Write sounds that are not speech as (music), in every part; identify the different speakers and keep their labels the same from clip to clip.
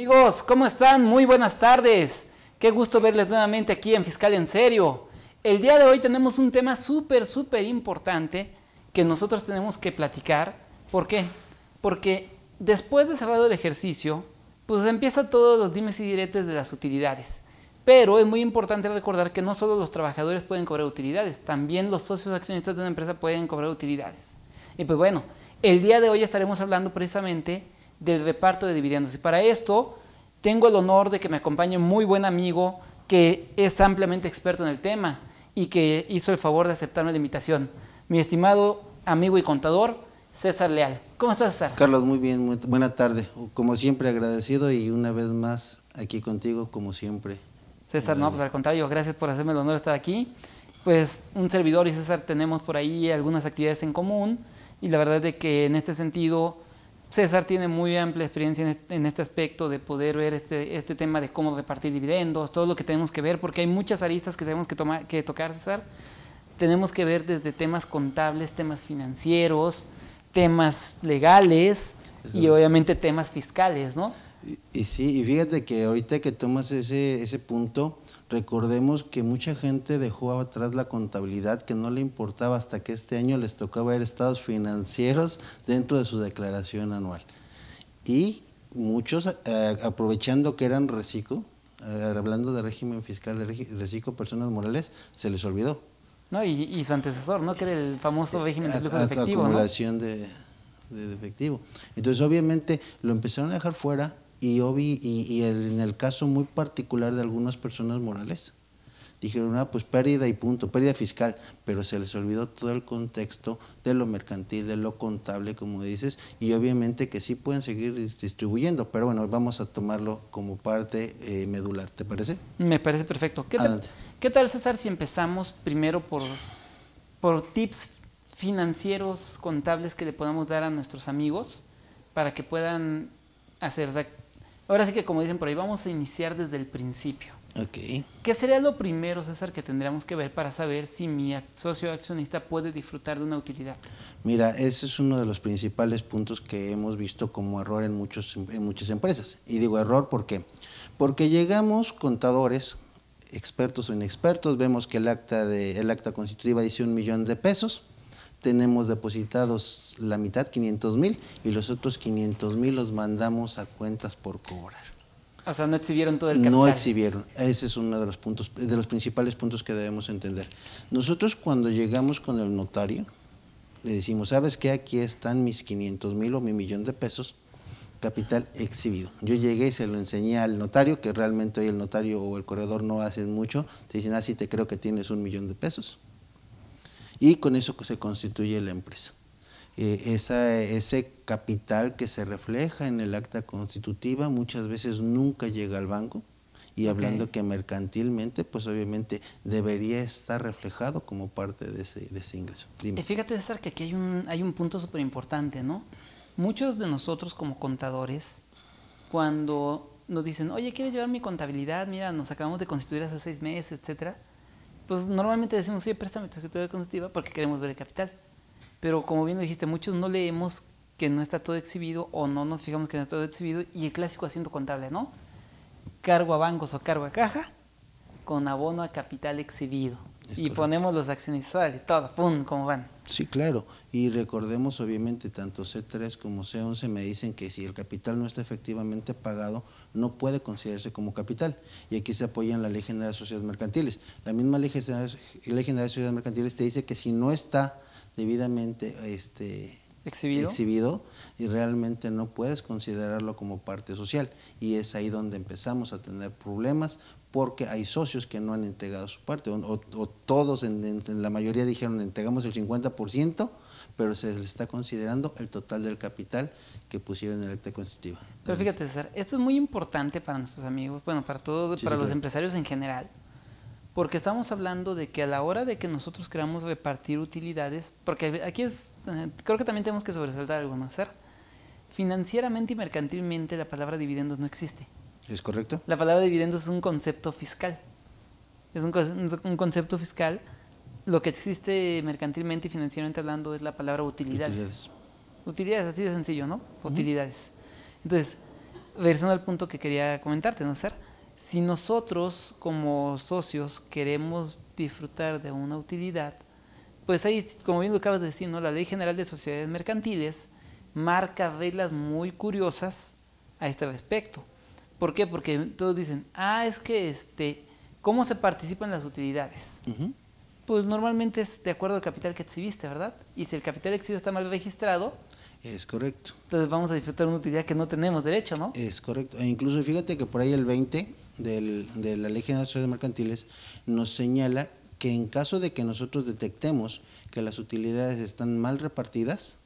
Speaker 1: Amigos, ¿cómo están? Muy buenas tardes. Qué gusto verles nuevamente aquí en Fiscal en Serio. El día de hoy tenemos un tema súper, súper importante que nosotros tenemos que platicar. ¿Por qué? Porque después de cerrado el ejercicio, pues empieza todos los dimes y diretes de las utilidades. Pero es muy importante recordar que no solo los trabajadores pueden cobrar utilidades, también los socios accionistas de una empresa pueden cobrar utilidades. Y pues bueno, el día de hoy estaremos hablando precisamente del reparto de dividendos. Y para esto tengo el honor de que me acompañe un muy buen amigo que es ampliamente experto en el tema y que hizo el favor de aceptarme la invitación. Mi estimado amigo y contador, César Leal. ¿Cómo estás, César?
Speaker 2: Carlos, muy bien, buena tarde. Como siempre, agradecido y una vez más aquí contigo, como siempre.
Speaker 1: César, no, pues al contrario, gracias por hacerme el honor de estar aquí. Pues un servidor y César tenemos por ahí algunas actividades en común y la verdad es de que en este sentido César tiene muy amplia experiencia en este, aspecto de poder ver este, este, tema de cómo repartir dividendos, todo lo que tenemos que ver, porque hay muchas aristas que tenemos que, que tocar, César. Tenemos que ver desde temas contables, temas financieros, temas legales y obviamente temas fiscales, ¿no?
Speaker 2: Y, y sí, y fíjate que ahorita que tomas ese, ese punto, Recordemos que mucha gente dejó atrás la contabilidad que no le importaba hasta que este año les tocaba ver estados financieros dentro de su declaración anual. Y muchos, eh, aprovechando que eran reciclo, eh, hablando de régimen fiscal, reciclo personas morales, se les olvidó. No, y,
Speaker 1: su antecesor, ¿no? Que era el famoso eh, régimen de flujo de efectivo. Acumulación
Speaker 2: de, de efectivo. Entonces, obviamente, lo empezaron a dejar fuera y, y, y en el caso muy particular de algunas personas morales, dijeron, ah, pues pérdida y punto, pérdida fiscal, pero se les olvidó todo el contexto de lo mercantil, de lo contable, como dices, y obviamente que sí pueden seguir distribuyendo, pero bueno, vamos a tomarlo como parte eh, medular,
Speaker 1: ¿te parece? Me parece perfecto. ¿Qué, ¿Qué, tal, César, si empezamos primero por, por tips financieros, contables que le podamos dar a nuestros amigos para que puedan hacer, o Ahora sí que como dicen por ahí, vamos a iniciar desde el principio. ok ¿Qué sería lo primero, César, que tendríamos que ver para saber si mi socio accionista puede disfrutar de una utilidad?
Speaker 2: Mira, ese es uno de los principales puntos que hemos visto como error en, muchos, en muchas empresas. Y digo error porque porque llegamos contadores, expertos o inexpertos, vemos que el acta, de, el acta constitutiva dice un millón de pesos tenemos depositados la mitad, 500 mil, y los otros 500 mil los mandamos a cuentas por cobrar.
Speaker 1: O sea, no exhibieron todo el capital. No
Speaker 2: exhibieron. Ese es uno de los puntos, de los principales puntos que debemos entender. Nosotros cuando llegamos con el notario, le decimos, ¿sabes qué? Aquí están mis 500 mil o mi millón de pesos, capital exhibido. Yo llegué y se lo enseñé al notario, que realmente hoy el notario o el corredor no hacen mucho. Te dicen, ah, sí, te creo que tienes un millón de pesos y con eso se constituye la empresa. Eh, ese capital que se refleja en el acta constitutiva muchas veces nunca llega al banco y hablando que mercantilmente, pues obviamente debería estar reflejado como parte de ese, de ese ingreso. Eh,
Speaker 1: fíjate, César, que aquí hay un, hay un punto súper importante, ¿no? Muchos de nosotros como contadores, cuando nos dicen, oye, ¿quieres llevar mi contabilidad? Mira, nos acabamos de constituir hace seis meses, etcétera pues normalmente decimos, sí, préstame tu escritura constitutiva porque queremos ver el capital. Pero como bien lo dijiste, muchos no leemos que no está todo exhibido o no nos fijamos que no está todo exhibido y el clásico haciendo contable, ¿no? Cargo a bancos o cargo a caja con abono a capital exhibido y ponemos los accionistas y todo,
Speaker 2: ¡pum!, como van. Sí, claro. Y recordemos, obviamente, tanto C3 como C11 me dicen que si el capital no está efectivamente pagado, no puede considerarse como capital. Y aquí se apoya en la Ley General de Sociedades Mercantiles. La misma Ley General, Ley de Sociedades Mercantiles te dice que si no está debidamente este, ¿Exhibido? exhibido y realmente no puedes considerarlo como parte social. Y es ahí donde empezamos a tener problemas porque hay socios que no han entregado su parte, o, todos, en, la mayoría dijeron, entregamos el 50%, pero se les está considerando el total del capital que pusieron en el acta constitutiva.
Speaker 1: Pero fíjate, César, esto es muy importante para nuestros amigos, bueno, para todos, para los empresarios en general, porque estamos hablando de que a la hora de que nosotros queramos repartir utilidades, porque aquí es, eh, creo que también tenemos que sobresaltar algo, ¿no? César, financieramente y mercantilmente la palabra dividendos no existe. ¿Es correcto? La palabra dividendos es un concepto fiscal. Es un, concepto fiscal. Lo que existe mercantilmente y financieramente hablando es la palabra utilidades. Utilidades, así de sencillo, ¿no? Utilidades. Entonces, regresando al punto que quería comentarte, ¿no, Ser? Si nosotros como socios queremos disfrutar de una utilidad, pues ahí, como bien lo acabas de decir, ¿no? la Ley General de Sociedades Mercantiles marca reglas muy curiosas a este respecto. ¿Por qué? Porque todos dicen, ah, es que este, ¿cómo se participan las utilidades? Pues normalmente es de acuerdo al capital que exhibiste, ¿verdad? Y si el capital exhibido está mal registrado,
Speaker 2: es correcto. Entonces vamos a disfrutar una utilidad que no tenemos derecho, ¿no? Es correcto. E incluso fíjate que por ahí el 20 de la Ley General de Sociedades Mercantiles nos señala que en caso de que nosotros detectemos que las utilidades están mal repartidas,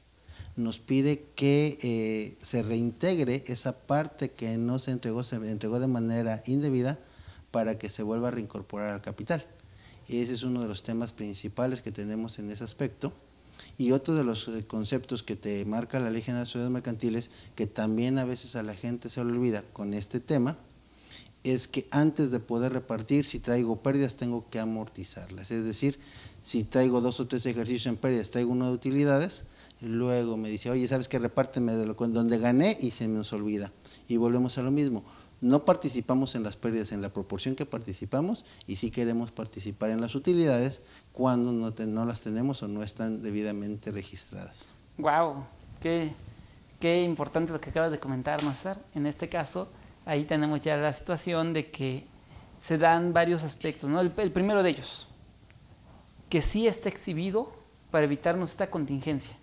Speaker 2: nos pide que eh, se reintegre esa parte que no se entregó, se entregó de manera indebida para que se vuelva a reincorporar al capital. Y Ese es uno de los temas principales que tenemos en ese aspecto. Y otro de los eh, conceptos que te marca la Ley General de Sociedades Mercantiles, que también a veces a la gente se le olvida con este tema, es que antes de poder repartir, si traigo pérdidas, tengo que amortizarlas. Es decir, si traigo dos o tres ejercicios en pérdidas, traigo uno de utilidades, Luego me dice, oye, ¿sabes qué? Repárteme de lo, donde gané y se nos olvida. Y volvemos a lo mismo. No participamos en las pérdidas en la proporción que participamos y sí queremos participar en las utilidades cuando no, las tenemos o no están debidamente registradas.
Speaker 1: ¡Wow! Qué, importante lo que acabas de comentar, Mazar. En este caso, ahí tenemos ya la situación de que se dan varios aspectos. ¿no? El, el, primero de ellos, que sí está exhibido para evitarnos esta contingencia.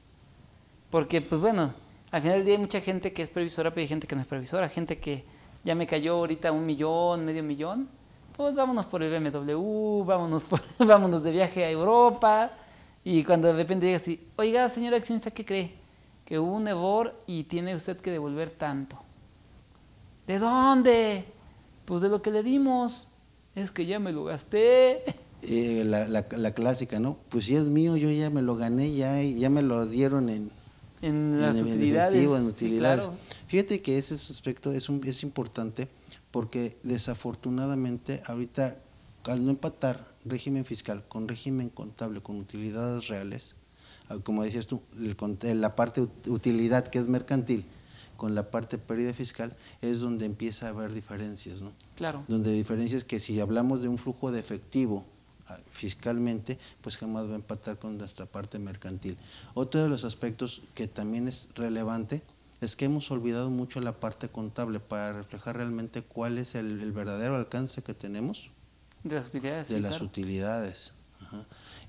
Speaker 1: Porque, pues bueno, al final del día hay mucha gente que es previsora, pero hay gente que no es previsora, gente que ya me cayó ahorita un millón, medio millón, pues vámonos por el BMW, vámonos, (laughs) vámonos de viaje a Europa. Y cuando de repente llega así, oiga, señora accionista, ¿qué cree? Que hubo un error y tiene usted que devolver tanto. ¿De dónde? Pues de lo que le dimos. Es que ya me lo gasté.
Speaker 2: Eh, la, la, clásica, ¿no? Pues si es mío, yo ya me lo gané, ya, ya me lo dieron en,
Speaker 1: en las utilidades.
Speaker 2: Fíjate que ese aspecto es, un, es importante porque desafortunadamente ahorita al no empatar régimen fiscal con régimen contable, con utilidades reales, ah, como decías tú, eh, la parte utilidad que es mercantil con la parte pérdida fiscal es donde empieza a haber diferencias, ¿no? Claro. Donde diferencias que si hablamos de un flujo de efectivo fiscalmente, pues jamás va a empatar con nuestra parte mercantil. Otro de los aspectos que también es relevante es que hemos olvidado mucho la parte contable para reflejar realmente cuál es el, verdadero alcance que tenemos.
Speaker 1: De las
Speaker 2: utilidades.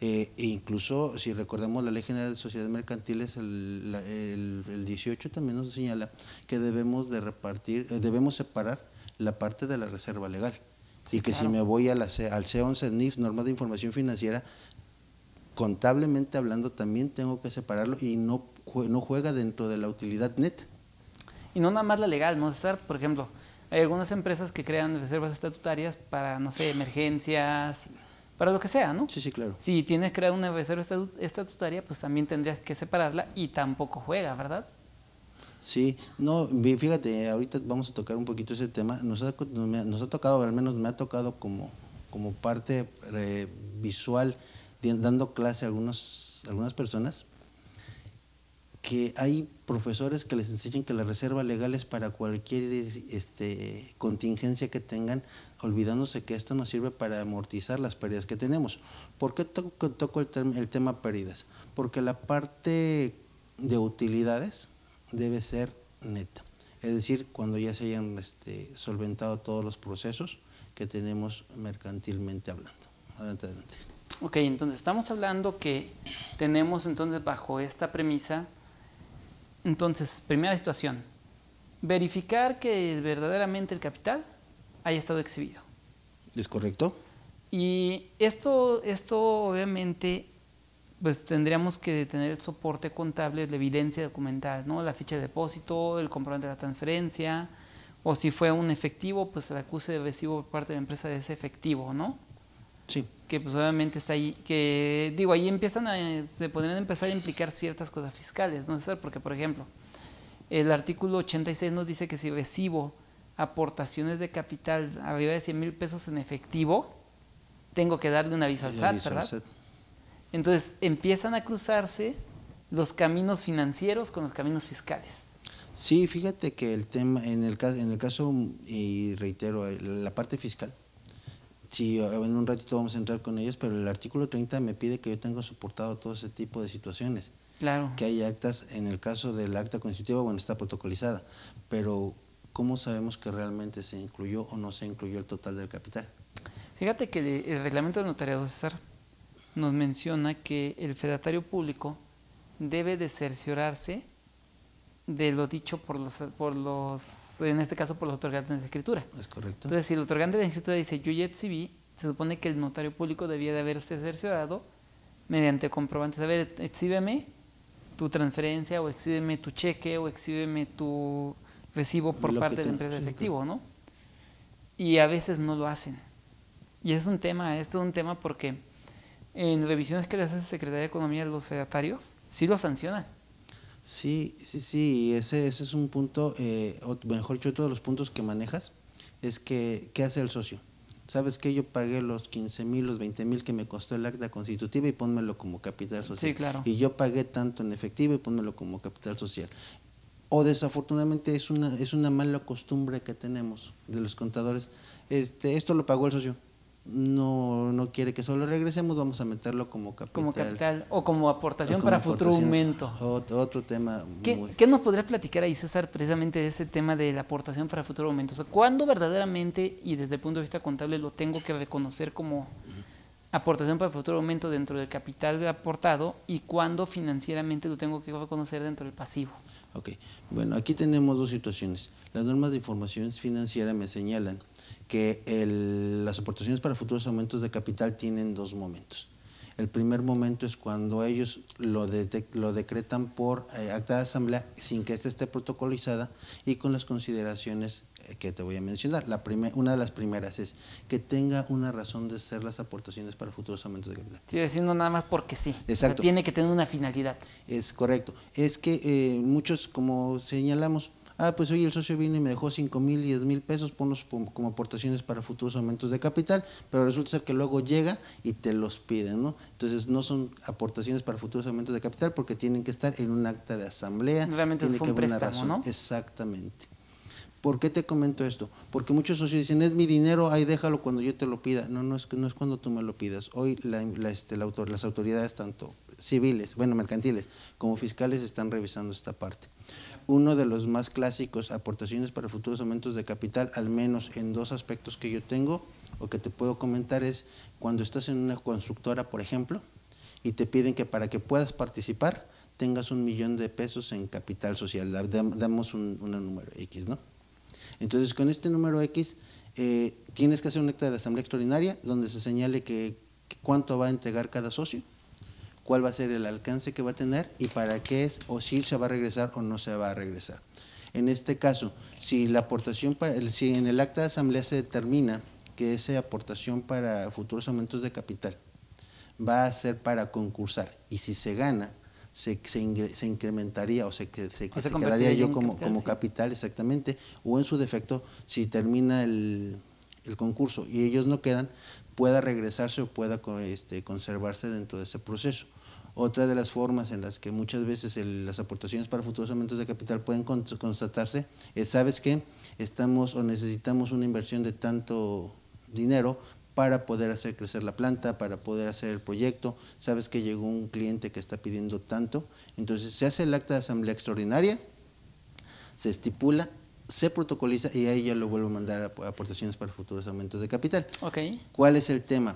Speaker 2: Eh, incluso, si recordamos la Ley General de Sociedades Mercantiles, el, 18 también nos señala que debemos de repartir, eh, debemos separar la parte de la reserva legal y que si me voy a la al C11 NIF, norma de información financiera, contablemente hablando también tengo que separarlo y no, no juega dentro de la utilidad net
Speaker 1: Y no nada más la legal, ¿no? estar por ejemplo, hay algunas empresas que crean reservas estatutarias para, no sé, emergencias, para lo que sea, ¿no? Sí, sí, claro. Si tienes crear una reserva estatutaria, pues también tendrías que separarla y tampoco juega, ¿verdad? Sí,
Speaker 2: no, fíjate, ahorita vamos a tocar un poquito ese tema. Nos ha, nos ha tocado, al menos me ha tocado como, parte eh, visual, dando clase a algunas personas, que hay profesores que les enseñan que la reserva legal es para cualquier este, contingencia que tengan, olvidándose que esto nos sirve para amortizar las pérdidas que tenemos. ¿Por qué toco, el, el tema pérdidas? Porque la parte de utilidades, debe ser neta. Es decir, cuando ya se hayan este, solventado todos los procesos que tenemos mercantilmente hablando. Adelante, adelante.
Speaker 1: Ok, entonces estamos hablando que tenemos entonces bajo esta premisa, entonces, primera situación, verificar que verdaderamente el capital haya estado exhibido. ¿Es correcto? Y esto, esto obviamente pues tendríamos que tener el soporte contable, la evidencia documental, ¿no? La ficha de depósito, el comprobante de la transferencia, o si fue un efectivo, pues el acuse de recibo por parte de la empresa de ese efectivo, ¿no? Sí. Que pues obviamente está ahí, que digo, ahí empiezan a, se podrían empezar a implicar ciertas cosas fiscales, ¿no? Porque, por ejemplo, el artículo 86 nos dice que si recibo aportaciones de capital arriba de 100 mil pesos en efectivo, tengo que darle un aviso al SAT, ¿verdad? Entonces empiezan a cruzarse los caminos financieros con los caminos fiscales.
Speaker 2: Sí, fíjate que el tema, en el caso, en el caso y reitero, la parte fiscal, sí, en un ratito vamos a entrar con ellos, pero el artículo 30 me pide que yo tenga soportado todo ese tipo de situaciones. Claro. Que hay actas, en el caso del acta constitutiva, bueno, está protocolizada, pero ¿cómo sabemos que realmente se incluyó o no se incluyó el total del capital?
Speaker 1: Fíjate que el reglamento del notariado, César, nos menciona que el fedatario público debe de cerciorarse de lo dicho por los, por los, en este caso por los otorgantes de escritura. Es correcto. Entonces, si el otorgante de escritura dice yo ya exhibí, se supone que el notario público debía de haberse cerciorado mediante comprobantes. A ver, exhíbeme tu transferencia o exhíbeme tu cheque o exhíbeme tu recibo por parte de la empresa de efectivo, ¿no? Y a veces no lo hacen. Y es un tema, esto es un tema porque en revisiones que le hace Secretaría de Economía a los fedatarios, sí lo sanciona.
Speaker 2: Sí, sí, sí, ese, ese es un punto, eh, mejor dicho, otro de los puntos que manejas es que, ¿qué hace el socio? ¿Sabes que Yo pagué los 15 mil, los 20 mil que me costó el acta constitutiva y pónmelo como capital social. Sí, claro. Y yo pagué tanto en efectivo y pónmelo como capital social o desafortunadamente es una, es una mala costumbre que tenemos de los contadores. Este, esto lo pagó el socio no, no quiere que solo regresemos, vamos a meterlo como capital. Como capital
Speaker 1: o como aportación para futuro aumento.
Speaker 2: Otro, tema. ¿Qué,
Speaker 1: nos podrías platicar ahí, César, precisamente de ese tema de la aportación para futuro aumento? O sea, ¿cuándo verdaderamente y desde el punto de vista contable lo tengo que reconocer como aportación para futuro aumento dentro del capital aportado y cuándo financieramente lo tengo que reconocer dentro del pasivo?
Speaker 2: Ok, bueno, aquí tenemos dos situaciones. Las normas de información financiera me señalan que las aportaciones para futuros aumentos de capital tienen dos momentos. El primer momento es cuando ellos lo, lo decretan por eh, acta de asamblea sin que ésta esté protocolizada y con las consideraciones eh, que te voy a mencionar. La una de las primeras es que tenga una razón de ser las aportaciones para futuros aumentos de capital.
Speaker 1: Sí, diciendo nada más porque sí. Exacto. tiene
Speaker 2: que tener una finalidad. Es correcto. Es que eh, muchos, como señalamos, ah, pues hoy el socio vino y me dejó 5 mil, 10 mil pesos, ponlos como aportaciones para futuros aumentos de capital, pero resulta ser que luego llega y te los piden, ¿no? Entonces no son aportaciones para futuros aumentos de capital porque tienen que estar en un acta de asamblea. Realmente que un préstamo, ¿no? Exactamente. ¿Por qué te comento esto? Porque muchos socios dicen, es mi dinero, ahí déjalo cuando yo te lo pida. No, no es, no es cuando tú me lo pidas. Hoy este, las autoridades, tanto civiles, bueno, mercantiles, como fiscales, están revisando esta parte uno de los más clásicos, aportaciones para futuros aumentos de capital, al menos en dos aspectos que yo tengo o que te puedo comentar es cuando estás en una constructora, por ejemplo, y te piden que para que puedas participar tengas un millón de pesos en capital social, damos un, número X, ¿no? Entonces, con este número X eh, tienes que hacer un acta de asamblea extraordinaria donde se señale que cuánto va a entregar cada socio cuál va a ser el alcance que va a tener y para qué es o si se va a regresar o no se va a regresar. En este caso, si la aportación, en el acta de asamblea se determina que esa aportación para futuros aumentos de capital va a ser para concursar y si se gana, se, incrementaría o se, quedaría yo como capital, exactamente, o en su defecto, si termina el, concurso y ellos no quedan, pueda regresarse o pueda este, conservarse dentro de ese proceso. Otra de las formas en las que muchas veces las aportaciones para futuros aumentos de capital pueden constatarse es, ¿sabes que Estamos o necesitamos una inversión de tanto dinero para poder hacer crecer la planta, para poder hacer el proyecto. Sabes que llegó un cliente que está pidiendo tanto. Entonces se hace el acta de asamblea extraordinaria, se estipula, se protocoliza y ahí ya lo vuelvo a mandar aportaciones para futuros aumentos de capital. Okay. ¿Cuál es el tema?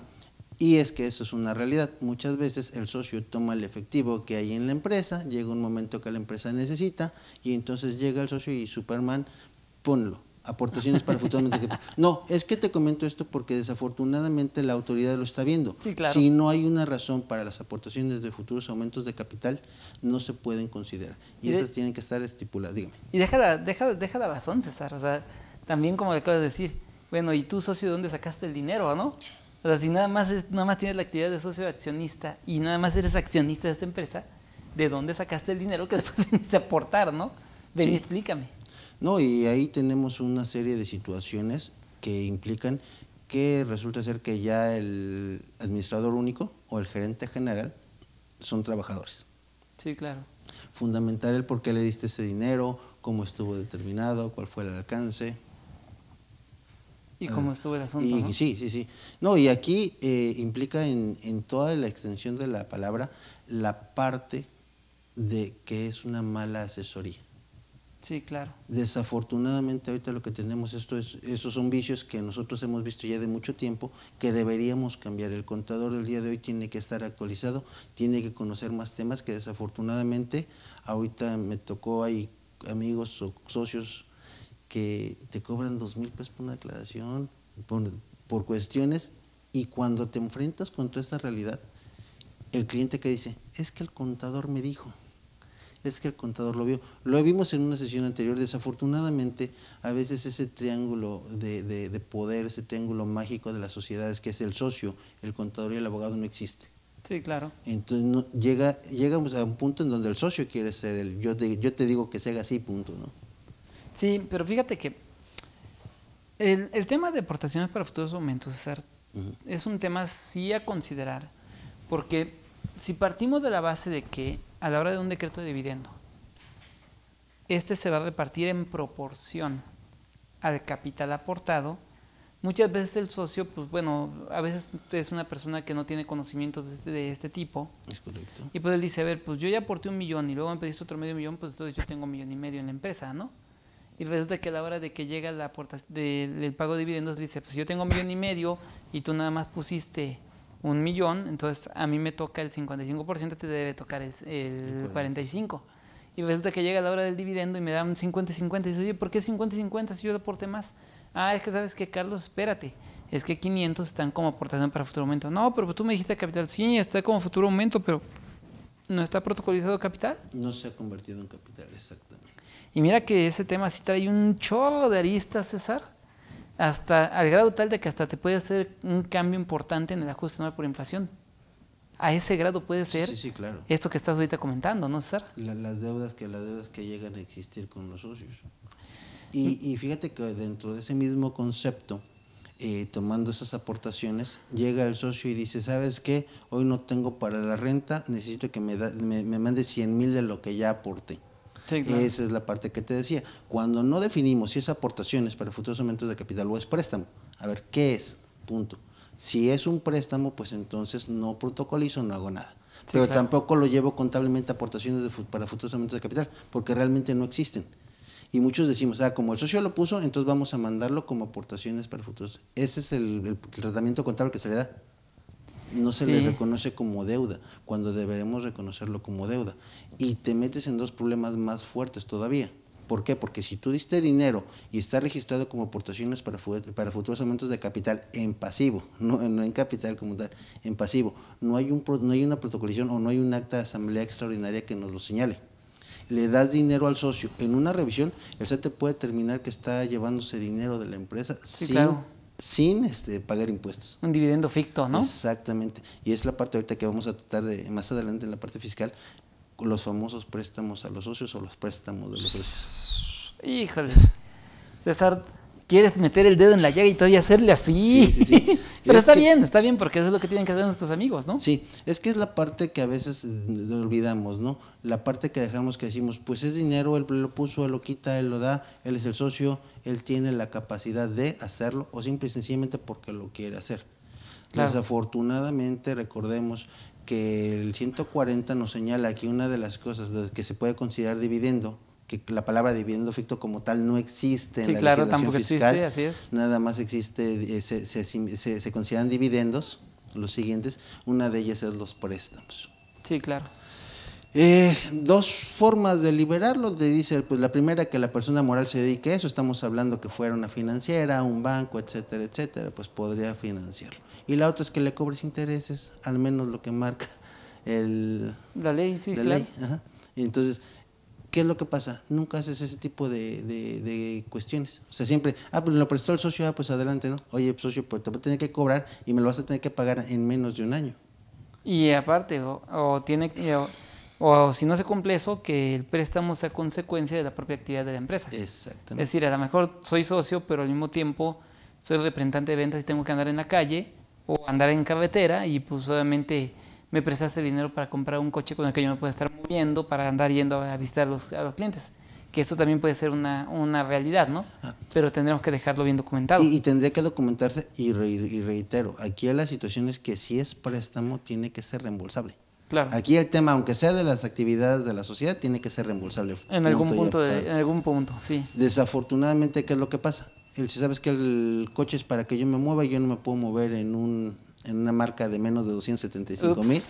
Speaker 2: Y es que eso es una realidad. Muchas veces el socio toma el efectivo que hay en la empresa, llega un momento que la empresa necesita y entonces llega el socio y Superman, ponlo aportaciones para de capital. No, es que te comento esto porque desafortunadamente la autoridad lo está viendo. claro. Si no hay una razón para las aportaciones de futuros aumentos de capital, no se pueden considerar. Y, esas tienen que estar estipuladas, dígame.
Speaker 1: Y deja la, deja, deja la razón, César. O sea, también como acabas de decir, bueno, ¿y tú, socio, dónde sacaste el dinero, o no? O sea, si nada más, nada más tienes la actividad de socio accionista y nada más eres accionista de esta empresa, ¿de dónde sacaste el dinero que (laughs) después viniste a aportar, no? Ven, explícame.
Speaker 2: No, y ahí tenemos una serie de situaciones que implican que resulta ser que ya el administrador único o el gerente general son trabajadores. Sí, claro. Fundamental el por qué le diste ese dinero, cómo estuvo determinado, cuál fue el alcance.
Speaker 1: ¿Y cómo estuvo el asunto? Y, Sí,
Speaker 2: sí, sí. No, y aquí eh, implica en, toda la extensión de la palabra la parte de que es una mala asesoría. Sí, claro. Desafortunadamente ahorita lo que tenemos esto es esos son vicios que nosotros hemos visto ya de mucho tiempo que deberíamos cambiar. El contador del día de hoy tiene que estar actualizado, tiene que conocer más temas que desafortunadamente ahorita me tocó hay amigos o socios que te cobran dos mil pesos por una declaración, por, cuestiones, y cuando te enfrentas contra esta realidad, el cliente que dice, es que el contador me dijo, es que el contador lo vio. Lo vimos en una sesión anterior, desafortunadamente, a veces ese triángulo de, poder, ese triángulo mágico de las sociedades, que es el socio, el contador y el abogado, no existe. Sí, claro. Entonces no, llega, llegamos a un punto en donde el socio quiere ser el, yo te, yo te digo que se haga así, punto, ¿no?
Speaker 1: Sí, pero fíjate que el, tema de aportaciones para futuros aumentos, es un tema sí a considerar, porque si partimos de la base de que a la hora de un decreto de dividendo, este se va a repartir en proporción al capital aportado, muchas veces el socio, pues bueno, a veces es una persona que no tiene conocimientos de este, de este tipo. Y pues él dice, a ver, pues yo ya aporté un millón y luego me pediste otro medio millón, pues entonces yo tengo un millón y medio en la empresa, ¿no? y resulta que a la hora de que llega la del pago de dividendos, dice, pues yo tengo un millón y medio y tú nada más pusiste un millón, entonces a mí me toca el 55%, te debe tocar el, 45%. Y resulta que llega la hora del dividendo y me dan 50 50. Y dice, oye, ¿por qué 50 y 50 si yo aporte más? Ah, es que sabes que, Carlos, espérate, es que 500 están como aportación para futuro aumento. No, pero tú me dijiste capital, sí, está como futuro aumento, pero ¿no está protocolizado capital?
Speaker 2: No se ha convertido en capital, exacto.
Speaker 1: Y mira que ese tema sí trae un chorro de aristas, César, hasta al grado tal de que hasta te puede hacer un cambio importante en el ajuste por inflación. A ese grado puede ser sí, claro. esto que estás ahorita comentando, ¿no, César?
Speaker 2: las deudas que las deudas que llegan a existir con los socios. Y, mm. fíjate que dentro de ese mismo concepto, eh, tomando esas aportaciones, llega el socio y dice, ¿sabes qué? Hoy no tengo para la renta, necesito que me, me, mande 100 mil de lo que ya aporté. Esa es la parte que te decía. Cuando no definimos si es aportaciones para futuros aumentos de capital o es préstamo, a ver, ¿qué es? Punto. Si es un préstamo, pues entonces no protocolizo, no hago nada.
Speaker 1: Pero tampoco
Speaker 2: lo llevo contablemente aportaciones para futuros aumentos de capital, porque realmente no existen. Y muchos decimos, ah, como el socio lo puso, entonces vamos a mandarlo como aportaciones para futuros. Ese es el tratamiento contable que se le da no se le reconoce como deuda, cuando deberemos reconocerlo como deuda. Y te metes en dos problemas más fuertes todavía. ¿Por qué? Porque si tú diste dinero y está registrado como aportaciones para, para futuros aumentos de capital en pasivo, no, en capital como tal, en pasivo, no hay, un, no hay una protocolización o no hay un acta de asamblea extraordinaria que nos lo señale. Le das dinero al socio. En una revisión, el CETE puede determinar que está llevándose dinero de la empresa sí, claro sin este, pagar impuestos. Un dividendo ficto, ¿no? Exactamente. Y es la parte ahorita que vamos a tratar de, más adelante en la parte fiscal, los famosos préstamos a los socios o los préstamos de los socios.
Speaker 1: Híjole. César, quieres meter el dedo en la llaga y todavía hacerle así. Sí, sí, sí. (laughs) Pero está bien, está bien, porque eso es lo que tienen que hacer nuestros amigos, ¿no? Sí, es que es la parte que a veces eh,
Speaker 2: olvidamos, ¿no? La parte que dejamos que decimos, pues es dinero, él lo puso, él lo quita, él lo da, él es el socio, él tiene la capacidad de hacerlo o simple y sencillamente porque lo quiere hacer. Desafortunadamente, recordemos que el 140 nos señala que una de las cosas que se puede considerar dividendo, que la palabra dividendo ficto como tal no existe en la claro, legislación fiscal. Existe, así es. Nada más existe, eh, se, consideran dividendos los siguientes, una de ellas es los préstamos. Sí, claro. Eh, dos formas de liberarlo, de dice, pues la primera que la persona moral se dedique a eso, estamos hablando que fuera una financiera, un banco, etcétera, etcétera, pues podría financiarlo. Y la otra es que le cobres intereses, al menos lo que marca el, la ley, sí, Entonces, ¿qué es lo que pasa? Nunca haces ese tipo de, cuestiones. O sea, siempre, ah, pues lo prestó el socio, ah, pues adelante, ¿no? Oye, socio, pues te voy a tener que cobrar y me lo vas a tener que pagar en menos de un año.
Speaker 1: Y aparte, o, tiene que... O si no se cumple eso, que el préstamo sea consecuencia de la propia actividad de la empresa. Exactamente. Es decir, a lo mejor soy socio, pero al mismo tiempo soy representante de ventas y tengo que andar en la calle o andar en carretera y pues obviamente me el dinero para comprar un coche con el que yo me pueda estar moviendo para andar yendo a visitar a los, clientes que esto también puede ser una, realidad, ¿no? Ah. Pero tendremos que dejarlo bien documentado. Y,
Speaker 2: tendría que documentarse, y, y reitero, aquí la situación es que si es préstamo, tiene que ser reembolsable. Aquí el tema, aunque sea de las actividades de la sociedad, tiene que ser reembolsable. En algún punto, de,
Speaker 1: algún punto, sí.
Speaker 2: Desafortunadamente, ¿qué es lo que pasa? si sabes que el coche es para que yo me mueva, yo no me puedo mover en, una marca de menos de 275 mil.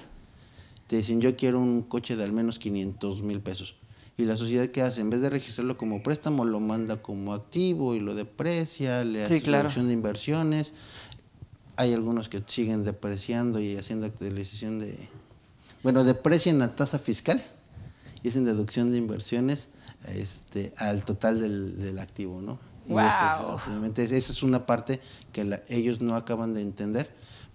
Speaker 2: Te dicen, yo quiero un coche de al menos 500 mil pesos. Y la sociedad ¿qué hace, en vez de registrarlo como préstamo, lo manda como activo y lo deprecia, le hace sí, de inversiones. Hay algunos que siguen depreciando y haciendo actualización de, bueno, deprecian la tasa fiscal y es en deducción de inversiones este, al total del, activo, ¿no? Y wow. esa es una parte que ellos no acaban de entender.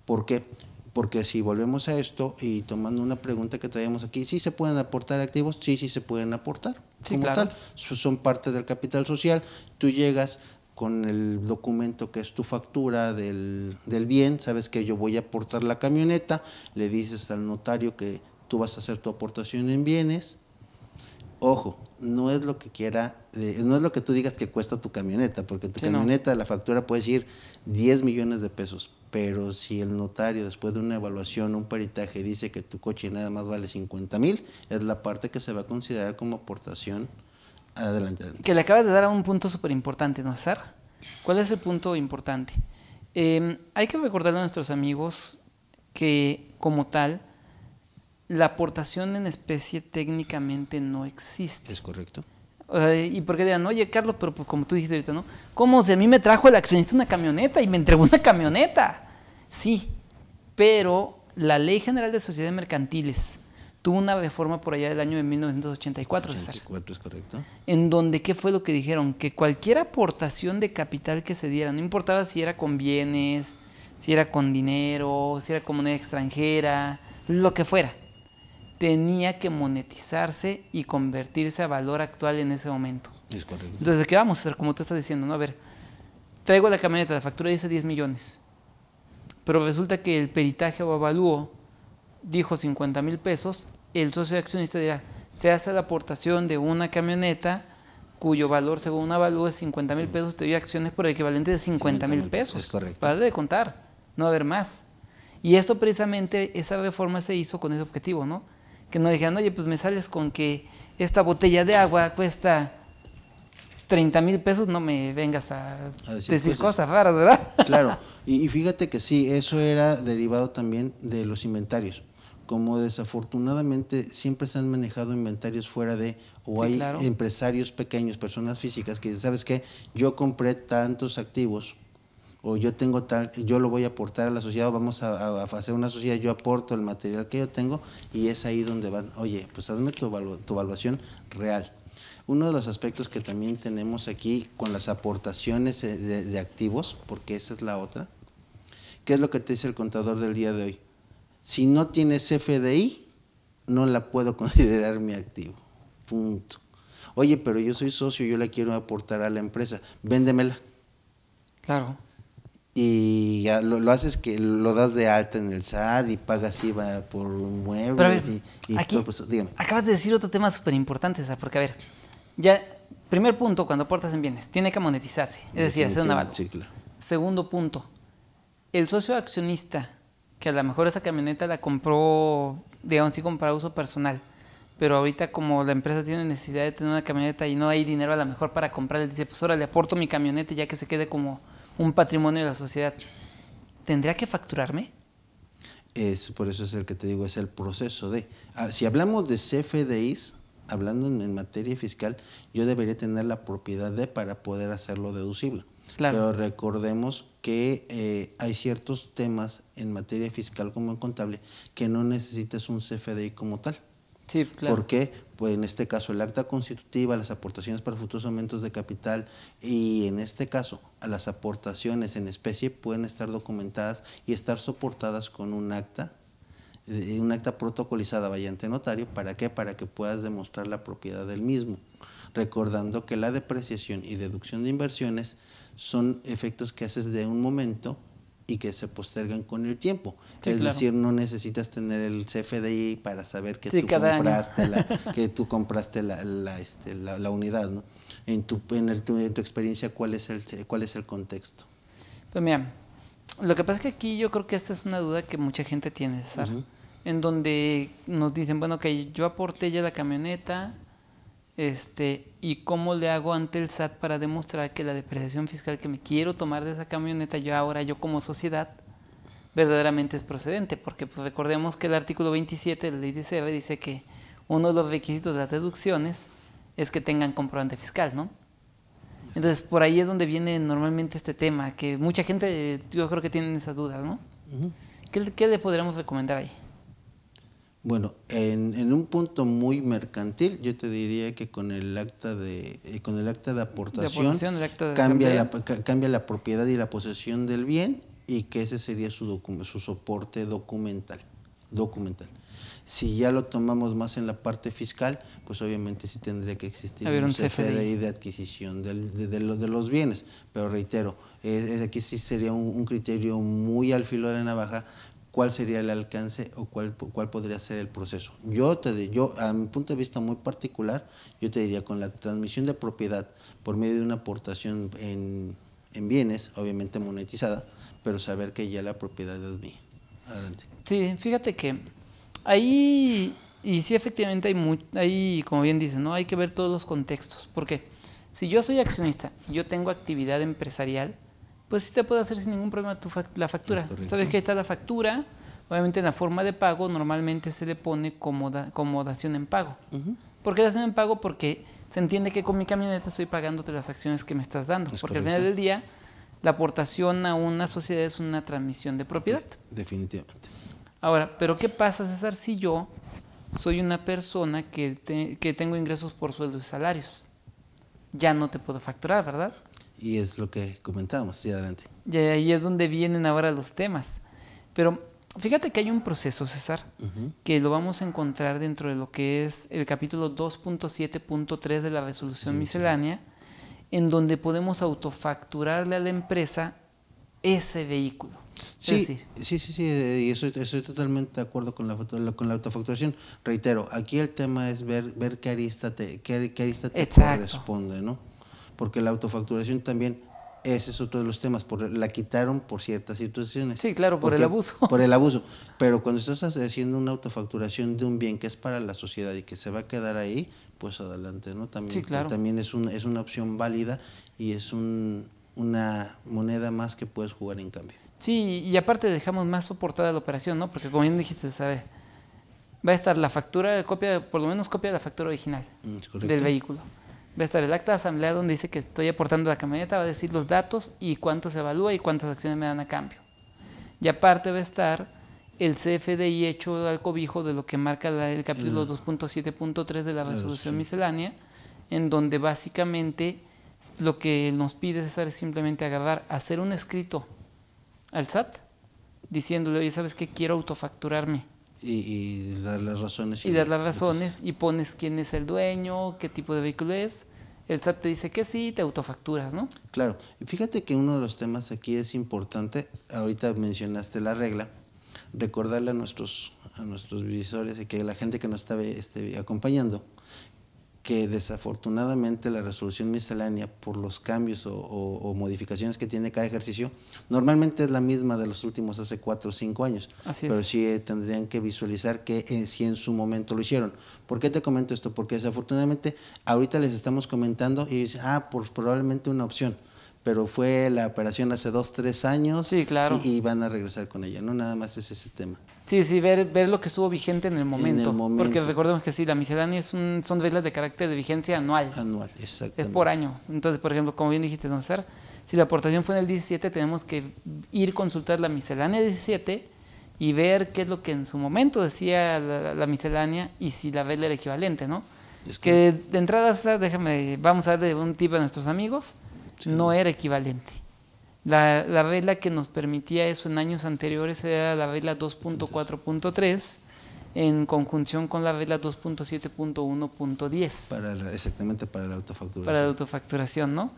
Speaker 2: ¿Por qué? Porque si volvemos a esto y tomando una pregunta que traíamos aquí, ¿sí se pueden aportar activos? Sí, sí se pueden aportar. Sí, como tal, son parte del capital social. Tú llegas, con el documento que es tu factura del, del bien, sabes que yo voy a aportar la camioneta, le dices al notario que tú vas a hacer tu aportación en bienes. Ojo, no es lo que quiera, eh, no es lo que tú digas que cuesta tu camioneta, porque tu camioneta, la factura puede ir 10 millones de pesos, pero si el notario después de una evaluación, un peritaje, dice que tu coche nada más vale 50 mil, es la parte que se va a considerar como aportación Adelante,
Speaker 1: Que le acabas de dar a un punto súper importante, ¿no, César? ¿Cuál es el punto importante? Em, hay que recordarle a nuestros amigos que, como tal, la aportación en especie técnicamente no existe. Es correcto. y porque dirán, oye, Carlos, pero pues, como tú dijiste ahorita, ¿no? ¿Cómo si a mí me trajo el accionista una camioneta y me entregó una camioneta? Sí, pero la Ley General de Sociedades Mercantiles tuvo una reforma por allá del año de 1984,
Speaker 2: es correcto.
Speaker 1: En donde, ¿qué fue lo que dijeron? Que cualquier aportación de capital que se diera, no importaba si era con bienes, si era con dinero, si era con moneda extranjera, lo que fuera, tenía que monetizarse y convertirse a valor actual en ese momento. Es correcto. Entonces, ¿qué vamos a hacer? Como tú estás diciendo, ¿no? A ver, traigo la camioneta, la factura dice 10 millones, pero resulta que el peritaje o avalúo dijo 50 mil pesos, el socio accionista dirá, se hace la aportación de una camioneta cuyo valor según una avalúo es 50 mil pesos, te dio acciones por equivalente de 50 mil pesos. Es correcto. Para de contar, no va a haber más. Y eso precisamente, esa reforma se hizo con ese objetivo, ¿no? Que no dijeran, oye, pues me sales con que esta botella de agua cuesta 30 mil pesos, no me vengas a, decir, cosas raras, ¿verdad? Claro,
Speaker 2: y, y fíjate que sí, eso era derivado también de los inventarios como desafortunadamente siempre se han manejado inventarios fuera de, o hay empresarios pequeños, personas físicas, que sabes que yo compré tantos activos, o yo tengo tal, yo lo voy a aportar a la sociedad, o vamos a, hacer una sociedad, yo aporto el material que yo tengo, y es ahí donde van, oye, pues hazme tu, tu evaluación real. Uno de los aspectos que también tenemos aquí con las aportaciones eh, de activos, porque esa es la otra, ¿qué es lo que te dice el contador del día de hoy? Si no tienes FDI, no la puedo (laughs) considerar mi activo. Punto. Oye, pero yo soy socio, yo la quiero aportar a la empresa, véndemela. Claro. Y lo, haces que lo das de alta en el SAT y pagas IVA por muebles
Speaker 1: Acabas de decir otro tema súper importante, porque a ver, ya, primer punto, cuando aportas en bienes, tiene que monetizarse, es decir, hacer una Sí, claro. Segundo punto, el socio accionista que a lo mejor esa camioneta la compró, digamos, sí para uso personal, pero ahorita como la empresa tiene necesidad de tener una camioneta y no hay dinero a lo mejor para comprarla, dice, pues ahora le aporto mi camioneta ya que se quede como un patrimonio de la sociedad. ¿Tendría que facturarme?
Speaker 2: Es, por eso es el que te digo, es el proceso de... si hablamos de CFDIs, hablando en, materia fiscal, yo debería tener la propiedad de para poder hacerlo deducible. Claro. Pero recordemos que eh, hay ciertos temas en materia fiscal como en contable que no necesitas un CFDI como tal. Sí, claro. ¿Por qué? Pues en este caso el acta constitutiva, las aportaciones para futuros aumentos de capital y en este caso a las aportaciones en especie pueden estar documentadas y estar soportadas con un acta, protocolizado eh, un acta protocolizada vaya notario. ¿Para qué? Para que puedas demostrar la propiedad del mismo. Recordando que la depreciación y deducción de inversiones son efectos que haces de un momento y que se postergan con el tiempo. es decir, no necesitas tener el CFDI para saber (laughs) que, tú, compraste la, que tú compraste la, unidad. ¿no? En, tu, en, tu, experiencia, ¿cuál es, el, ¿cuál es el contexto?
Speaker 1: Pues mira, lo que pasa es que aquí yo creo que esta es una duda que mucha gente tiene, Sara. En donde nos dicen, bueno, que yo aporté ya la camioneta, este, ¿Y cómo le hago ante el SAT para demostrar que la depreciación fiscal que me quiero tomar de esa camioneta yo ahora, yo como sociedad, verdaderamente es procedente? Porque pues, recordemos que el artículo 27 de la ley de CEBE dice que uno de los requisitos de las deducciones es que tengan comprobante fiscal, ¿no? Entonces, por ahí es donde viene normalmente este tema, que mucha gente, yo creo que tienen esas dudas, ¿no? ¿Qué, le podríamos recomendar ahí?
Speaker 2: Bueno, en, un punto muy mercantil, yo te diría que con el acta de eh, con el acta de aportación, cambia, la, cambia la propiedad y la posesión del bien y que ese sería su, su soporte documental, documental. Si ya lo tomamos más en la parte fiscal, pues obviamente sí tendría que existir un, CFDI. de adquisición de, de, de, los bienes. Pero reitero, aquí sí sería un, un criterio muy al filo de la navaja cuál sería el alcance o cuál, cuál podría ser el proceso. Yo, te, yo, a mi punto de vista muy particular, yo te diría, con la transmisión de propiedad por medio de una aportación en, en bienes, obviamente monetizada, pero saber que ya la propiedad es mía. Adelante.
Speaker 1: Sí, fíjate que ahí, y sí efectivamente hay, mucho hay como bien dices, ¿no? hay que ver todos los contextos, porque si yo soy accionista yo tengo actividad empresarial, pues sí te puedo hacer sin ningún problema tu la factura. Sabes que ahí está la factura. Obviamente la forma de pago normalmente se le pone como, dación en pago. ¿Por qué dación en pago? Porque se entiende que con mi camioneta estoy pagándote las acciones que me estás dando. porque al final del día la aportación a una sociedad es una transmisión de propiedad.
Speaker 2: Definitivamente.
Speaker 1: Ahora, ¿pero qué pasa, César, si yo soy una persona que, que tengo ingresos por sueldos y salarios? Ya no te puedo facturar, ¿verdad?
Speaker 2: y es lo que comentábamos. Sí, adelante.
Speaker 1: Y ahí es donde vienen ahora los temas. Pero fíjate que hay un proceso, César, que lo vamos a encontrar dentro de lo que es el capítulo 2.7.3 de la resolución miscelánea, en donde podemos autofacturarle a la empresa ese vehículo. Sí, sí,
Speaker 2: sí, sí, y estoy, estoy, totalmente de acuerdo con la, con la autofacturación. Reitero, aquí el tema es ver, ver qué arista te, qué, qué arista te corresponde, ¿no? porque la autofacturación también ese es otro de los temas, por, la quitaron por ciertas situaciones. Sí, claro, por el abuso. Por el abuso. Pero cuando estás haciendo una autofacturación de un bien que es para la sociedad y que se va a quedar ahí, pues adelante, ¿no? También, claro. también es, un, es una opción válida y es una moneda más que puedes jugar en cambio.
Speaker 1: Sí, y aparte dejamos más soportada la operación, ¿no? Porque como bien dijiste, sabe, Va a estar la factura, copia, por lo menos copia de la factura original mm, del vehículo va a estar el acta de asamblea donde dice que estoy aportando la camioneta, va a decir los datos y cuánto se evalúa y cuántas acciones me dan a cambio. Y aparte va a estar el CFDI hecho al cobijo de lo que marca el capítulo 2.7.3 de la ah, resolución miscelánea, en donde básicamente lo que nos pide César es simplemente agarrar, hacer un escrito al SAT, diciéndole, oye, ¿sabes qué? Quiero autofacturarme
Speaker 2: y, dar las razones. Y, dar las
Speaker 1: razones y pones quién es el dueño, qué tipo de vehículo es. El SAT te dice que sí, te autofacturas, ¿no?
Speaker 2: Claro. Fíjate que uno de los temas aquí es importante. Ahorita mencionaste la regla. Recordarle a nuestros, a nuestros visores y que la gente que nos está este, acompañando que desafortunadamente la resolución miscelánea por los cambios o, modificaciones que tiene cada ejercicio, normalmente es la misma de los últimos hace cuatro o cinco años, pero sí eh, tendrían que visualizar que eh, si en su momento lo hicieron. ¿Por qué te comento esto? Porque desafortunadamente ahorita les estamos comentando y dicen, ah, por pues probablemente una opción pero fue la operación hace dos, tres años. y, van a regresar con ella, ¿no? Nada más es ese tema.
Speaker 1: Sí, sí, ver, ver lo que estuvo vigente en el momento. Porque recordemos que sí, la miscelánea es un, son velas de carácter de vigencia anual. Anual, exacto. Es por año. Entonces, por ejemplo, como bien dijiste, don César, si la aportación fue en el 17, tenemos que ir a consultar la miscelánea 17 y ver qué es lo que en su momento decía la, miscelánea y si la vela era equivalente, ¿no? que, de entrada, déjame, vamos a darle un tip a nuestros amigos, no era equivalente. La, la, regla que nos permitía eso en años anteriores era la regla 2.4.3 en conjunción con la regla 2.7.1.10. Para
Speaker 2: exactamente para la autofacturación. Para la
Speaker 1: autofacturación, ¿no?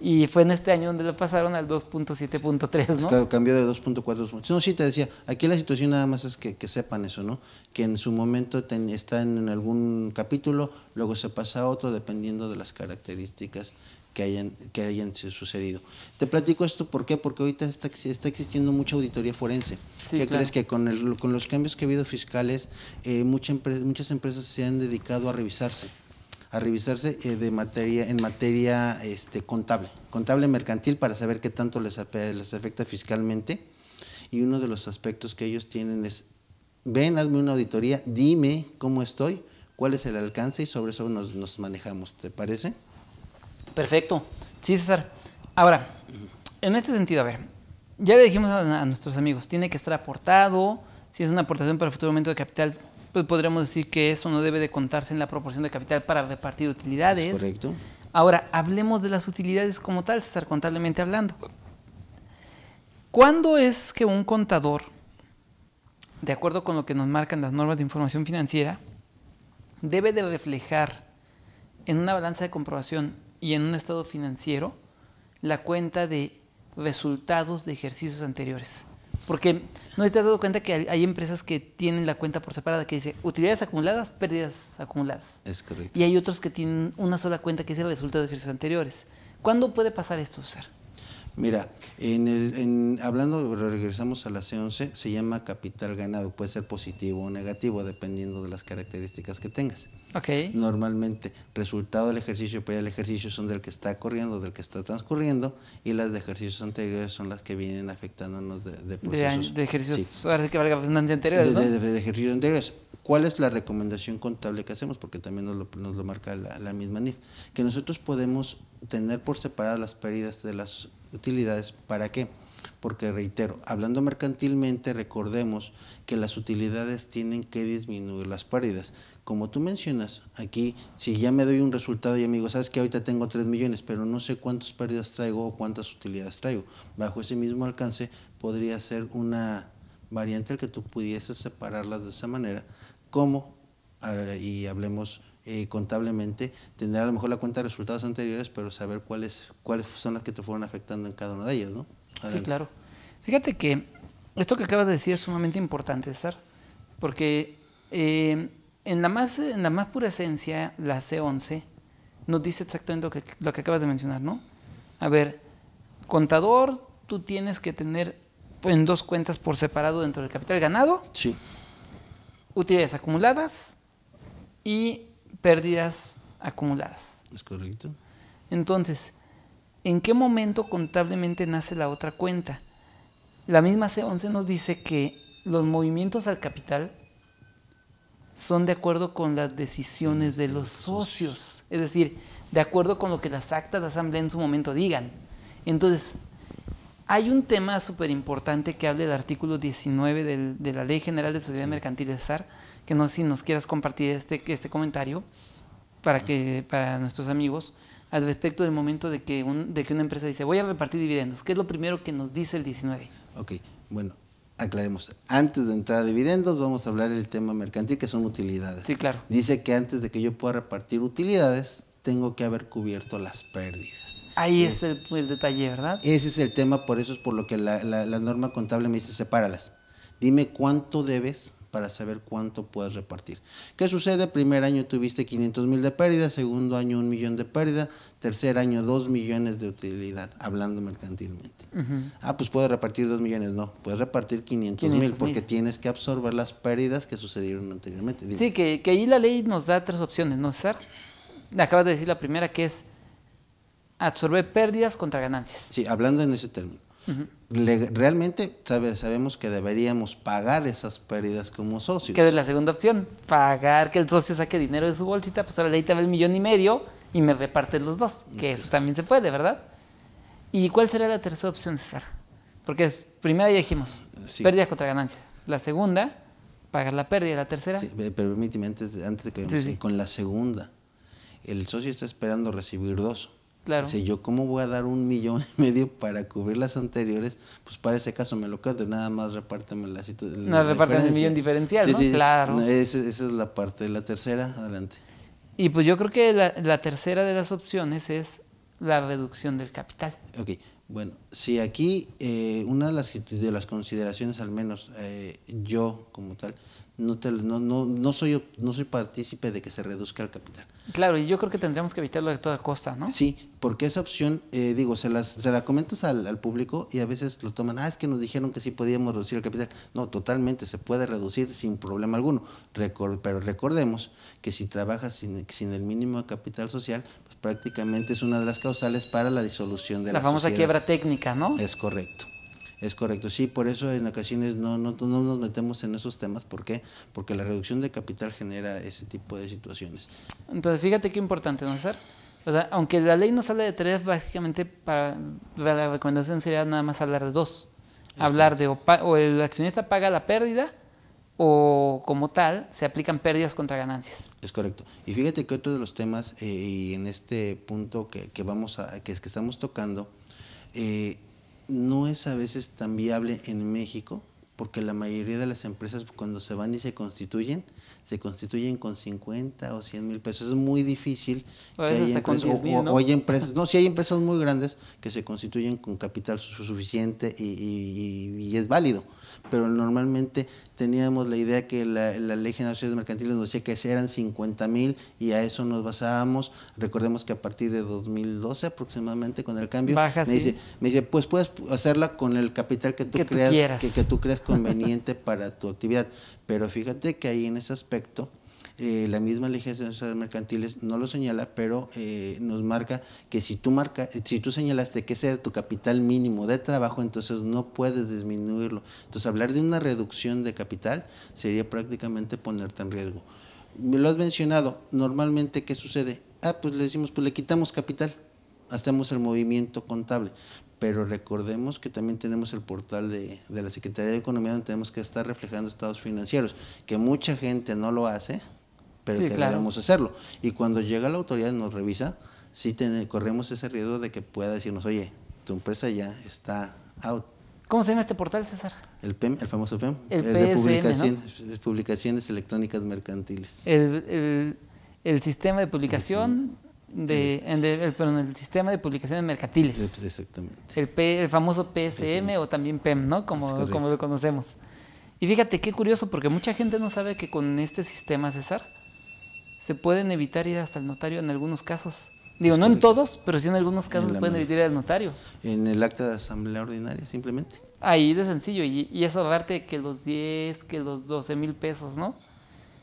Speaker 1: Y fue en este año donde lo pasaron al 2.7.3, ¿no? Claro,
Speaker 2: cambió de 2.4. No, sí, te decía, aquí la situación nada más es que, sepan eso, ¿no? Que en su momento está en algún capítulo, luego se pasa a otro dependiendo de las características que hayan, que hayan sucedido. Te platico esto, ¿por qué? Porque ahorita está, está existiendo mucha auditoría forense. ¿Qué crees? Que con, el, con los cambios que ha habido fiscales, eh, muchas empresas se han dedicado a revisarse a revisarse eh, de materia en materia este contable, contable mercantil para saber qué tanto les, les afecta fiscalmente. Y uno de los aspectos que ellos tienen es ven, hazme una auditoría, dime cómo estoy, cuál es el alcance y sobre eso nos, nos manejamos, ¿te parece?
Speaker 1: Perfecto. Sí, César. Ahora, en este sentido, a ver, ya le dijimos a, nuestros amigos, tiene que estar aportado. Si es una aportación para el futuro aumento de capital, pues podríamos decir que eso no debe de contarse en la proporción de capital para repartir utilidades. correcto. Ahora, hablemos de las utilidades como tal, César, contablemente hablando. ¿Cuándo es que un contador, de acuerdo con lo que nos marcan las normas de información financiera, debe de reflejar en una balanza de comprobación y en un estado financiero la cuenta de resultados de ejercicios anteriores. Porque no te has dado cuenta que hay empresas que tienen la cuenta por separada que dice utilidades acumuladas, pérdidas acumuladas.
Speaker 2: Es correcto. Y
Speaker 1: hay otros que tienen una sola cuenta que dice resultados de ejercicios anteriores. ¿Cuándo puede pasar esto, César?
Speaker 2: Mira, en el, en, hablando, regresamos a la C11, se llama capital ganado, puede ser positivo o negativo, dependiendo de las características que tengas. Okay. Normalmente, resultado del ejercicio pérdida el ejercicio son del que está corriendo, del que está transcurriendo, y las de ejercicios anteriores son las que vienen afectándonos de, procesos. De, ejercicios,
Speaker 1: anteriores, ¿no? de,
Speaker 2: ejercicios anteriores. ¿Cuál es la recomendación contable que hacemos? Porque también nos lo, marca la, la misma NIF. Que nosotros podemos tener por separadas las pérdidas de las utilidades. ¿Para qué? Porque reitero, hablando mercantilmente, recordemos que las utilidades tienen que disminuir las pérdidas. Como tú mencionas, aquí, si ya me doy un resultado y amigo, sabes que ahorita tengo 3 millones, pero no sé cuántas pérdidas traigo o cuántas utilidades traigo. Bajo ese mismo alcance podría ser una variante al que tú pudieses separarlas de esa manera, como, ah, y hablemos eh, contablemente, tener a lo mejor la cuenta de resultados anteriores, pero saber cuáles, cuáles son las que te fueron afectando en cada una de ellas, ¿no? Sí, claro.
Speaker 1: Fíjate que esto que acabas de decir es sumamente importante, César, porque eh, en, la más, en la más pura esencia, la C11 nos dice exactamente lo que, lo que acabas de mencionar, ¿no? A ver, contador, tú tienes que tener en dos cuentas por separado dentro del capital ganado. Sí. Utilidades acumuladas y pérdidas acumuladas.
Speaker 2: Es correcto.
Speaker 1: Entonces, ¿en qué momento contablemente nace la otra cuenta? La misma C11 nos dice que los movimientos al capital son de acuerdo con las decisiones de los socios, es decir, de acuerdo con lo que las actas de asamblea en su momento digan. Entonces, hay un tema súper importante que habla del artículo 19 de la Ley General de sociedad mercantil de SAR, que no sé si nos quieras compartir este, este comentario para, que, para nuestros amigos al respecto del momento de que, de que una empresa dice voy a repartir dividendos. ¿Qué es lo primero que nos dice el 19?
Speaker 2: Ok, bueno, aclaremos. Antes de entrar a dividendos vamos a hablar del tema mercantil que son utilidades. Sí, claro. Dice que antes de que yo pueda repartir utilidades tengo que haber cubierto las pérdidas.
Speaker 1: Ahí está el, detalle, ¿verdad?
Speaker 2: Ese es el tema, por eso es por lo que la, norma contable me dice, sepáralas. Dime cuánto debes para saber cuánto puedes repartir. ¿Qué sucede? Primer año tuviste 500 mil de pérdida, segundo año un millón de pérdida, tercer año dos millones de utilidad, hablando mercantilmente. Ah, pues puedes repartir dos millones, no, puedes repartir 500 mil porque tienes que absorber las pérdidas que sucedieron anteriormente. Sí,
Speaker 1: que, que ahí la ley nos da tres opciones, ¿no, César? Acabas de decir la primera que es absorber pérdidas contra ganancias.
Speaker 2: Sí, hablando en ese término. realmente sabemos que deberíamos pagar esas pérdidas como socios. ¿Qué es
Speaker 1: la segunda opción, pagar que el socio saque dinero de su bolsita, pues ahora le el millón y medio y me reparte los dos, que eso también se puede, ¿verdad? ¿Y cuál será la tercera opción, César? Porque es, primera ya dijimos, pérdidas contra ganancias. La segunda, pagar la pérdida. La tercera... Sí,
Speaker 2: permíteme, antes, antes de que vayamos, con la segunda, el socio está esperando recibir dos Claro. yo cómo voy a dar un millón y medio para cubrir las anteriores, pues para ese caso me lo quedo, nada más repárteme la situación. No, repartanme el millón diferencial, ¿no? claro. Esa, es la parte. La tercera, adelante.
Speaker 1: Y pues yo creo que la, tercera de las opciones es la reducción del capital.
Speaker 2: Ok, bueno, si aquí eh, una de las, de las consideraciones, al menos eh, yo como tal, no, no, no, soy, no soy partícipe de que se reduzca el capital.
Speaker 1: Claro, y yo creo que tendríamos que evitarlo de toda costa, ¿no? Sí, porque esa opción,
Speaker 2: eh, digo, se, las, se la comentas al, público y a veces lo toman, ah, es que nos dijeron que sí podíamos reducir el capital. No, totalmente, se puede reducir sin problema alguno. pero recordemos que si trabajas sin, el mínimo de capital social, pues prácticamente es una de las causales para la disolución de la La famosa quiebra técnica, ¿no? Es correcto. Es correcto, sí, por eso en ocasiones no, no, nos metemos en esos temas. ¿Por qué? Porque la reducción de capital genera ese tipo de situaciones.
Speaker 1: Entonces, fíjate qué importante, ¿no, ser aunque la ley no sale de tres, básicamente para la recomendación sería nada más hablar de dos. hablar de o, el accionista paga la pérdida o como tal se aplican pérdidas contra ganancias. Es
Speaker 2: correcto. Y fíjate que otro de los temas eh, y en este punto que, que vamos a, que, que estamos tocando eh, no es a veces tan viable en México, porque la mayoría de las empresas cuando se van y se constituyen, se constituyen con 50 o 100 mil pesos. Es muy difícil que haya empresas, hay empresas, no, si hay empresas muy grandes que se constituyen con capital suficiente y, es válido. Pero normalmente teníamos la idea que la, ley general de mercantiles nos decía que eran 50 mil y a eso nos basábamos. Recordemos que a partir de 2012 aproximadamente con el cambio, me, dice, me dice, pues puedes hacerla con el capital que tú, creas, que tú creas (laughs) conveniente para tu actividad pero fíjate que ahí en ese aspecto eh, la misma legislación mercantiles no lo señala, pero eh, nos marca que si tú, marca, si tú señalaste que ese era tu capital mínimo de trabajo, entonces no puedes disminuirlo. Entonces hablar de una reducción de capital sería prácticamente ponerte en riesgo. Me lo has mencionado, normalmente ¿qué sucede? Ah, pues le decimos, pues le quitamos capital, hacemos el movimiento contable pero recordemos que también tenemos el portal de, la Secretaría de Economía donde tenemos que estar reflejando estados financieros, que mucha gente no lo hace, pero que debemos hacerlo. Y cuando llega la autoridad y nos revisa, sí corremos ese riesgo de que pueda decirnos, oye, tu empresa ya está out.
Speaker 1: ¿Cómo se llama este portal, César?
Speaker 2: El PEM, el famoso PEM. El de e publicaciones, Electrónicas Mercantiles.
Speaker 1: El, sistema de publicación de, en, el, eh, el, sistema de publicaciones mercantiles. Exactamente. El, famoso PSM o también PEM, ¿no? Como, como lo conocemos. Y fíjate qué curioso, porque mucha gente no sabe que con este sistema, César, se pueden evitar ir hasta el notario en algunos casos. Digo, no en todos, pero sí en algunos casos se pueden evitar ir al notario.
Speaker 2: En el acta de asamblea ordinaria, simplemente.
Speaker 1: Ahí de sencillo, y, y eso aparte que los 10, que los 12 mil pesos, ¿no?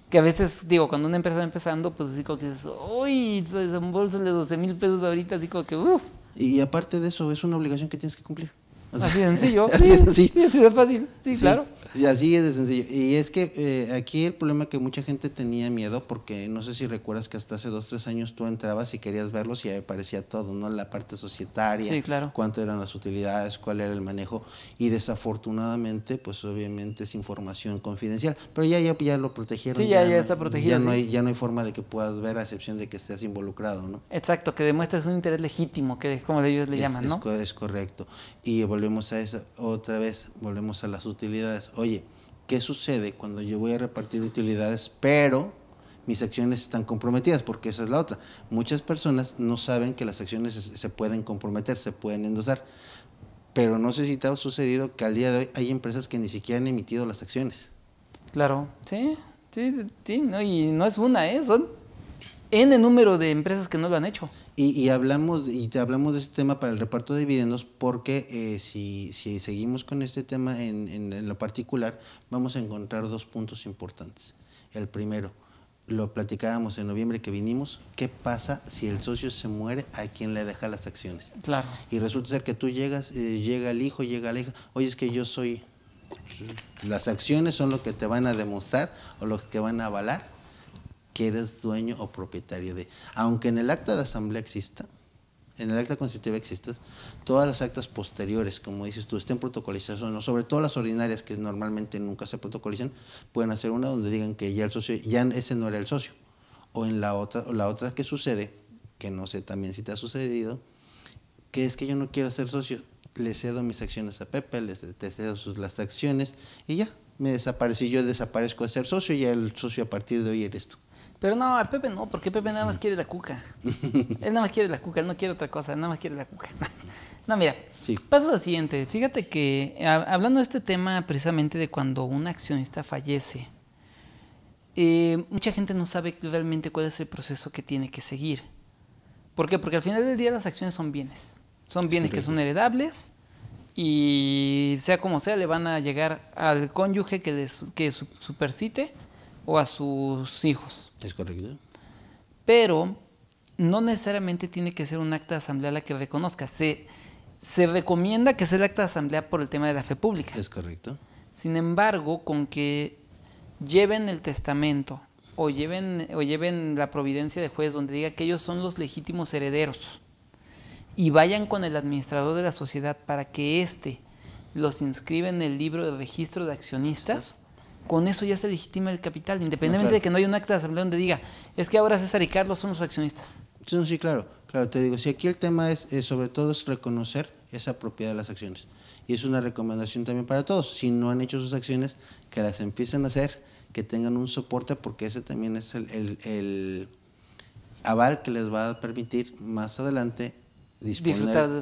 Speaker 1: que a veces, digo, cuando una empresa empezando, pues digo que es, uy, de 12 mil pesos ahorita, digo que, uff.
Speaker 2: Y aparte de eso, es una obligación que tienes que cumplir. así de sencillo, (laughs) sí, así, sí, de fácil, sí. claro. Y así es de sencillo. Y es que eh, aquí el problema que mucha gente tenía miedo, porque no sé si recuerdas que hasta hace dos, tres años tú entrabas y querías verlos y aparecía todo, ¿no? La parte societaria, sí, claro. cuánto eran las utilidades, cuál era el manejo. Y desafortunadamente, pues obviamente es información confidencial. Pero ya, ya, lo protegieron. Sí, ya, ya, está protegido. Ya, no hay, ya no hay forma de que puedas ver, a excepción de que estés involucrado, ¿no?
Speaker 1: Exacto, que demuestres un interés legítimo, que es como ellos le llaman, ¿no?
Speaker 2: Es, es correcto. Y volvemos a eso, otra vez, volvemos a las utilidades oye, ¿qué sucede cuando yo voy a repartir utilidades, pero mis acciones están comprometidas? Porque esa es la otra. Muchas personas no saben que las acciones se pueden comprometer, se pueden endosar. Pero no sé si te ha sucedido que al día de hoy hay empresas que ni siquiera han
Speaker 1: emitido las acciones. Claro, sí, sí, sí, y no es una, ¿eh? son N número de empresas que no lo han hecho. Y, hablamos, y te hablamos de este tema para
Speaker 2: el reparto de dividendos porque eh, si, seguimos con este tema en, lo particular, vamos a encontrar dos puntos importantes. El primero, lo platicábamos en noviembre que vinimos, ¿qué pasa si el socio se muere? ¿A quien le deja las acciones? Claro. Y resulta ser que tú llegas, eh, llega el hijo, llega la hija, oye, es que yo soy... Las acciones son lo que te van a demostrar o lo que van a avalar que eres dueño o propietario de. Aunque en el acta de asamblea exista, en el acta constitutiva existas, todas las actas posteriores, como dices tú, estén protocolizadas o no, sobre todo las ordinarias que normalmente nunca se protocolizan, pueden hacer una donde digan que ya el socio, ya ese no era el socio. O en la otra, la otra que sucede, que no sé también si te ha sucedido, que es que yo no quiero ser socio, le cedo mis acciones a Pepe, le cedo sus, las acciones y ya, me desaparecí, yo desaparezco de ser socio y el socio a partir de hoy eres tú. Pero no, a Pepe
Speaker 1: no, porque Pepe nada más mm. quiere la cuca. él nada más quiere la cuca, él no quiere otra cosa, nada más quiere la cuca. (laughs) no, mira, sí. paso lo siguiente. Fíjate que ah, hablando de este tema precisamente de cuando un accionista fallece, eh, mucha gente no sabe realmente cuál es el proceso que tiene que seguir. ¿Por qué? Porque al final del día las acciones son bienes. Son bienes que son heredables y sea como sea le van a llegar al cónyuge que les que supercite o a sus hijos. Es correcto. Pero no necesariamente tiene que ser un acta de asamblea la que reconozca. Se, se recomienda que sea el acta de asamblea por el tema de la fe pública. Es correcto. Sin embargo, con que lleven el testamento o lleven, o lleven la providencia de juez donde diga que ellos son los legítimos herederos y vayan con el administrador de la sociedad para que éste los inscriba en el libro de registro de accionistas, con eso ya se legitima el capital, independientemente ah, de que no haya un acta de asamblea donde diga, es que ahora César y Carlos son los accionistas.
Speaker 2: Sí, sí, claro, claro, te digo, si aquí el tema es, sobre todo, es reconocer esa propiedad de las acciones. Y es una recomendación también para todos, si no han hecho sus acciones, que las empiecen a hacer, que tengan un soporte, porque ese también es el, el, el aval que les va a permitir más adelante disponer,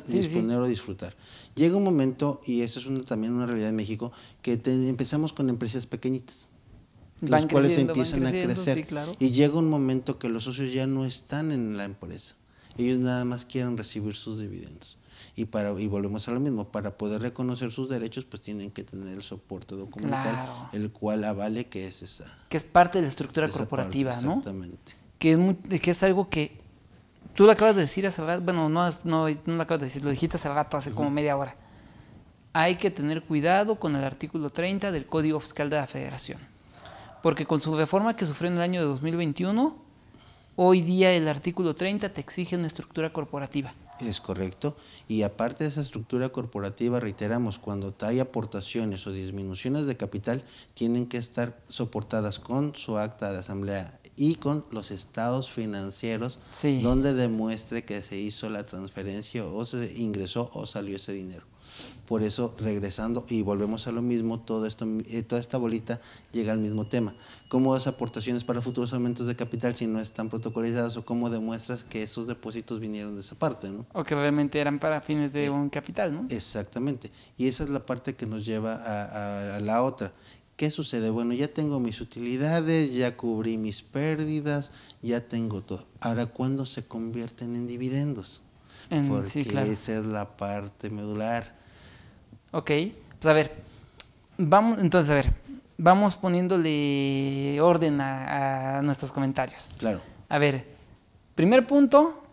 Speaker 2: disfrutar, o disfrutar. Llega un momento, y eso es también una realidad En México, que empezamos con empresas pequeñitas, las cuales empiezan a crecer. Y llega un momento que los socios ya no están en la empresa. Ellos nada más quieren recibir sus dividendos. Y, para, y volvemos a lo mismo, para poder reconocer sus derechos, pues tienen que tener el soporte documental, el cual avale que es esa.
Speaker 1: Que es parte de la estructura corporativa, ¿no? Exactamente. Que que es algo que Tú lo acabas de decir hace bueno, no, no, no lo acabas de decir, lo dijiste hace rato, hace como media hora. Hay que tener cuidado con el artículo 30 del Código Fiscal de la Federación, porque con su reforma que sufrió en el año de 2021, hoy día el artículo 30 te exige una estructura corporativa.
Speaker 2: Es correcto. Y aparte de esa estructura corporativa, reiteramos, cuando hay aportaciones o disminuciones de capital, tienen que estar soportadas con su acta de asamblea y con los estados financieros donde demuestre que se hizo la transferencia o se ingresó o salió ese dinero. Por eso, regresando y volvemos a lo mismo, todo esto, eh, toda esta bolita llega al mismo tema. ¿Cómo das aportaciones para futuros aumentos de capital si no están protocolizadas o cómo demuestras que esos depósitos vinieron de esa parte? ¿no?
Speaker 1: O que realmente eran para
Speaker 2: fines de eh, un capital, ¿no? Exactamente. Y esa es la parte que nos lleva a la otra. ¿Qué sucede? Bueno, ya tengo mis utilidades, ya cubrí mis pérdidas, ya tengo todo. Ahora, ¿cuándo se convierten en dividendos?
Speaker 1: En, Porque esa es la parte medular. Ok, pues a ver, vamos, entonces a ver, vamos poniéndole orden a, a nuestros comentarios. Claro. A ver, primer punto,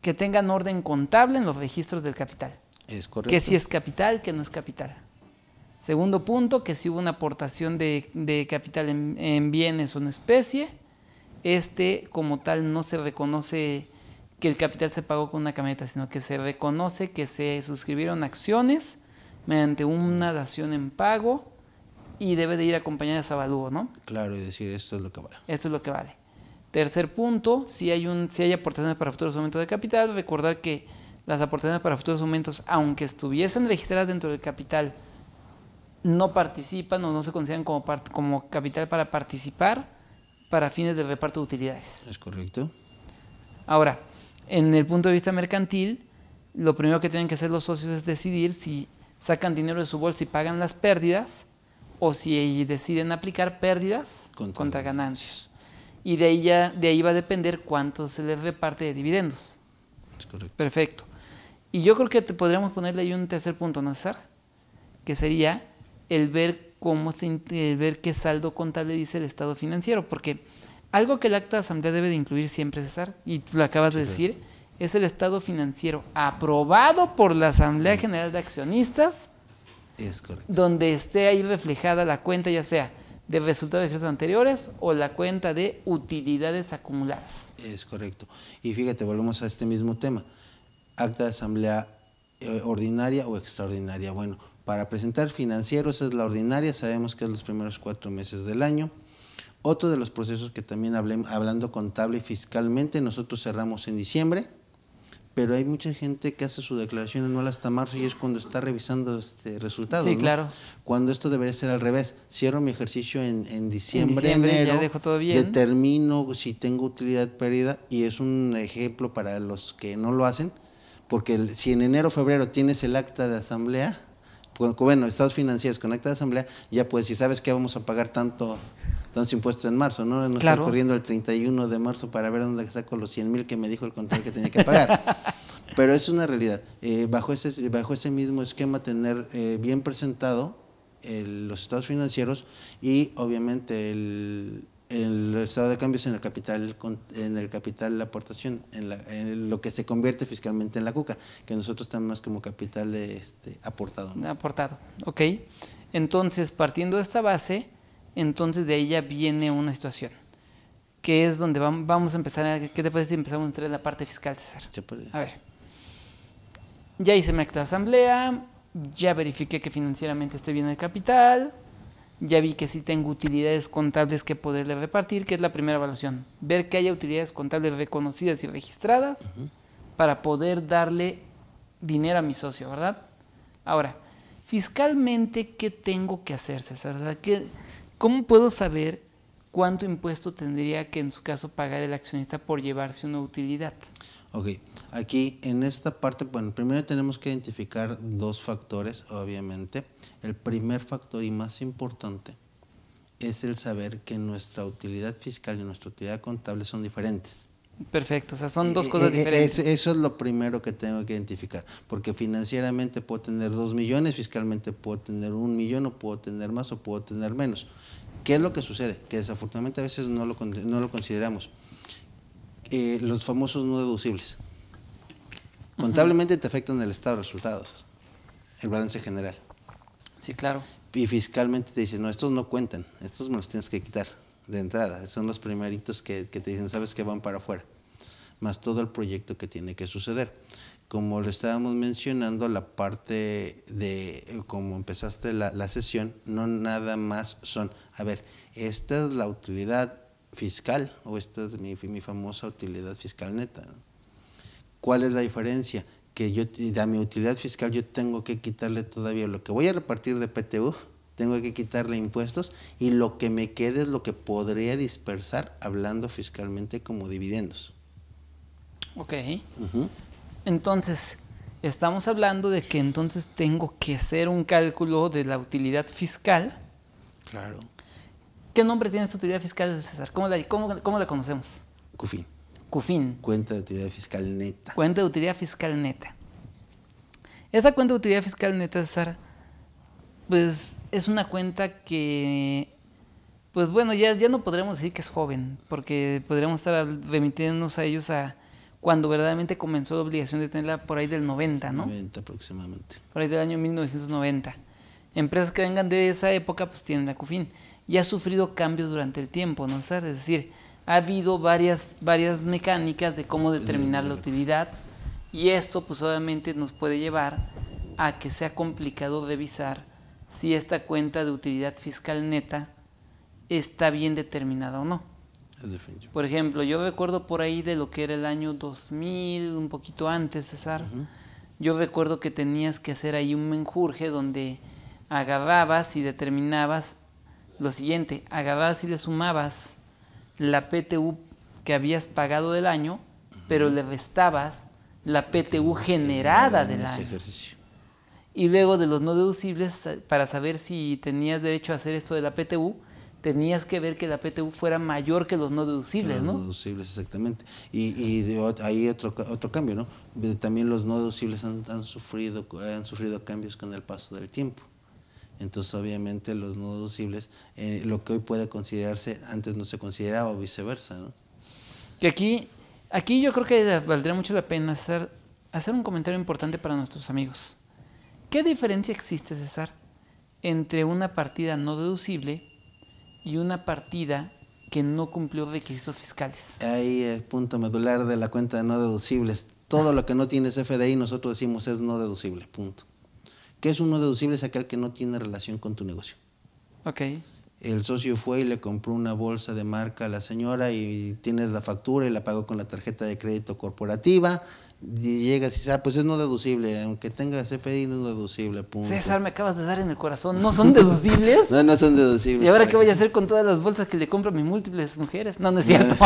Speaker 1: que tengan orden contable en los registros del capital.
Speaker 2: Es correcto. Que si es
Speaker 1: capital, que no es capital. Segundo punto, que si hubo una aportación de, capital en, bienes o en especie, este como tal no se reconoce que el capital se pagó con una camioneta, sino que se reconoce que se suscribieron acciones mediante una dación en pago y debe de ir acompañada de ese avalúo, ¿no?
Speaker 2: Claro, y decir, esto es lo que vale.
Speaker 1: Esto es lo que vale. Tercer punto, si hay, un, si hay aportaciones para futuros aumentos de capital, recordar que las aportaciones para futuros aumentos, aunque estuviesen registradas dentro del capital, no participan o no se consideran como, como capital para participar para fines de reparto de utilidades. Es correcto. Ahora, en el punto de vista mercantil, lo primero que tienen que hacer los socios es decidir si sacan dinero de su bolsa y pagan las pérdidas o si deciden aplicar pérdidas contra, ganancias. Y de ahí, de ahí va a depender cuánto se les reparte de dividendos. Es correcto. Perfecto. Y yo creo que podríamos ponerle ahí un tercer punto, ¿no, César? Que sería el ver cómo ver qué saldo contable dice el estado financiero, porque algo que el acta de asamblea debe de incluir siempre, César, y tú lo acabas de decir, es el estado financiero aprobado por la Asamblea General de Accionistas, es correcto. donde esté ahí reflejada la cuenta, ya sea de resultados de ejercicios anteriores o la cuenta de utilidades acumuladas.
Speaker 2: Es correcto. Y fíjate, volvemos a este mismo tema. Acta de asamblea eh, ordinaria o extraordinaria. Bueno, para presentar financieros es la ordinaria, sabemos que es los primeros cuatro meses del año. Otro de los procesos que también hablé, hablando contable y fiscalmente, nosotros cerramos en diciembre, pero hay mucha gente que hace su declaración anual hasta marzo y es cuando está revisando este resultado Sí, claro. Cuando esto debería ser al revés. Cierro mi ejercicio en, diciembre, en diciembre ya dejo todo bien. determino si tengo utilidad perdida y es un ejemplo para los que no lo hacen, porque si en enero febrero tienes el acta de asamblea, bueno, estados financieros con acta de asamblea, ya puedes decir, ¿sabes qué? Vamos a pagar tanto, tantos impuestos en marzo, ¿no? No estoy corriendo el 31 de marzo para ver dónde saco los 100 mil que me dijo el contador que tenía que pagar. (laughs) Pero es una realidad. Eh, bajo, ese, bajo ese mismo esquema, tener eh, bien presentado eh, los estados financieros y obviamente el, el estado de cambios en el capital en el capital la aportación en, lo que se convierte fiscalmente en la cuca que nosotros estamos como capital este aportado
Speaker 1: aportado ok entonces partiendo de esta base entonces de ella viene una situación que es donde vamos a empezar a, qué te parece si empezamos a entrar en la parte fiscal César a ver ya hice mi acta de asamblea ya verifiqué que financieramente esté bien el capital ya vi que sí tengo utilidades contables que poderle repartir, que es la primera evaluación. Ver que haya utilidades contables reconocidas y registradas para poder darle dinero a mi socio, ¿verdad? Ahora, fiscalmente, ¿qué tengo que hacer, ¿Cómo puedo saber cuánto impuesto tendría que, en su caso, pagar el accionista por llevarse una utilidad?
Speaker 2: Ok, aquí en esta parte, bueno, primero tenemos que identificar dos factores, obviamente el primer factor y más importante es el saber que nuestra utilidad fiscal y nuestra utilidad contable son diferentes.
Speaker 1: Perfecto, o sea, son dos e, cosas e, diferentes.
Speaker 2: Eso es lo primero que tengo que identificar, porque financieramente puedo tener dos millones, fiscalmente puedo tener un millón, o puedo tener más, o puedo tener menos. ¿Qué es lo que sucede? Que desafortunadamente a veces no lo, consideramos. Eh, los famosos no deducibles. Contablemente te afectan el estado de resultados, el balance general. Sí, claro. Y fiscalmente te dicen, no, estos no cuentan, estos me los tienes que quitar de entrada. Son los primeritos que, te dicen, sabes que van para afuera, más todo el proyecto que tiene que suceder. Como lo estábamos mencionando, la parte de, eh, cómo empezaste la, la sesión, no nada más son, a ver, esta es la utilidad fiscal o esta es mi, mi famosa utilidad fiscal neta. ¿Cuál es la diferencia? que yo de mi utilidad fiscal yo tengo que quitarle todavía lo que voy a repartir de PTU, tengo que quitarle impuestos y lo que me quede es lo que podría dispersar hablando fiscalmente como dividendos.
Speaker 1: Ok. Entonces, estamos hablando de que entonces tengo que hacer un cálculo de la utilidad fiscal. Claro. ¿Qué nombre tiene esta utilidad fiscal, César? ¿Cómo la, cómo, cómo la conocemos?
Speaker 2: CUFIN. CUFIN. Cuenta de utilidad fiscal neta.
Speaker 1: Cuenta de utilidad fiscal neta. Esa cuenta de utilidad fiscal neta, César, pues es una cuenta que, pues bueno, ya, ya no podremos decir que es joven, porque podríamos estar remitiéndonos a ellos a cuando verdaderamente comenzó la obligación de tenerla por ahí del 90, ¿no? 90
Speaker 2: aproximadamente.
Speaker 1: Por ahí del año 1990. Empresas que vengan de esa época pues tienen la CUFIN y ha sufrido cambios durante el tiempo, ¿no? Es decir, ha habido varias, varias mecánicas de cómo determinar la utilidad y esto pues obviamente nos puede llevar a que sea complicado revisar si esta cuenta de utilidad fiscal neta está bien determinada o no. Por ejemplo, yo recuerdo por ahí de lo que era el año 2000, un poquito antes, César, yo recuerdo que tenías que hacer ahí un menjurje donde agarrabas y determinabas lo siguiente, agarrabas y le sumabas la PTU que habías pagado del año, pero le restabas la PTU generada del año. Ejercicio. Y luego de los no deducibles, para saber si tenías derecho a hacer esto de la PTU, tenías que ver que la PTU fuera mayor que los no deducibles, ¿no?
Speaker 2: deducibles, exactamente. Y, y de, hay otro, otro cambio, ¿no? También los no deducibles han, sufrido, han sufrido cambios con el paso del tiempo. Entonces, obviamente, los no deducibles, eh, lo que hoy puede considerarse, antes no se consideraba o viceversa. ¿no?
Speaker 1: aquí, aquí yo creo que valdría mucho la pena hacer, hacer un comentario importante para nuestros amigos. ¿Qué diferencia existe, César, entre una partida no deducible y una partida que no cumplió requisitos fiscales?
Speaker 2: Ahí es eh, punto medular de la cuenta de no deducibles. Todo ah. lo que no tiene CFDI nosotros decimos es no deducible, punto que es un no deducible es aquel que no tiene relación con tu negocio. Ok. El socio fue y le compró una bolsa de marca a la señora y tiene la factura y la pagó con la tarjeta de crédito corporativa. Y llegas y dices, ah, pues es no deducible, aunque tenga CFDI no es deducible. Punto. César,
Speaker 1: me acabas de dar en el corazón, ¿no son deducibles? (laughs)
Speaker 2: no, no son deducibles. ¿Y ahora qué voy
Speaker 1: a hacer con todas las bolsas que le compro a mis múltiples mujeres? No, no es cierto.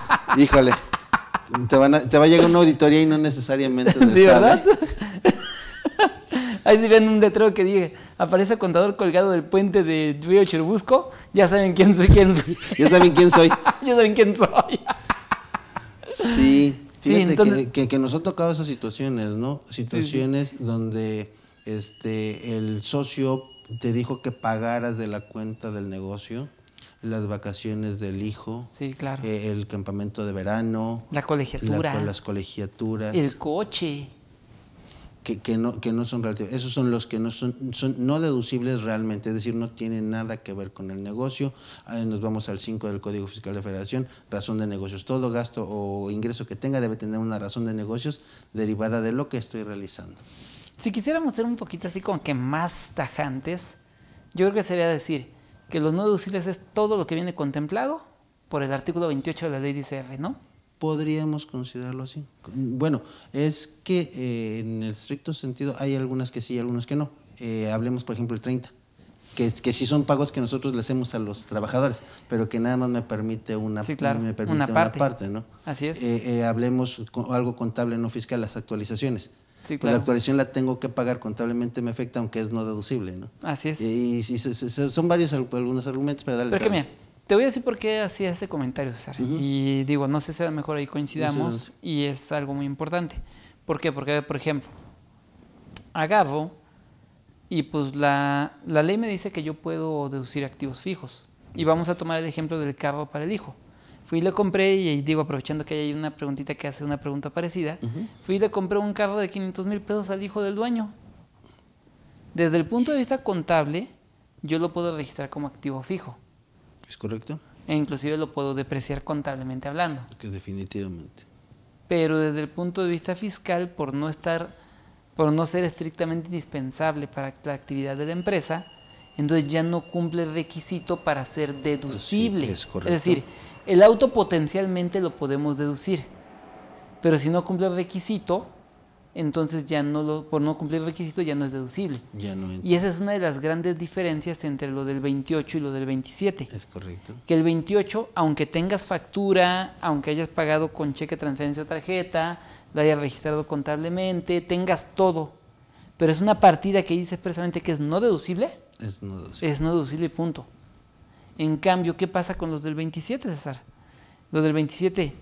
Speaker 2: (laughs) Híjole, te, va a llegar una auditoría y no necesariamente. (laughs) ¿De ¿Sí, verdad?
Speaker 1: (laughs) Ahí se ven un letrero que dije aparece contador colgado del puente de Río Cherbusco, ya saben quién soy. Quién... (laughs) ya saben quién soy. (laughs) ya saben quién soy. sí, fíjate
Speaker 2: que, nos ha tocado esas situaciones, ¿no? Situaciones donde este, el socio te dijo que pagaras de la cuenta del negocio las vacaciones del hijo, sí, claro. Eh, el campamento de verano,
Speaker 1: la colegiatura, las
Speaker 2: colegiaturas, el
Speaker 1: coche,
Speaker 2: que, no, que no son relativos. Esos son los que no son, son no deducibles realmente, es decir, no tienen nada que ver con el negocio. nos vamos al 5 del Código Fiscal de Federación, razón de negocios. Todo gasto o ingreso que tenga debe tener una razón de negocios derivada de lo que estoy realizando.
Speaker 1: Si quisiéramos ser un poquito así como que más tajantes, yo creo que sería decir que los no deducibles es todo lo que viene contemplado por el artículo 28 de la ley de ICF, ¿no? podríamos considerarlo así. Bueno, es que eh, en el estricto
Speaker 2: sentido hay algunas que sí y algunas que no. Eh, hablemos, por ejemplo, el 30, que, que sí son pagos que nosotros le hacemos a los trabajadores, pero que nada más me permite una, una, parte. ¿no? Así es. Eh, hablemos algo contable no fiscal, las actualizaciones. Sí, pues la actualización la tengo que pagar contablemente, me afecta, aunque es no deducible, ¿no? Así es. Y, son varios algunos argumentos para darle. Pero que mira,
Speaker 1: te voy a decir por qué hacía este comentario, César. Y digo, no sé si a lo mejor ahí coincidamos y es algo muy importante. ¿Por qué? Porque, por ejemplo, agarro y pues la, ley me dice que yo puedo deducir activos fijos. Y vamos a tomar el ejemplo del carro para el hijo. Fui y le compré, y digo, aprovechando que hay una preguntita que hace una pregunta parecida, fui y le compré un carro de 500 mil pesos al hijo del dueño. Desde el punto de vista contable, yo lo puedo registrar como activo fijo. ¿Es correcto? E inclusive lo puedo depreciar contablemente hablando.
Speaker 2: Que definitivamente.
Speaker 1: Pero desde el punto de vista fiscal, por no estar, por no ser estrictamente indispensable para la actividad de la empresa, entonces ya no cumple el requisito para ser deducible. es, correcto. es decir, el auto potencialmente lo podemos deducir, pero si no cumple el requisito, entonces ya no lo, por no cumplir requisitos requisito ya no es deducible. y esa es una de las grandes diferencias entre lo del 28 y lo del 27. Es correcto. Que el 28, aunque tengas factura, aunque hayas pagado con cheque, transferencia o tarjeta, la hayas registrado contablemente, tengas todo, pero es una partida que dice expresamente que es no deducible.
Speaker 2: Es no deducible.
Speaker 1: Es no deducible, punto. En cambio, ¿qué pasa con los del 27, César? Los del 27,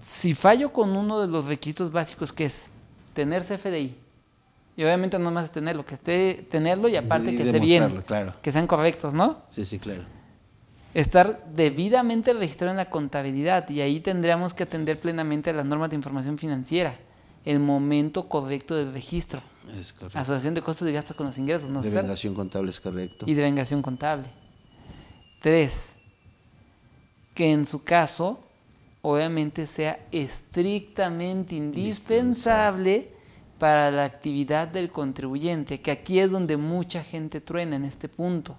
Speaker 1: si fallo con uno de los requisitos básicos que es tener CFDI. Y obviamente no más tenerlo, que esté tenerlo y aparte que esté bien, que sean correctos, ¿no? Sí, sí, claro. Estar debidamente registrado en la contabilidad y ahí tendríamos que atender plenamente a las normas de información financiera, el momento correcto del registro. Es correcto. Asociación de costos y gastos con los ingresos, ¿no? vengación
Speaker 2: contable es correcto.
Speaker 1: Y vengación contable. Tres, que en su caso obviamente sea estrictamente indispensable para la actividad del contribuyente, que aquí es donde mucha gente truena en este punto.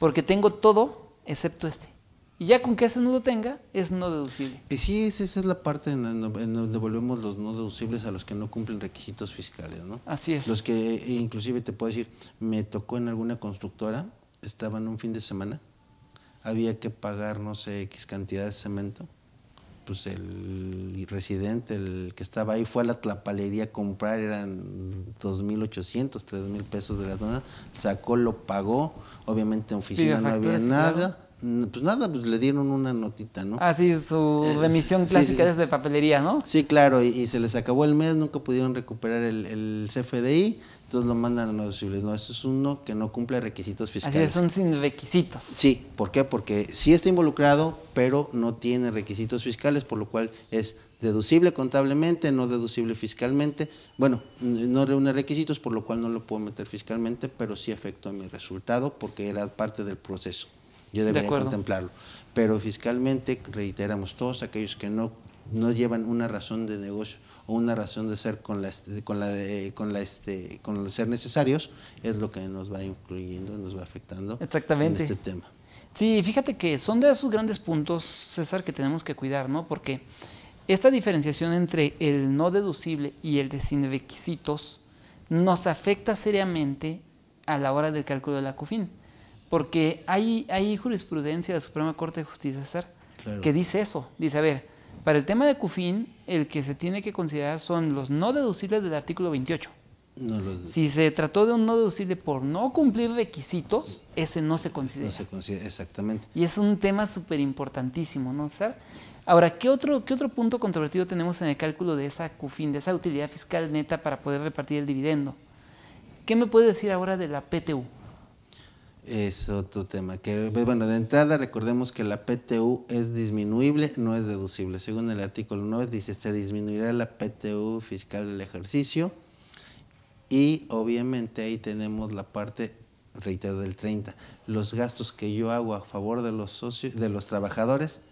Speaker 1: Porque tengo todo excepto este. Y ya con que ese no lo tenga, es no deducible.
Speaker 2: Sí, esa es la parte en, donde devolvemos los no deducibles a los que no cumplen requisitos fiscales, ¿no? Así es. Los que e inclusive te puedo decir, me tocó en alguna constructora, estaban un fin de semana, había que pagar no sé X cantidad de cemento pues el residente, el que estaba ahí, fue a la tlapalería a comprar, eran 2.800, 3.000 pesos de la zona, sacó, lo pagó, obviamente en oficina no había nada. Mm, pues nada, pues le dieron una notita, ¿no? Ah, sí, su eh, remisión clásica es de
Speaker 1: papelería, ¿no?
Speaker 2: Sí, claro, y, y, se les acabó el mes, nunca pudieron recuperar el, el CFDI, entonces lo mandan a los deducibles. No, eso es uno que no cumple requisitos fiscales. Así son sin requisitos. Sí, ¿por qué? Porque sí está involucrado, pero no tiene requisitos fiscales, por lo cual es deducible contablemente, no deducible fiscalmente. Bueno, no reúne requisitos, por lo cual no lo puedo meter fiscalmente, pero sí afectó a mi resultado porque era parte del proceso. Yo debería contemplarlo. Pero fiscalmente, reiteramos, todos aquellos que no, no llevan una razón de negocio una razón de ser con, la, con, con, la, este, con los ser necesarios, es lo que nos va incluyendo, nos va afectando en este tema.
Speaker 1: Sí, fíjate que son de esos grandes puntos, César, que tenemos que cuidar, ¿no? Porque esta diferenciación entre el no deducible y el de sin requisitos nos afecta seriamente a la hora del cálculo de la CUFIN. Porque hay, hay jurisprudencia de la Suprema Corte de Justicia, César, que dice eso. Dice, a ver, para el tema de CUFIN el que se tiene que considerar son los no deducibles del artículo 28. si se trató de un no deducible por no cumplir requisitos, ese no se considera. No se considera, exactamente. Y es un tema súper importantísimo, ¿no, Ahora, ¿qué otro, ¿qué otro punto controvertido tenemos en el cálculo de esa CUFIN, de esa utilidad fiscal neta para poder repartir el dividendo? ¿Qué me puede decir ahora de la PTU?
Speaker 2: Es otro tema. Que, pues, bueno, de entrada recordemos que la PTU es disminuible, no es deducible. Según el artículo 9 dice, se disminuirá la PTU fiscal del ejercicio y obviamente ahí tenemos la parte, reitero, del 30. Los gastos que yo hago a favor de los, socios, de los trabajadores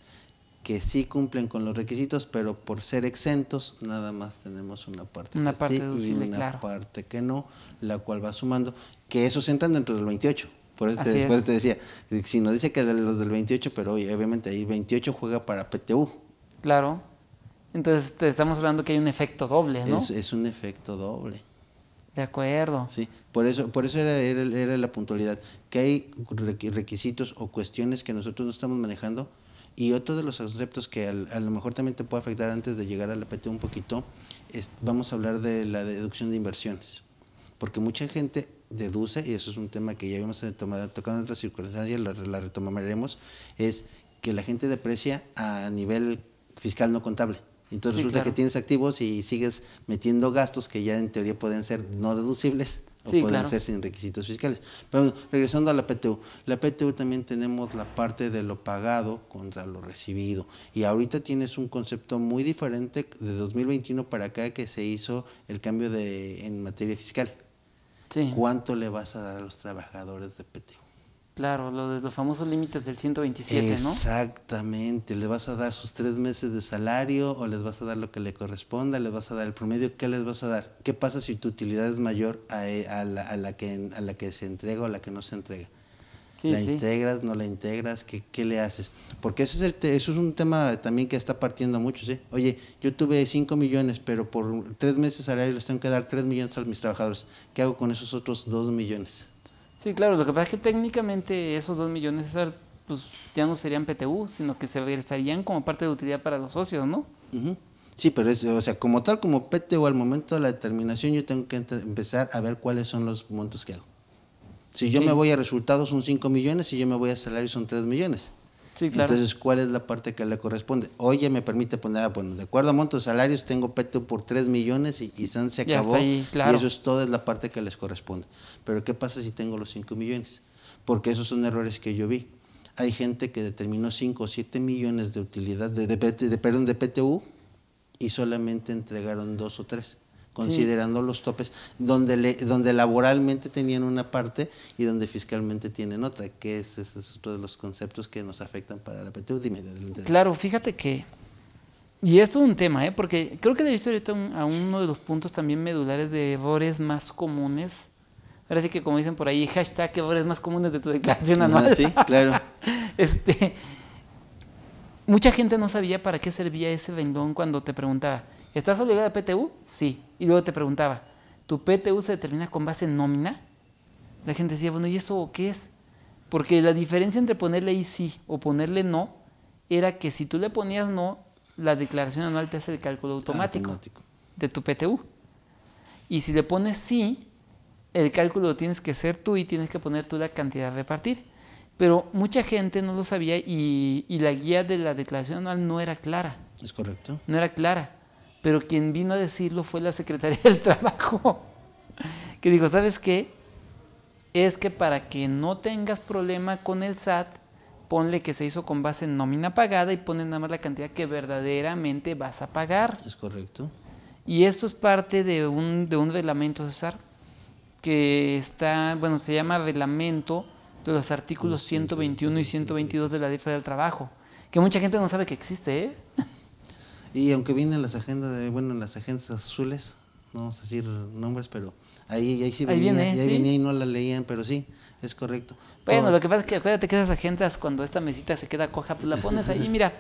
Speaker 2: que sí cumplen con los requisitos, pero por ser exentos, nada más tenemos una parte una que parte sí y una parte que no, la cual va sumando, que esos entran dentro del 28. Por eso, te, decía, si nos dice que de los del 28, pero obviamente ahí 28 juega para PTU.
Speaker 1: Claro. Entonces te estamos hablando que hay un efecto doble, ¿no?
Speaker 2: Es, un efecto doble.
Speaker 1: De acuerdo.
Speaker 2: Sí, por eso, por eso era, era, la puntualidad, que hay requisitos o cuestiones que nosotros no estamos manejando y otro de los conceptos que a lo mejor también te puede afectar antes de llegar a la PTU un poquito, vamos a hablar de la deducción de inversiones, porque mucha gente deduce, y eso es un tema que ya habíamos tocado en otras circunstancias, la, la retomaremos, es que la gente deprecia a nivel fiscal no contable. Entonces resulta que tienes activos y sigues metiendo gastos que ya en teoría pueden ser no deducibles o pueden ser sin requisitos fiscales. Pero bueno, regresando a la PTU, la PTU también tenemos la parte de lo pagado contra lo recibido. Y ahorita tienes un concepto muy diferente de 2021 para acá que se hizo el cambio de, en materia fiscal ¿cuánto le vas a dar a los trabajadores de PTU?
Speaker 1: Claro, lo de los famosos límites del 127, ¿no?
Speaker 2: Exactamente, le vas a dar sus tres meses de salario o les vas a dar lo que le corresponda, les vas a dar el promedio, ¿qué les vas a dar? ¿Qué pasa si tu utilidad es mayor a, e, a, la, a la, que, a la que se entrega o a la que no se entrega? ¿La integras, no la integras? ¿Qué, qué le haces? Porque ese es el eso es un tema también que está partiendo mucho. ¿sí? Oye, yo tuve 5 millones, pero por tres meses salarios les tengo que dar 3 millones a mis trabajadores. ¿Qué hago con esos otros 2 millones?
Speaker 1: Sí, claro, lo que pasa es que técnicamente esos 2 millones pues, ya no serían PTU, sino que se regresarían como parte de utilidad para los socios, ¿no?
Speaker 2: Sí, pero o sea, como tal, como PTU, al momento de la determinación, yo tengo que empezar a ver cuáles son los montos que hago. Si yo me voy a resultados son 5 millones, si yo me voy a salario son 3 millones. Entonces, ¿cuál es la parte que le corresponde? Oye, me permite poner, ah, bueno, de acuerdo a montos salarios, tengo peto por 3 millones y, se acabó. Y eso es toda la parte que les corresponde. Pero, ¿qué pasa si tengo los 5 millones? Porque esos son errores que yo vi. Hay gente que determinó 5 o 7 millones de utilidad, de, de, perdón, de PTU, y solamente entregaron 2 o 3
Speaker 1: considerando
Speaker 2: los topes, donde, donde laboralmente tenían una parte y donde fiscalmente tienen otra, que es, ese es otro de los conceptos que nos afectan para la PTU. Dime,
Speaker 1: Claro, fíjate que, y esto es un tema, ¿eh? porque creo que debiste ahorita a uno de los puntos también medulares de errores más comunes. Ahora sí que como dicen por ahí, hashtag errores más comunes de tu declaración anual. Sí, claro. (laughs) este, mucha gente no sabía para qué servía ese vendón cuando te preguntaba, ¿Estás obligado a PTU? Sí. Y luego te preguntaba, ¿tu PTU se determina con base en nómina? La gente decía, bueno, ¿y eso qué es? Porque la diferencia entre ponerle y sí o ponerle no era que si tú le ponías no, la declaración anual te hace el cálculo automático, de tu PTU. Y si le pones sí, el cálculo lo tienes que hacer tú y tienes que poner tú la cantidad a repartir. Pero mucha gente no lo sabía y, y la guía de la declaración anual no era clara. Es correcto. No era clara pero quien vino a decirlo fue la Secretaría (laughs) del Trabajo, que dijo, ¿sabes qué? Es que para que no tengas problema con el SAT, ponle que se hizo con base en nómina pagada y ponen nada más la cantidad que verdaderamente vas a pagar. Es correcto. Y esto es parte de un, de un reglamento, César, que está, bueno, se llama reglamento de los artículos 121 y 122 de la Ley del Trabajo, que mucha gente no sabe que existe, ¿eh?
Speaker 2: Y aunque vienen las agendas, de, bueno, las agencias azules, no vamos a decir nombres, pero ahí, ahí sí ahí y ahí no la leían, pero sí, es correcto. Bueno, lo que pasa es
Speaker 1: que acuérdate que esas agendas, cuando esta mesita se queda coja, pues la pones ahí, (laughs) mira,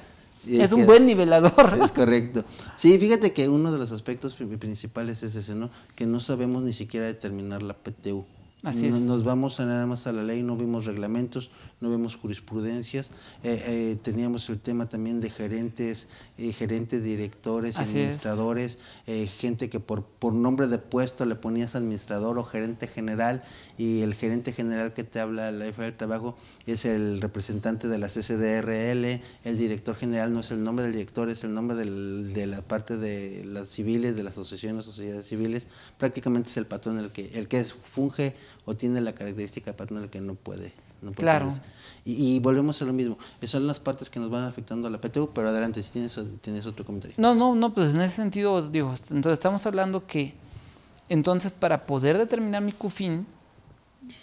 Speaker 1: es un buen nivelador.
Speaker 2: Es correcto. Sí, fíjate que uno de los aspectos principales es ese, ¿no? Que no sabemos ni siquiera determinar la PTU. Así es. Nos, vamos nada más a la ley, no vimos reglamentos, no vemos jurisprudencias. Eh, eh, teníamos el tema también de gerentes, eh, gerentes, directores, administradores, gente que por, por nombre de puesto le ponías administrador o gerente general y el gerente general que te habla la FA del Trabajo es el representante de la CCDRL, el director general no es el nombre del director, es el nombre de la parte de las civiles, de las asociaciones, sociedades civiles, prácticamente es el patrón el que, el que funge o tiene la característica patrón que no puede claro. Y, volvemos a lo mismo. Esas son las partes que nos van afectando a la PTU, pero adelante, si tienes, tienes otro comentario.
Speaker 1: No, no, no, pues en ese sentido, digo, entonces estamos hablando que, entonces, para poder determinar mi CUFIN,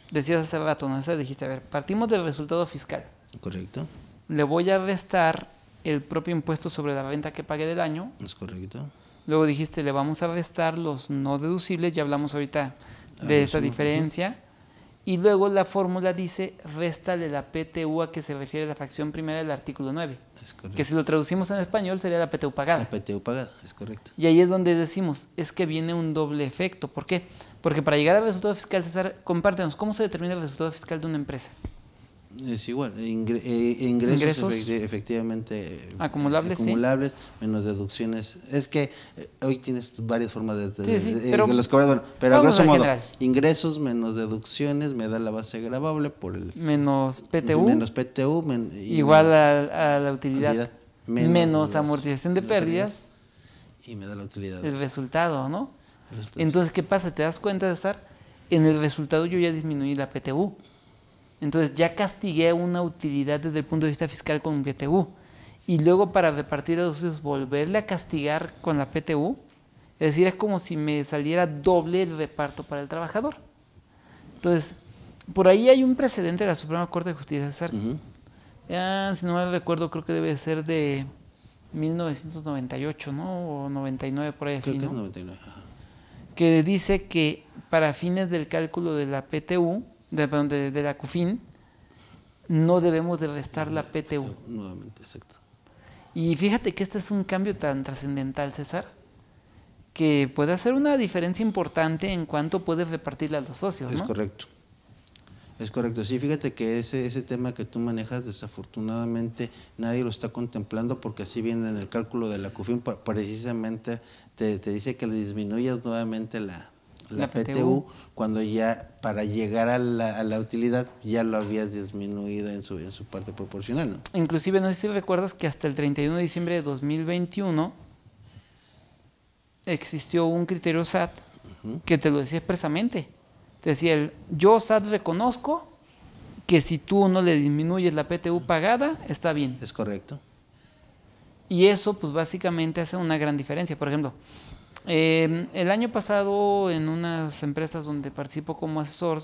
Speaker 1: decías hace rato, ¿no? dijiste, a ver, partimos del resultado fiscal. Correcto. Le voy a restar el propio impuesto sobre la renta que pagué del año. Es correcto. Luego dijiste, le vamos a restar los no deducibles, ya hablamos ahorita ah, de esa diferencia. Y luego la fórmula dice, réstale la PTU a que se refiere a la facción primera del artículo 9. que si lo traducimos en español sería la PTU pagada. La PTU pagada, es correcto. Y ahí es donde decimos, es que viene un doble efecto. ¿Por qué? Porque para llegar al resultado fiscal, César, compártenos, ¿cómo se determina el resultado fiscal de una empresa?
Speaker 2: Es igual, eh, ingresos, efectivamente eh, ah, acumulables, menos deducciones. Es que eh, hoy tienes varias formas de, pero, los cobras, pero a grosso modo, ingresos menos deducciones me da la base gravable por el... Menos PTU. Menos PTU. igual
Speaker 1: a, la utilidad. menos, amortización de pérdidas.
Speaker 2: Y me da la utilidad. El
Speaker 1: resultado, ¿no? Entonces, ¿qué pasa? ¿Te das cuenta de estar? En el resultado yo ya disminuí la PTU entonces ya castigué una utilidad desde el punto de vista fiscal con un PTU. Y luego para repartir los socios volverle a castigar con la PTU. Es decir, es como si me saliera doble el reparto para el trabajador. Entonces, por ahí hay un precedente de la Suprema Corte de Justicia, de si no mal recuerdo, creo que debe ser de 1998, ¿no? O 99, por ahí así, ¿no? Que dice que para fines del cálculo de la PTU, de, de, la CUFIN, no debemos de restar la PTU. Nuevamente, exacto. Y fíjate que este es un cambio tan trascendental, César, que puede hacer una diferencia importante en cuanto puedes repartirla a los socios. Es
Speaker 2: correcto. Es correcto. Sí, fíjate que ese, ese tema que tú manejas, desafortunadamente nadie lo está contemplando porque así viene en el cálculo de la CUFIN, precisamente te, te dice que le disminuyas nuevamente la,
Speaker 1: la, PTU,
Speaker 2: cuando ya para llegar a la, utilidad ya lo habías disminuido en su, parte proporcional.
Speaker 1: Inclusive, no sé si recuerdas que hasta el 31 de diciembre de 2021 existió un criterio SAT que te lo decía expresamente. Te decía, el, yo SAT reconozco que si tú no le disminuyes la PTU pagada, está bien. Es correcto. Y eso, pues básicamente hace una gran diferencia. Por ejemplo, Em, el año pasado, en unas empresas donde participo como asesor,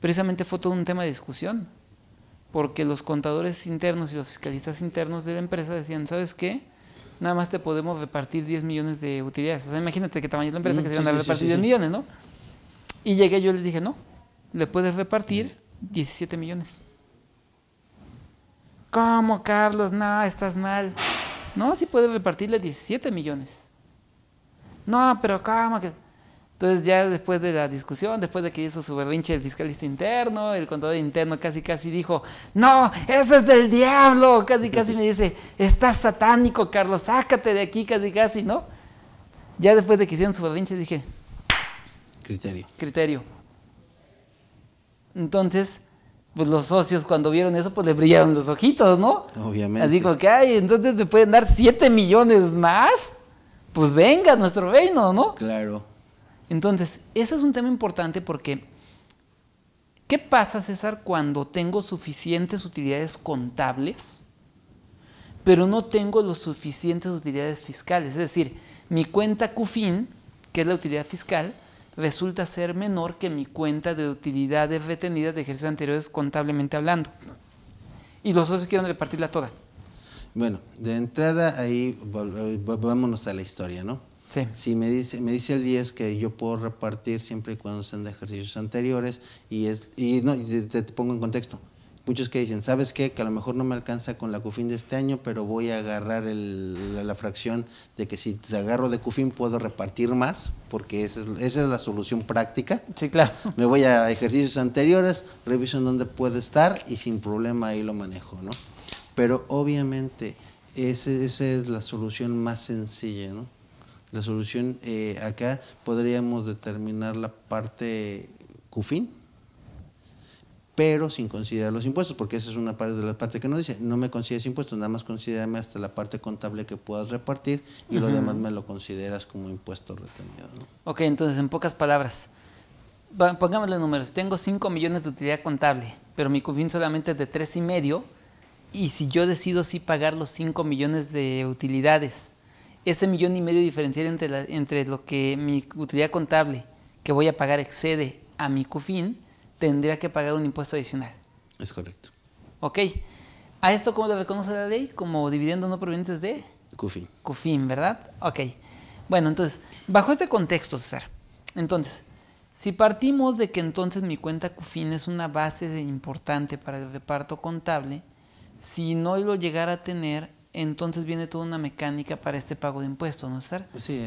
Speaker 1: precisamente fue todo un tema de discusión, porque los contadores internos y los fiscalistas internos de la empresa decían, ¿sabes qué? Nada más te podemos repartir 10 millones de utilidades. O sea, imagínate que tamaño es la empresa mm, que te van a repartir 10 millones, ¿no? Y llegué yo y les dije, no, le puedes repartir 17 millones. ¿Cómo, Carlos? No, estás mal. No, sí puedes repartirle 17 millones. No, pero calma que? Entonces ya después de la discusión, después de que hizo su berrinche el fiscalista interno, el contador interno casi casi dijo, no, eso es del diablo, casi casi me dice, estás satánico, Carlos, sácate de aquí, casi casi, ¿no? Ya después de que hicieron su berrinche dije, criterio. Criterio. Entonces, pues los socios cuando vieron eso, pues le brillaron los ojitos, ¿no? Obviamente. Así como que, entonces me pueden dar 7 millones más pues venga nuestro reino, ¿no? Claro. Entonces, ese es un tema importante porque, ¿qué pasa, César, cuando tengo suficientes utilidades contables, pero no tengo las suficientes utilidades fiscales? Es decir, mi cuenta CUFIN, que es la utilidad fiscal, resulta ser menor que mi cuenta de utilidades retenidas de ejercicios anteriores contablemente hablando. Y los socios quieren repartirla toda.
Speaker 2: Bueno, de entrada ahí eh, vámonos a la historia, ¿no? Sí. Si me dice, me dice el 10 que yo puedo repartir siempre y cuando sean de ejercicios anteriores y es y no te, pongo en contexto. Muchos que dicen, ¿sabes qué? Que a lo mejor no me alcanza con la CUFIN de este año, pero voy a agarrar la, fracción de que si te agarro de CUFIN puedo repartir más, porque esa es, esa es la solución práctica. Sí, claro. Me voy a ejercicios anteriores, reviso en dónde puede estar y sin problema ahí lo manejo, ¿no? Pero obviamente esa, es la solución más sencilla, ¿no? La solución eh, acá podríamos determinar la parte CUFIN, pero sin considerar los impuestos, porque esa es una parte de la parte que no dice, no me consideres impuestos, nada más considérame hasta la parte contable que puedas repartir y lo demás me lo consideras como impuesto retenido.
Speaker 1: ¿no? Ok, entonces en pocas palabras, pongámosle números, tengo 5 millones de utilidad contable, pero mi CUFIN solamente es de 3,5 y medio y si yo decido sí pagar los 5 millones de utilidades, ese millón y medio diferencial entre, entre lo que mi utilidad contable que voy a pagar excede a mi CUFIN, tendría que pagar un impuesto adicional. Es correcto. Ok. ¿A esto cómo lo reconoce la ley? Como dividendos no provenientes de... CUFIN. CUFIN, ¿verdad? Ok. Bueno, entonces, bajo este contexto, César, entonces, si partimos de que entonces mi cuenta CUFIN es una base importante para el reparto contable, si no lo llegara a tener, entonces viene toda una mecánica para este pago de impuestos, ¿no, cierto? Sí.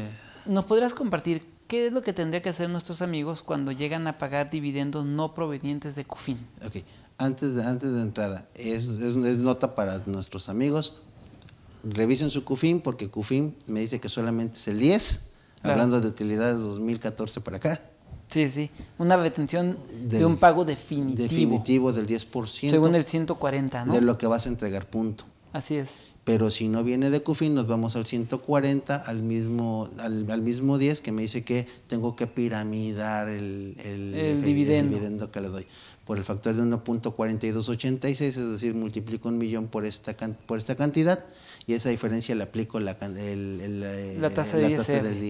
Speaker 1: ¿Nos podrías compartir qué es lo que tendría que hacer nuestros amigos cuando llegan a pagar dividendos no provenientes de Cufin? Ok,
Speaker 2: antes de, antes de entrada, es, es, nota para nuestros amigos. Revisen su CUFIN porque CUFIN me dice que solamente es el 10, hablando de utilidades 2014 para acá.
Speaker 1: Sí, sí, una retención de un pago definitivo. Definitivo
Speaker 2: del 10%. Según el
Speaker 1: 140, ¿no? De lo
Speaker 2: que vas a entregar, punto. Así es. Pero si no viene de CUFIN, nos vamos al 140, al mismo, al, mismo 10, que me dice que tengo que piramidar el, el, dividendo. que le doy por el factor de 1.4286, es decir, multiplico un millón por esta, por esta cantidad y esa diferencia la aplico la, la tasa, del,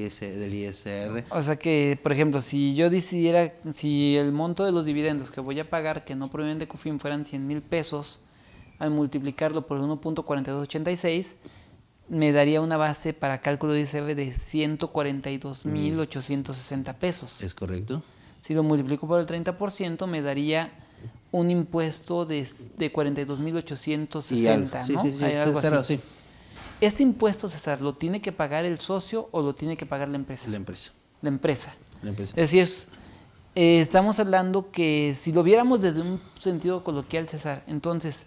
Speaker 2: ISR.
Speaker 1: O sea que, por ejemplo, si yo decidiera, si el monto de los dividendos que voy a pagar que no provienen de CUFIN fueran 100 mil pesos, al multiplicarlo por 1.4286, me daría una base para cálculo de ISR de 142.860 pesos. ¿Es correcto? Si lo multiplico por el 30%, me daría un impuesto de, de 42.860, ¿no? Sí, sí, sí, sí. Este impuesto, César, ¿lo tiene que pagar el socio o lo tiene que pagar la empresa? La empresa. La empresa. La empresa. Es decir, eh, estamos hablando que si lo viéramos desde un sentido coloquial, César, entonces,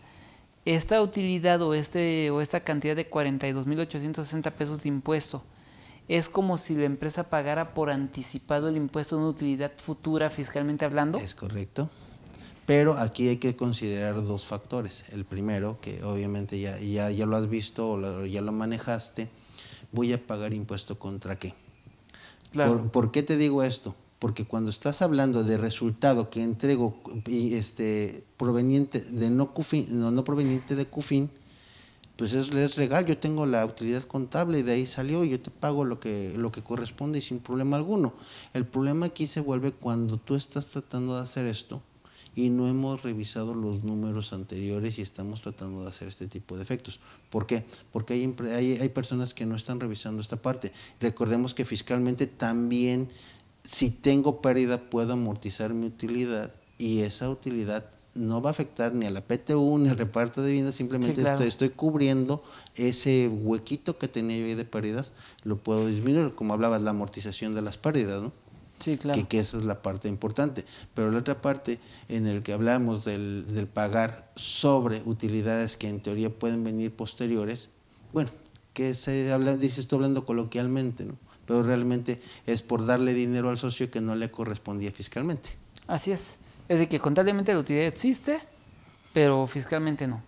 Speaker 1: esta utilidad o, este, o esta cantidad de 42.860 pesos de impuesto es como si la empresa pagara por anticipado el impuesto de una utilidad futura fiscalmente hablando. Es
Speaker 2: correcto. Pero aquí hay que considerar dos factores. El primero, que obviamente ya, ya, ya lo has visto o ya lo manejaste, voy a pagar impuesto contra qué. Claro. ¿Por, qué te digo esto? Porque cuando estás hablando de resultado que entrego este, proveniente de no, cufin, no, proveniente de CUFIN, pues es, es legal, yo tengo la utilidad contable y de ahí salió y yo te pago lo que, lo que corresponde y sin problema alguno. El problema aquí se vuelve cuando tú estás tratando de hacer esto y no hemos revisado los números anteriores y estamos tratando de hacer este tipo de efectos. ¿Por qué? Porque hay, hay, personas que no están revisando esta parte. Recordemos que fiscalmente también, si tengo pérdida, puedo amortizar mi utilidad y esa utilidad no va a afectar ni a la PTU ni al reparto de viviendas, simplemente estoy, cubriendo ese huequito que tenía yo ahí de pérdidas, lo puedo disminuir, como hablabas, la amortización de las pérdidas, ¿no? Sí, claro. que, esa es la parte importante. Pero la otra parte en el que hablamos del, del pagar sobre utilidades que en teoría pueden venir posteriores, bueno, que se habla, dice esto hablando coloquialmente, ¿no? pero realmente es por darle dinero al socio que no le
Speaker 1: correspondía fiscalmente. Así es, es de que contablemente la utilidad existe, pero fiscalmente no.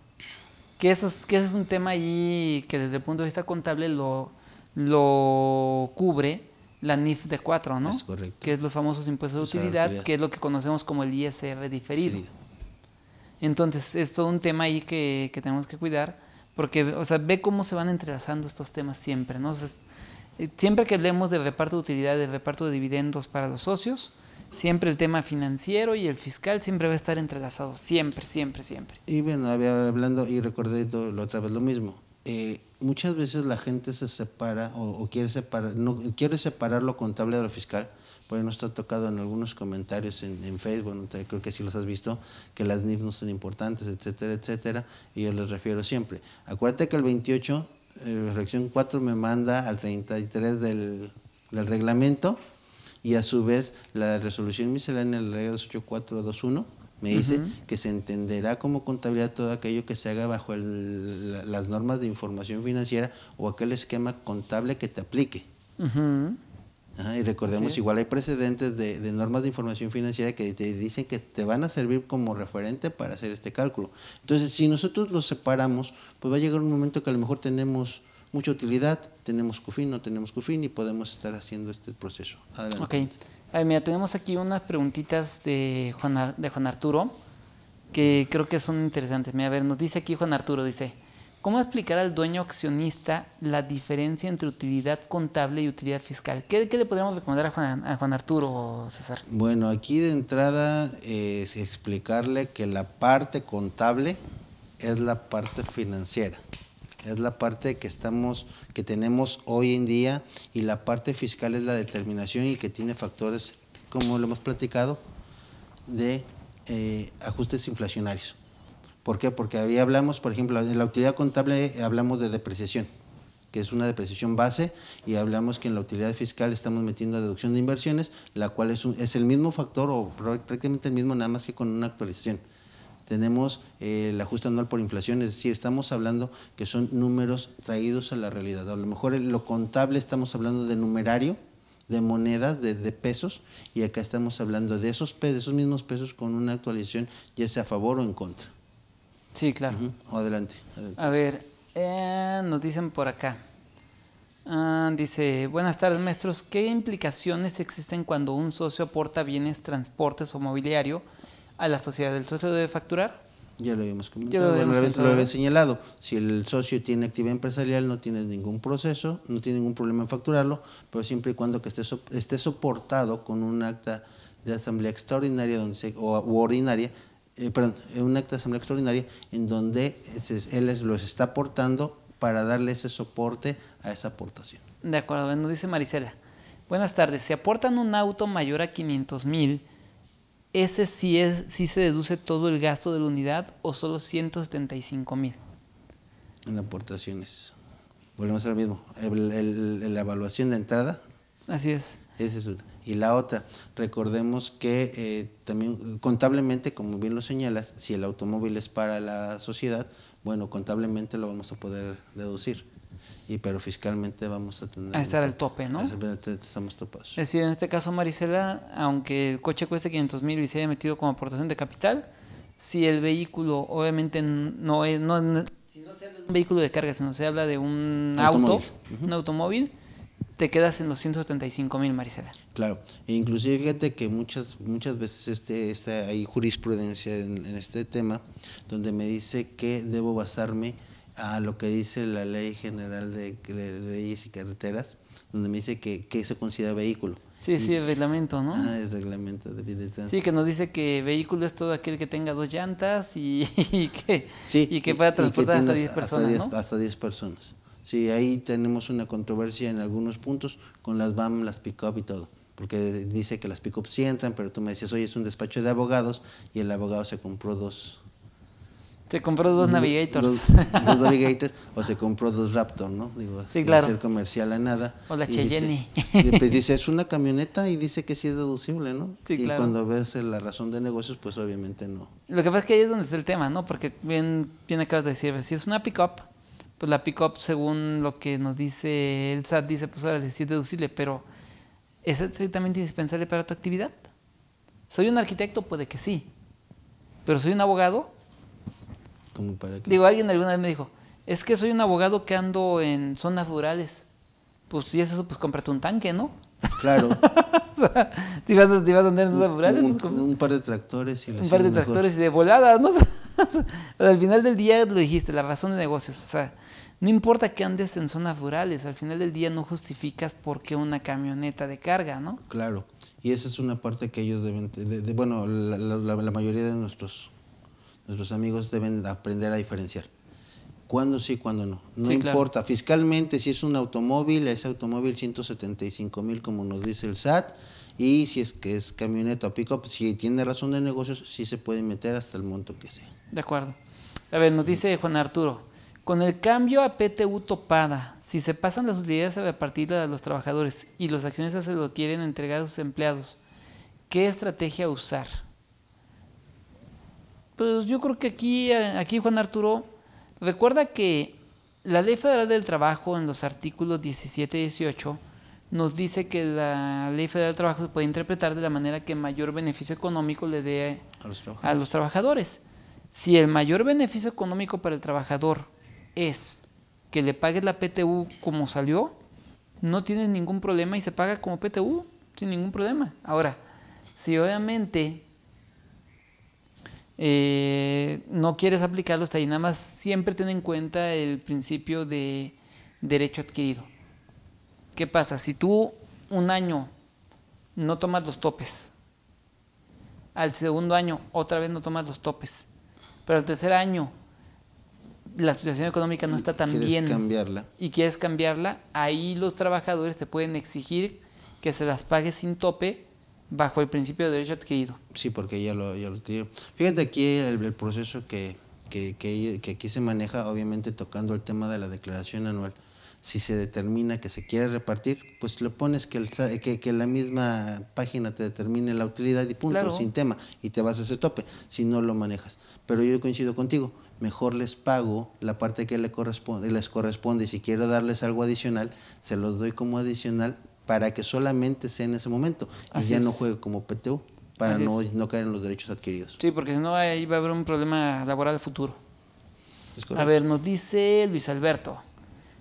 Speaker 1: Que eso es, que es un tema ahí que desde el punto de vista contable lo, lo cubre la NIF de 4, ¿no? Que es los famosos impuestos de utilidad, que es lo que conocemos como el ISR diferido. Entonces, es todo un tema ahí que, tenemos que cuidar, porque, o sea, ve cómo se van entrelazando estos temas siempre, ¿no? Eh, siempre que hablemos de reparto de utilidades, de reparto de dividendos para los socios, siempre el tema financiero y el fiscal siempre va a estar entrelazado, siempre, siempre, siempre. Y
Speaker 2: bueno, había hablando y recordé todo, otra vez lo mismo. Eh, muchas veces la gente se separa o, quiere, separar, no, quiere separar lo contable de lo fiscal. porque no nos ha tocado en algunos comentarios en, Facebook, creo que sí los has visto, que las NIF no son importantes, etcétera, etcétera. Y yo les refiero siempre. Acuérdate que el 28, la eh, reacción 4 me manda al 33 del, del reglamento y a su vez la resolución miscelánea en la regla 8421 me dice que se entenderá como contabilidad todo aquello que se haga bajo las normas de información financiera o aquel esquema contable que te aplique.
Speaker 1: y
Speaker 2: recordemos, igual hay precedentes de, normas de información financiera que te dicen que te van a servir como referente para hacer este cálculo. Entonces, si nosotros los separamos, pues va a llegar un momento que a lo mejor tenemos mucha utilidad, tenemos CUFIN, no tenemos CUFIN y podemos estar haciendo este proceso. Adelante
Speaker 1: mira, tenemos aquí unas preguntitas de Juan, de Juan Arturo que creo que son interesantes. Mira, a ver, nos dice aquí Juan Arturo, dice, ¿cómo explicar al dueño accionista la diferencia entre utilidad contable y utilidad fiscal? ¿Qué, le podríamos recomendar a a Juan Arturo, César?
Speaker 2: Bueno, aquí de entrada eh, es explicarle que la parte contable es la parte financiera es la parte que estamos que tenemos hoy en día y la parte fiscal es la determinación y que tiene factores como lo hemos platicado de eh, ajustes inflacionarios ¿por qué? porque ahí hablamos por ejemplo en la utilidad contable hablamos de depreciación que es una depreciación base y hablamos que en la utilidad fiscal estamos metiendo deducción de inversiones la cual es, es el mismo factor o prácticamente el mismo nada más que con una actualización tenemos eh, el ajuste anual por inflación, es decir, estamos hablando que son números traídos a la realidad. A lo mejor en lo contable estamos hablando de numerario, de monedas, de, pesos, y acá estamos hablando de esos, pesos, esos mismos pesos con una actualización, ya sea a favor o en contra. Sí, claro. adelante, A
Speaker 1: ver, eh, nos dicen por acá. Ah, dice, buenas tardes maestros, ¿qué implicaciones existen cuando un socio aporta bienes, transportes o mobiliario? a la sociedad. del socio debe facturar?
Speaker 2: Ya lo habíamos comentado, lo, lo, señalado. Si el socio tiene actividad empresarial, no tiene ningún proceso, no tiene ningún problema en facturarlo, pero siempre y cuando que esté, esté soportado con un acta de asamblea extraordinaria o ordinaria, eh, perdón, eh, un acta de asamblea extraordinaria en donde él los está aportando para darle ese soporte a esa
Speaker 1: aportación. De acuerdo, nos dice Marisela. Buenas tardes. Si aportan un auto mayor a 500 mil, ese sí, es, si se deduce todo el gasto de la unidad o solo 175 mil.
Speaker 2: En aportaciones. Volvemos al mismo. la evaluación de entrada. Así es. Y la otra, recordemos que eh, también contablemente, como bien lo señalas, si el automóvil es para la sociedad, bueno, contablemente lo vamos a poder deducir y pero fiscalmente vamos a tener... A estar al tope, ¿no? Este, estamos topados. Es
Speaker 1: decir, en este caso Marisela, aunque el coche cueste 500 mil y se haya metido como aportación de capital, si el vehículo obviamente no es... No, si no se habla de un vehículo de carga, sino se habla de un auto, un automóvil, te quedas en los 175 mil, Marisela.
Speaker 2: Claro, e inclusive fíjate que muchas, muchas veces este, hay jurisprudencia en este tema, donde me dice que debo basarme a lo que dice la Ley General de Leyes y Carreteras, donde me dice que, que se considera vehículo.
Speaker 1: Sí, sí, el reglamento, ¿no? Ah, el reglamento
Speaker 2: de vida Sí, que
Speaker 1: nos dice que vehículo es todo aquel que tenga dos llantas y, (laughs) que, sí, y que pueda transportar hasta
Speaker 2: 10 personas. Sí, ahí tenemos una controversia en algunos puntos con las BAM, las pick-up y todo. Porque dice que las pick-up sí entran, pero tú me decías, oye, es un despacho de abogados y el abogado se compró dos,
Speaker 1: se compró dos Navigators. Dos, (laughs) Navigators
Speaker 2: o se compró dos Raptor, ¿no? Digo, sí, sin ser comercial a nada. O la Cheyenne. Dice, pues dice, es una camioneta y dice que sí es deducible, ¿no? Sí, y cuando ves la razón de negocios, pues obviamente no.
Speaker 1: Lo que pasa es que ahí es donde está el tema, ¿no? Porque bien, acabas de decir, si es una pick-up, pues la pick-up, según lo que nos dice el SAT, dice, pues ahora sí es deducible, pero ¿es estrictamente indispensable para tu actividad? Soy un arquitecto, puede que sí, pero soy un abogado como para que... Digo, alguien alguna vez me dijo, es que soy un abogado que ando en zonas rurales. Pues si es eso, pues cómprate un tanque, ¿no? Claro. (laughs) o sea, ¿te ibas, a, andar en zonas rurales? Un, par de tractores y Un par de tractores y de volada, ¿no? (laughs) al final del día lo dijiste, la razón de negocios. O sea, no importa que andes en zonas rurales, al final del día no justificas por qué una camioneta de carga, ¿no?
Speaker 2: Claro, y esa es una parte que ellos deben, de, bueno, la mayoría de nuestros Nuestros amigos deben aprender a diferenciar. ¿Cuándo sí, cuándo no? No importa. Fiscalmente, si es un automóvil, ese automóvil 175 mil, como nos dice el SAT. Y si es que es camioneta o pick-up, si tiene razón de negocios, sí se puede meter hasta el monto que sea.
Speaker 1: De acuerdo. A ver, nos dice Juan Arturo. Con el cambio a PTU topada, si se pasan las utilidades a partir de los trabajadores y los accionistas se lo quieren entregar a sus empleados, ¿qué estrategia usar? Pues yo creo que aquí, eh, aquí Juan Arturo, recuerda que la Ley Federal del Trabajo en los artículos 17 y 18 nos dice que la Ley Federal del Trabajo se puede interpretar de la manera que mayor beneficio económico le dé a los trabajadores. A los trabajadores. Si el mayor beneficio económico para el trabajador es que le pagues la PTU como salió, no tienes ningún problema y se paga como PTU sin ningún problema. Ahora, si obviamente eh, no quieres aplicarlo hasta ahí. Nada más siempre ten en cuenta el principio de derecho adquirido. ¿Qué pasa? Si tú un año no tomas los topes, al segundo año otra vez no tomas los topes, pero al tercer año la situación económica no está tan bien y quieres cambiarla, ahí los trabajadores te pueden exigir que se las pague sin tope bajo el principio
Speaker 2: de derecho adquirido. Sí, porque ya lo, ya lo Fíjate aquí el, proceso que, aquí se maneja, obviamente tocando el tema de la declaración anual. Si se determina que se quiere repartir, pues lo pones que, que, la misma página te determine la utilidad y punto, sin tema, y te vas a ese tope, si no lo manejas. Pero yo coincido contigo, mejor les pago la parte que les corresponde, les corresponde y si quiero darles algo adicional, se los doy como adicional para que solamente sea en ese momento y ya no juegue como PTU para no, no caer en los derechos adquiridos.
Speaker 1: Sí, porque si no ahí va a haber un problema laboral futuro. A ver, nos dice Luis Alberto.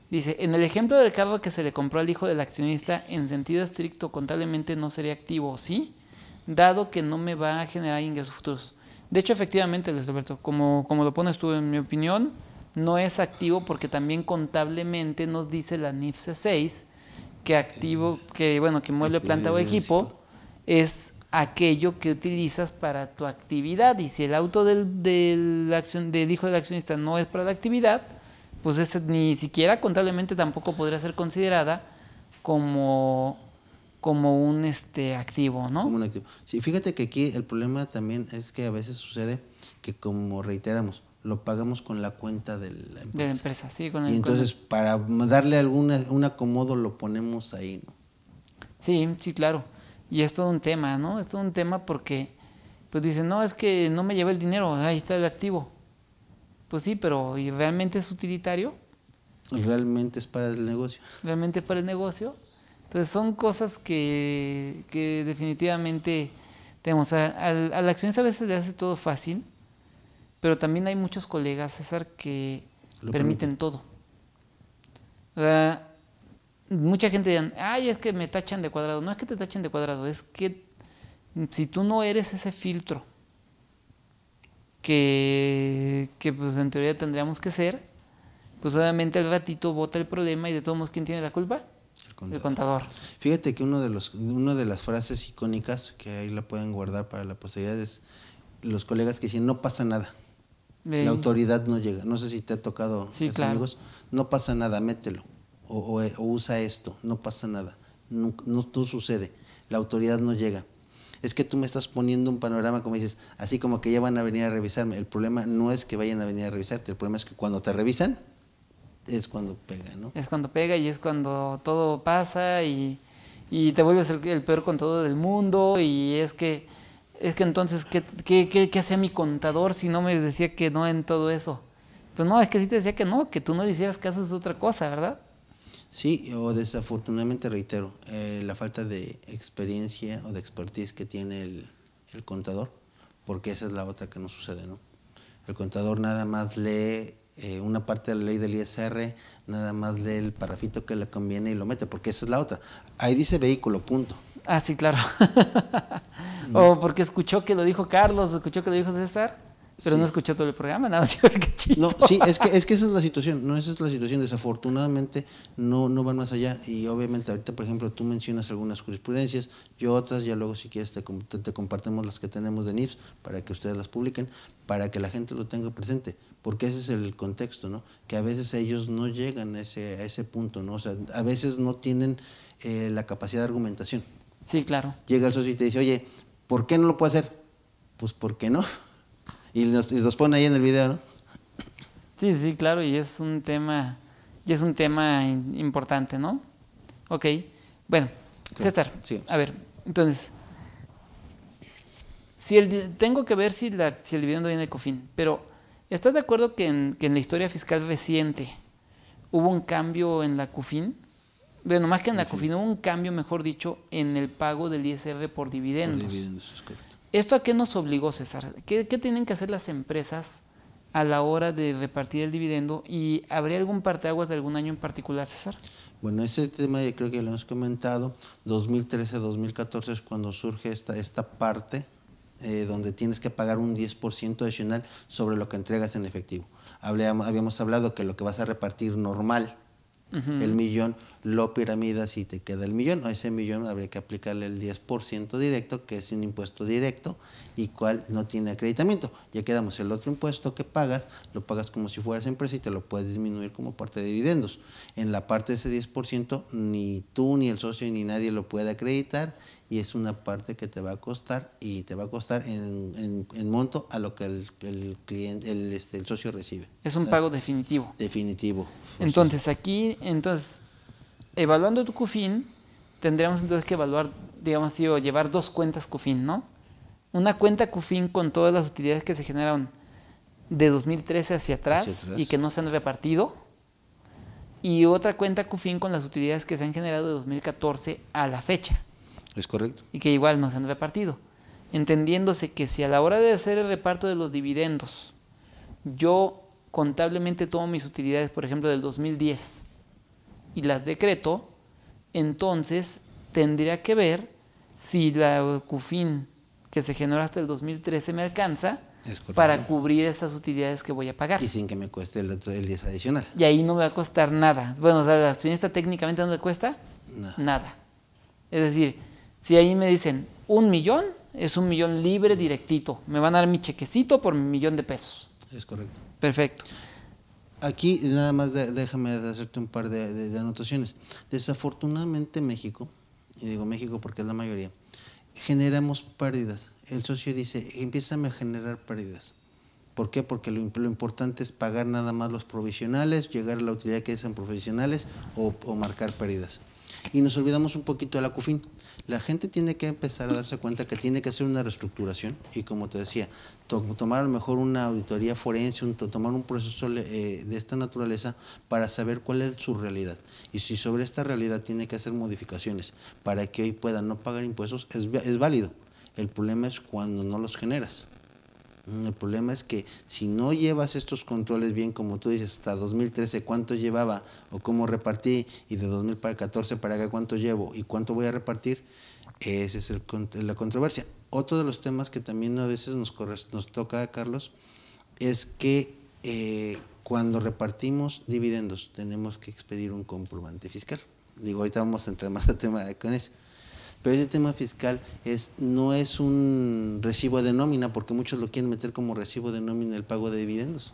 Speaker 1: Dice, en el ejemplo del carro que se le compró al hijo del accionista, en sentido estricto, contablemente no sería activo, ¿sí? Dado que no me va a generar ingresos futuros. De hecho, efectivamente, Luis Alberto, como, como lo pones tú, en mi opinión, no es activo porque también contablemente nos dice la NIF C6 que activo, que bueno, que mueble, planta o equipo, es aquello que utilizas para tu actividad. Y si el auto del, del, del hijo del accionista no es para la actividad, pues ni siquiera contablemente tampoco podría ser considerada como, como un este, activo, ¿no?
Speaker 2: Como un activo. Sí, fíjate que aquí el problema también es que a veces sucede que como reiteramos, lo pagamos con la cuenta de la
Speaker 1: empresa. De la empresa, sí. Con y entonces,
Speaker 2: para darle alguna, un acomodo,
Speaker 1: lo ponemos ahí, ¿no? Sí, sí, claro. Y es todo un tema, ¿no? Es todo un tema porque, pues dicen, no, es que no me llevé el dinero, ahí está el activo. Pues sí, pero ¿y realmente es utilitario?
Speaker 2: Realmente es para el negocio.
Speaker 1: Realmente es para el negocio. Entonces son cosas que, definitivamente tenemos. A la acción a veces le hace todo fácil pero también hay muchos colegas, César, que permiten todo. mucha gente dice, ay, es que me tachan de cuadrado. No es que te tachen de cuadrado, es que si tú no eres ese filtro que, pues, en teoría tendríamos que ser, pues obviamente el ratito vota el problema y de todos modos, ¿quién tiene la culpa?
Speaker 2: El contador. Fíjate que uno de los, una de las frases icónicas que ahí la pueden guardar para la posteridad es los colegas que dicen, no pasa nada. La autoridad no llega. No sé si te ha tocado, sí, claro. amigos. No pasa nada, mételo. O, eh, usa esto, no pasa nada. No, sucede. La autoridad no llega. Es que tú me estás poniendo un panorama, como dices, así como que ya van a venir a revisarme. El problema no es que vayan a venir a revisarte, el problema es que cuando te revisan, es cuando pega, ¿no?
Speaker 1: Es cuando pega y es cuando todo pasa y, te vuelves el, el peor con todo el mundo y es que es que entonces, ¿qué, qué, hacía mi contador si no me decía que no en todo eso? Pues no, es que sí te decía que no, que tú no le hicieras caso es otra cosa, ¿verdad? Sí, o
Speaker 2: desafortunadamente reitero, eh, la falta de experiencia o de expertise que tiene el, contador, porque esa es la otra que no sucede, ¿no? El contador nada más lee eh, una parte de la ley del ISR, nada más lee el parrafito que le conviene y lo mete, porque esa es la otra. Ahí dice vehículo, punto.
Speaker 1: Ah, sí, claro. (laughs) o porque escuchó que lo dijo Carlos, escuchó que lo dijo César, pero no escuchó todo el programa, nada más. (laughs) no, sí, es que, es
Speaker 2: que esa es la situación, no, esa es la situación. Desafortunadamente no, no van más allá y obviamente ahorita, por ejemplo, tú mencionas algunas jurisprudencias, yo otras, ya luego si quieres te, compartimos las que tenemos de NIFS para que ustedes las publiquen, para que la gente lo tenga presente, porque ese es el contexto, ¿no? Que a veces ellos no llegan a ese, a ese punto, ¿no? O sea, a veces no tienen eh, la capacidad de argumentación. Sí, claro. Llega el socio y te dice, oye, ¿por qué no lo puedo hacer? Pues, ¿por qué no? (laughs) Y los, pone ahí en el video, ¿no?
Speaker 1: Sí, sí, claro, y es un tema, y es un tema importante, ¿no? Ok, bueno, César, a ver, entonces, si el, tengo que ver si, la, si el dividendo viene de COFIN, pero ¿estás de acuerdo que en, que en la historia fiscal reciente hubo un cambio en la COFIN? Bueno, más que en la hubo un cambio, mejor dicho, en el pago del ISR por dividendos. ¿Esto a qué nos obligó, César? ¿Qué, tienen que hacer las empresas a la hora de repartir el dividendo? ¿Y habría algún parteaguas de algún año en particular, César?
Speaker 2: Bueno, ese tema creo que lo hemos comentado. 2013-2014 es cuando surge esta, esta parte eh, donde tienes que pagar un 10% adicional sobre lo que entregas en efectivo. habíamos hablado que lo que vas a repartir normal, el millón, lo piramidas y te queda el millón. A ese millón habría que aplicarle el 10% directo, que es un impuesto directo y cual no tiene acreditamiento. Ya quedamos el otro impuesto que pagas, lo pagas como si fueras empresa y te lo puedes disminuir como parte de dividendos. En la parte de ese 10% ni tú, ni el socio, ni nadie lo puede acreditar y es una parte que te va a costar y te va a costar en, en, monto a lo que el, el cliente, el, este, el socio recibe.
Speaker 1: Es un ah, pago definitivo. Definitivo. Entonces aquí, entonces evaluando tu CUFIN, tendríamos entonces que evaluar, digamos así, o llevar dos cuentas CUFIN, ¿no? Una cuenta CUFIN con todas las utilidades que se generaron de 2013 hacia atrás, hacia atrás. y que no se han repartido. Y otra cuenta CUFIN con las utilidades que se han generado de 2014 a la fecha. Es correcto. Y que igual no se han repartido. Entendiéndose que si a la hora de hacer el reparto de los dividendos, yo contablemente tomo mis utilidades, por ejemplo, del 2010, y las decreto, entonces tendría que ver si la CUFIN que se generó hasta el 2013 me alcanza para cubrir esas utilidades que voy a pagar. Y sin
Speaker 2: que me cueste el, 10 adicional.
Speaker 1: Y ahí no me va a costar nada. Bueno, la accionista técnicamente no le cuesta nada. Es decir, si ahí me dicen un millón, es un millón libre directito. Me van a dar mi chequecito por mi millón de pesos. Es correcto. Perfecto
Speaker 2: aquí nada más de, déjame hacerte un par de, anotaciones. Desafortunadamente México, y digo México porque es la mayoría, generamos pérdidas. El socio dice, empieza a generar pérdidas. ¿Por qué? Porque lo, importante es pagar nada más los provisionales, llegar a la utilidad que sean profesionales o, o marcar pérdidas y nos olvidamos un poquito de la CUFIN. La gente tiene que empezar a darse cuenta que tiene que hacer una reestructuración y como te decía, tomar a lo mejor una auditoría forense, tomar un proceso eh, de esta naturaleza para saber cuál es su realidad. Y si sobre esta realidad tiene que hacer modificaciones para que hoy puedan no pagar impuestos, es, es válido. El problema es cuando no los generas. El problema es que si no llevas estos controles bien, como tú dices, hasta 2013 cuánto llevaba o cómo repartí y de 2014 para acá cuánto llevo y cuánto voy a repartir, esa es la controversia. Otro de los temas que también a veces nos, nos toca, Carlos, es que eh, cuando repartimos dividendos tenemos que expedir un comprobante fiscal. Digo, ahorita vamos a entrar más a tema con eso pero ese tema fiscal es, no es un recibo de nómina, porque muchos lo quieren meter como recibo de nómina el pago de dividendos.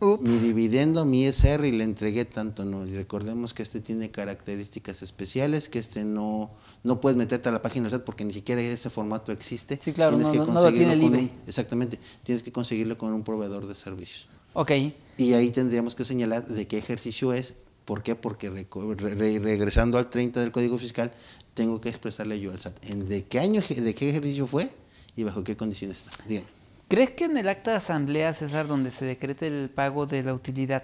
Speaker 2: Mi dividendo, mi SR e y le entregué tanto, no. recordemos que este tiene características especiales, que este no, no puedes meterte a la página del SAT porque ni siquiera ese formato existe. Sí, claro, no, lo tiene libre. exactamente, tienes que conseguirlo con un proveedor de servicios. Ok. Y ahí tendríamos que señalar de qué ejercicio es ¿Por qué? Porque regresando al 30 del Código Fiscal, tengo que expresarle yo al SAT en de qué año, de qué
Speaker 1: ejercicio fue
Speaker 2: y bajo qué condiciones está.
Speaker 1: ¿Crees que en el acta de asamblea, César, donde se decrete el pago de la utilidad,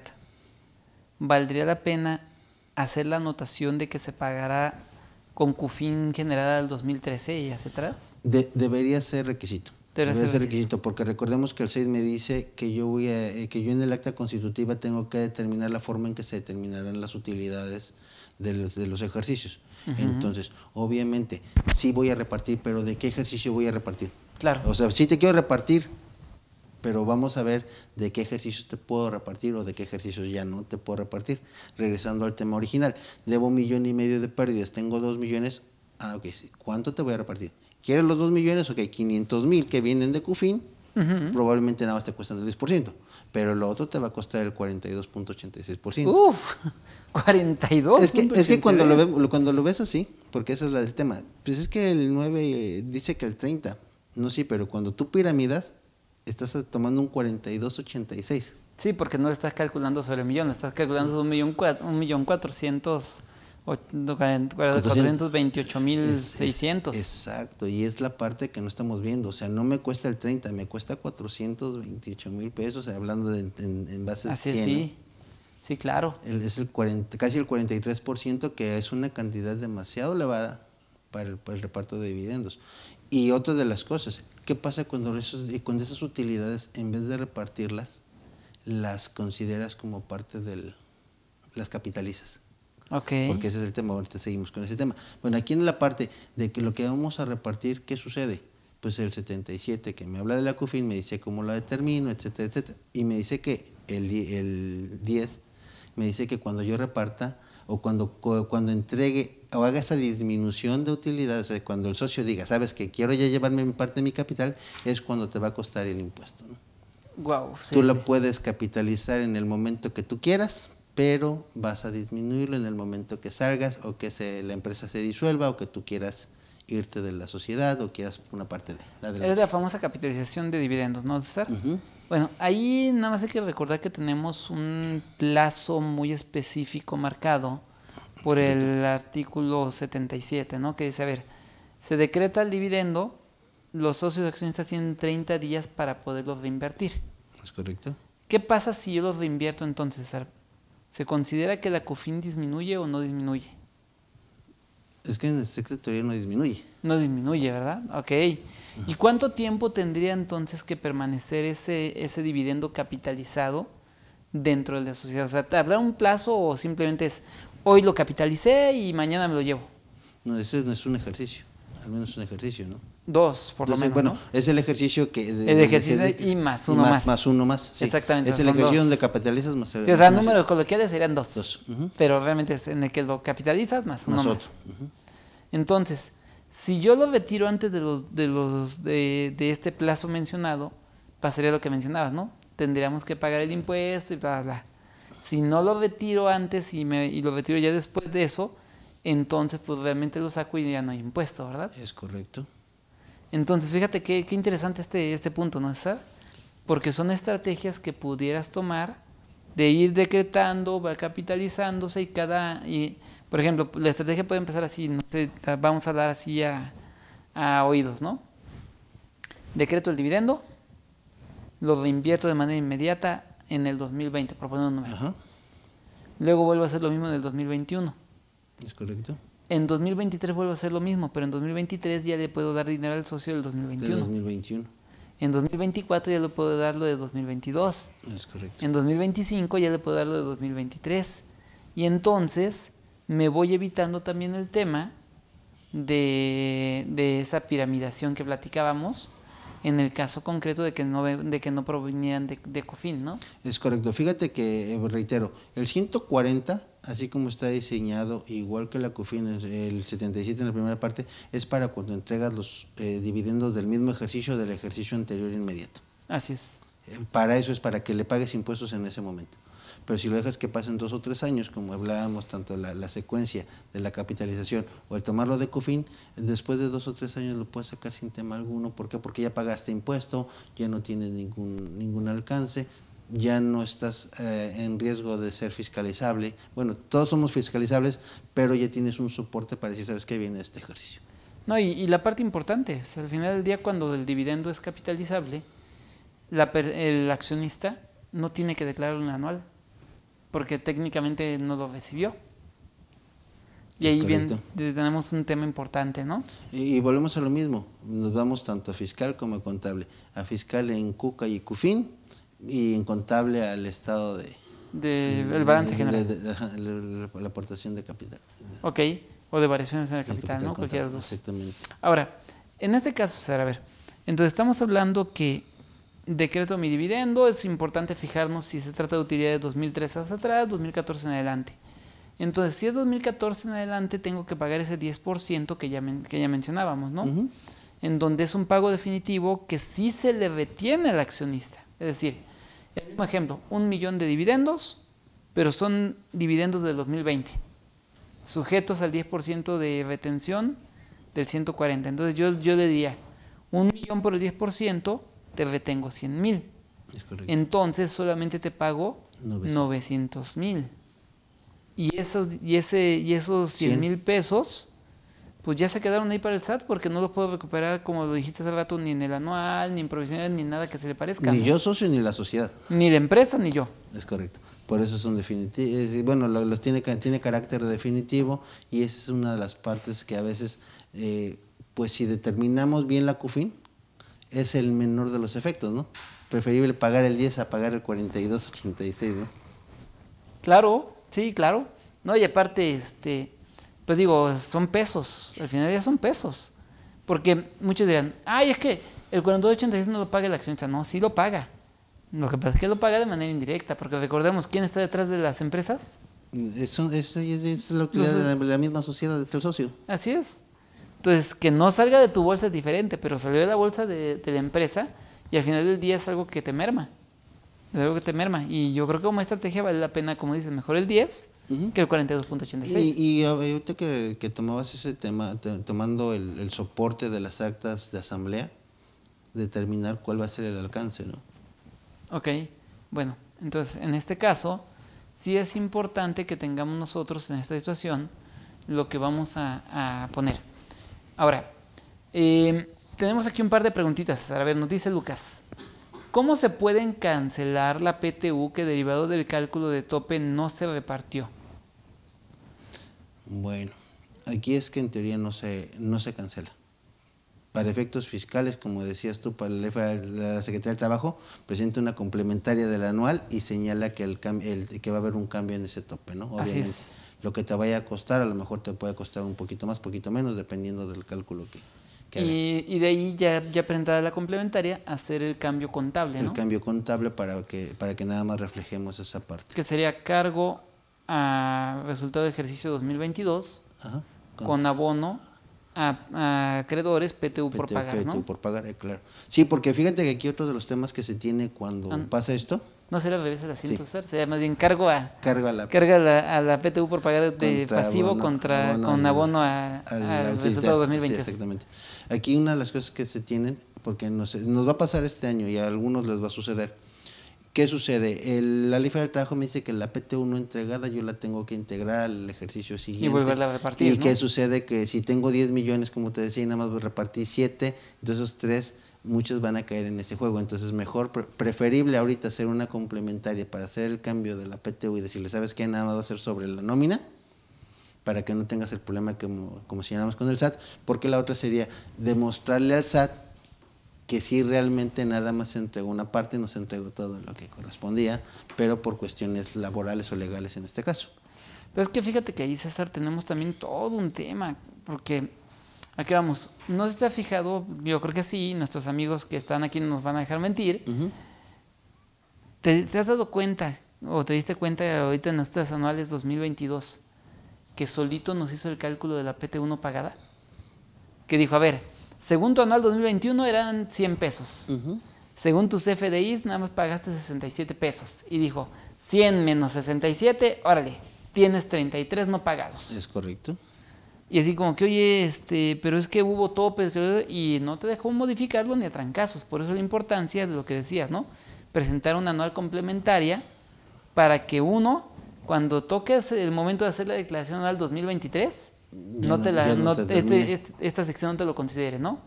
Speaker 1: valdría la pena hacer la anotación de que se pagará con CUFIN generada del 2013 y hacia atrás?
Speaker 2: debería ser requisito. Debe ser requisito. porque recordemos que el 6 me dice que yo, voy eh, que yo en el acta constitutiva tengo que determinar la forma en que se determinarán las utilidades de los, ejercicios. Entonces, obviamente, sí voy a repartir, pero ¿de qué ejercicio voy a repartir? Claro. O sea, sí te quiero repartir, pero vamos a ver de qué ejercicios te puedo repartir o de qué ejercicios ya no te puedo repartir. Regresando al tema original, debo un millón y medio de pérdidas, tengo dos millones, ah, ¿cuánto te voy a repartir? ¿Quieres los 2 millones? o hay 500 mil que vienen de CUFIN, probablemente nada más te cuestan el 10%, pero lo otro te va a costar el 42.86%. Uf, 42. (laughs) Es que, es que cuando, lo ves así, porque esa es la del tema, pues es que el 9 eh, dice que el 30, no sí, pero cuando tú piramidas, estás tomando un 42.86.
Speaker 1: Sí, porque no estás calculando sobre el millón, estás calculando sobre un millón, un millón cuatrocientos 428.600.
Speaker 2: Exacto, y es la parte que no estamos viendo. O sea, no me cuesta el 30, me cuesta 428 mil pesos, hablando en, en base de 100. sí. Sí, claro. es el 40, casi el 43%, que es una cantidad demasiado elevada para el, reparto de dividendos. Y otra de las cosas, ¿qué pasa cuando, esos, cuando esas utilidades, en vez de repartirlas, las consideras como parte del. las capitalizas? Okay. Porque ese es el tema, ahorita seguimos con ese tema. Bueno, aquí en la parte de que lo que vamos a repartir, ¿qué sucede? Pues el 77 que me habla de la CUFIN me dice cómo la determino, etcétera, etcétera. Y me dice que el, 10 me dice que cuando yo reparta o cuando, cuando entregue o haga esa disminución de utilidad, cuando el socio diga, sabes que quiero ya llevarme mi parte de mi capital, es cuando te va a costar el impuesto.
Speaker 1: Wow, tú lo
Speaker 2: puedes capitalizar en el momento que tú quieras, pero vas a disminuirlo en el momento que salgas o que se, la empresa se disuelva o que tú quieras irte de la sociedad o quieras una parte de la Es
Speaker 1: la famosa capitalización de dividendos, ¿no, César? Bueno, ahí nada más hay que recordar que tenemos un plazo muy específico marcado por el artículo 77, ¿no? Que dice, a ver, se decreta el dividendo, los socios accionistas tienen 30 días para poderlo reinvertir. ¿Es correcto? ¿Qué pasa si yo los reinvierto entonces, César? ¿Se considera que la COFIN disminuye o no disminuye?
Speaker 2: Es que en el secretaría no disminuye.
Speaker 1: No disminuye, ¿verdad? Ok. ¿Y cuánto tiempo tendría entonces que permanecer ese, ese dividendo capitalizado dentro de la sociedad? O sea, ¿habrá un plazo o simplemente es hoy lo capitalicé y mañana me lo llevo?
Speaker 2: No, ese no es un ejercicio, al menos un ejercicio, ¿no?
Speaker 1: Dos, por lo menos. Bueno,
Speaker 2: es el ejercicio que. De, el ejercicio de, y más uno más, más. uno más. Sí. Exactamente. Es el ejercicio donde capitalizas más el, sí, O sea, coloquiales serían dos.
Speaker 1: Pero realmente es en el que lo capitalizas más uno más. Entonces, si yo lo retiro antes de, los, de, este plazo mencionado, pasaría lo que mencionabas, ¿no? Tendríamos que pagar el impuesto y bla, bla, bla. Si no lo retiro antes y, me, y lo retiro ya después de eso, entonces pues realmente lo saco y ya no hay impuesto, ¿verdad? Es correcto. Entonces, fíjate qué, interesante este, este punto, ¿no, César? Porque son estrategias que pudieras tomar de ir decretando, va capitalizándose y cada... Y, por ejemplo, la estrategia puede empezar así, no sé, vamos a dar así a, a oídos, ¿no? Decreto el dividendo, lo reinvierto de manera inmediata en el 2020, por poner un número. Luego vuelvo a hacer lo mismo en el 2021. Es correcto. En 2023 vuelvo a hacer lo mismo, pero en 2023 ya le puedo dar dinero al socio del 2021.
Speaker 2: 2021.
Speaker 1: En 2024 ya le puedo dar lo de 2022. Es correcto. En 2025 ya le puedo dar lo de 2023. Y entonces me voy evitando también el tema de, de esa piramidación que platicábamos en el caso concreto de que no, de que no provenían de, COFIN, ¿no?
Speaker 2: Es correcto. Fíjate que, eh, reitero, el 140, así como está diseñado, igual que la COFIN, el 77 en la primera parte, es para cuando entregas los eh, dividendos del mismo ejercicio del ejercicio anterior inmediato. Así es. Eh, para eso es para que le pagues impuestos en ese momento pero si lo dejas que pasen dos o tres años, como hablábamos, tanto la, la secuencia de la capitalización o el tomarlo de COFIN, después de dos o tres años lo puedes sacar sin tema alguno. ¿Por qué? Porque ya pagaste impuesto, ya no tienes ningún, ningún alcance, ya no estás eh, en riesgo de ser fiscalizable. Bueno, todos somos fiscalizables, pero ya tienes un soporte para decir, ¿sabes qué viene este ejercicio?
Speaker 1: No, y, la parte importante, es, al final del día cuando el dividendo es capitalizable, el accionista no tiene que declarar un anual, porque técnicamente no lo recibió. Y ahí bien, tenemos un tema importante, ¿no?
Speaker 2: Y, volvemos a lo mismo, nos vamos tanto a fiscal como a contable. A fiscal en CUCA y CUFIN y en contable al estado de... el balance general. la, aportación de capital.
Speaker 1: Ok, o de variaciones en el capital, ¿no? Cualquiera de los dos. Exactamente. Ahora, en este caso, Sara, a ver, entonces estamos hablando que decreto mi dividendo, es importante fijarnos si se trata de utilidad de 2003 hacia atrás, 2014 en adelante. Entonces, si es 2014 en adelante, tengo que pagar ese 10% que ya, que ya mencionábamos, ¿no? En donde es un pago definitivo que sí se le retiene al accionista. Es decir, el mismo ejemplo, un millón de dividendos, pero son dividendos del 2020, sujetos al 10% de retención del 140. Entonces, yo, yo le diría, un millón por el 10%, te retengo 100 mil. Entonces solamente te pago 900 mil. Y esos, y ese, y esos 100 mil pesos, pues ya se quedaron ahí para el SAT porque no los puedo recuperar, como lo dijiste hace rato, ni en el anual, ni en provisional, ni nada que se le parezca. Ni yo
Speaker 2: socio, ni la sociedad. Ni
Speaker 1: la empresa, ni yo.
Speaker 2: Es correcto. Por eso son definitivos. Bueno, los tiene, tiene carácter definitivo y esa es una de las partes que a veces, eh, pues si determinamos bien la CUFIN, es el menor de los efectos, ¿no? Preferible pagar el 10 a pagar el 42.86, ¿no?
Speaker 1: Claro, sí, claro. No, y aparte, este, pues digo, son pesos, al final ya son pesos. Porque muchos dirán, ay, es que el 42.86 no lo paga el accionista. No, sí lo paga. Lo que pasa es que lo paga de manera indirecta, porque recordemos quién está detrás de las empresas.
Speaker 2: es la,
Speaker 1: la, misma sociedad es el socio. Así es. Entonces, que no salga de tu bolsa es diferente, pero salió de la bolsa de, la empresa y al final del día es algo que te merma. Es algo que te merma. Y yo creo que como estrategia vale la pena, como dices, mejor el 10 que el 42.86. Y, y,
Speaker 2: ahorita que, tomabas ese tema, tomando el, soporte de las actas de asamblea, determinar cuál va a ser el alcance, ¿no?
Speaker 1: Ok, bueno, entonces en este caso, sí es importante que tengamos nosotros en esta situación lo que vamos a poner. Ahora, em, tenemos aquí un par de preguntitas. A ver, nos dice Lucas. ¿Cómo se pueden cancelar la PTU que derivado del cálculo de tope no se repartió?
Speaker 2: Bueno, aquí es que en teoría no se, no se cancela. Para efectos fiscales, como decías tú, para la Secretaría del Trabajo, presenta una complementaria del anual y señala que, el, que va a haber un cambio en ese tope, ¿no? Así es lo que te vaya a costar, a lo mejor te puede costar un poquito más, poquito menos, dependiendo del cálculo que,
Speaker 1: que y, Y de ahí ya, ya presentada la complementaria, hacer el cambio contable, El
Speaker 2: cambio contable para que, para que nada más reflejemos esa parte.
Speaker 1: Que sería cargo a resultado de ejercicio 2022 con, abono a, acreedores PTU, por pagar, PTU
Speaker 2: por pagar, claro. Sí, porque fíjate que aquí otro de los temas que se tiene cuando pasa esto
Speaker 1: no se le revisa el asiento sí. se más bien cargo a, cargo a la, carga a la PTU por pagar de pasivo contra con abono al, resultado 2020. exactamente.
Speaker 2: Aquí una de las cosas que se tienen, porque nos, nos va a pasar este año y a algunos les va a suceder. ¿Qué sucede? El, la ley del trabajo me dice que la PTU no entregada yo la tengo que integrar al ejercicio siguiente. Y volverla a repartir. ¿Y qué sucede? Que si tengo 10 millones, como te decía, y nada más voy a repartir 7, entonces esos 3 muchos van a caer en ese juego. Entonces, mejor, preferible ahorita hacer una complementaria para hacer el cambio de la PTU y decirle, ¿sabes qué? Nada más va a ser sobre la nómina para que no tengas el problema que, como, señalamos con el SAT, porque la otra sería demostrarle al SAT que sí realmente nada más se entregó una parte, no se entregó todo lo que correspondía, pero por cuestiones laborales o legales en este caso. Pero
Speaker 1: es que fíjate que ahí, César, tenemos también todo un tema, porque qué vamos. ¿No se te ha fijado? Yo creo que sí, nuestros amigos que están aquí nos van a dejar mentir. ¿Te, has dado cuenta o te diste cuenta ahorita en nuestras anuales 2022 que solito nos hizo el cálculo de la PT1 pagada? Que dijo, a ver, según tu anual 2021 eran 100 pesos. Según tus FDIs nada más pagaste 67 pesos. Y dijo, 100 menos 67, órale, tienes 33 no pagados. Es correcto. Y así como que, oye, este, pero es que hubo topes y no te dejó modificarlo ni a trancazos. Por eso la importancia de lo que decías, ¿no? Presentar una anual complementaria para que uno, cuando toques el momento de hacer la declaración anual 2023, no, te este, este, esta sección no te lo considere, ¿no?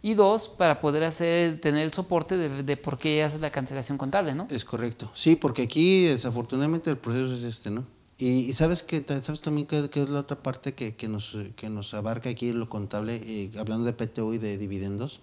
Speaker 1: Y dos, para poder hacer, tener el soporte de, de por qué haces la cancelación contable, ¿no? Es correcto.
Speaker 2: Sí, porque aquí desafortunadamente el proceso es este, ¿no? Y, sabes que sabes también que, es la otra parte que, nos, que nos abarca aquí lo contable, eh, hablando de PTO y de dividendos,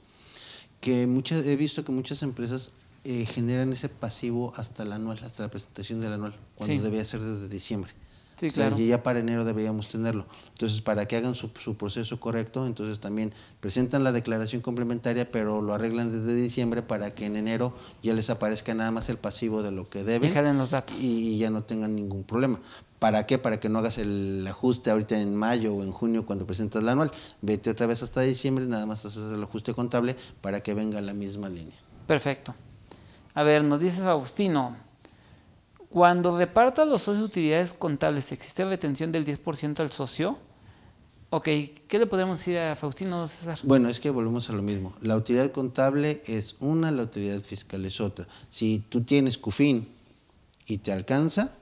Speaker 2: que muchas, he visto que muchas empresas eh, generan ese pasivo hasta el anual, hasta la presentación del anual, cuando debía ser desde diciembre. Sí, claro. ya para enero deberíamos tenerlo. Entonces, para que hagan su, proceso correcto, entonces también presentan la declaración complementaria, pero lo arreglan desde diciembre para que en enero ya les aparezca nada más el pasivo de lo que deben. en los datos. Y, ya no tengan ningún problema. ¿Para qué? Para que no hagas el ajuste ahorita en mayo o en junio cuando presentas la anual. Vete otra vez hasta diciembre, nada más haces el ajuste contable para que venga la misma línea.
Speaker 1: Perfecto. A ver, nos dices Agustino, cuando reparto a los socios utilidades contables, ¿existe retención del 10% al socio? Ok, ¿qué le podemos decir a Faustino César?
Speaker 2: Bueno, es que volvemos a lo mismo. La utilidad contable es una, la utilidad fiscal es otra. Si tú tienes CUFIN y te alcanza,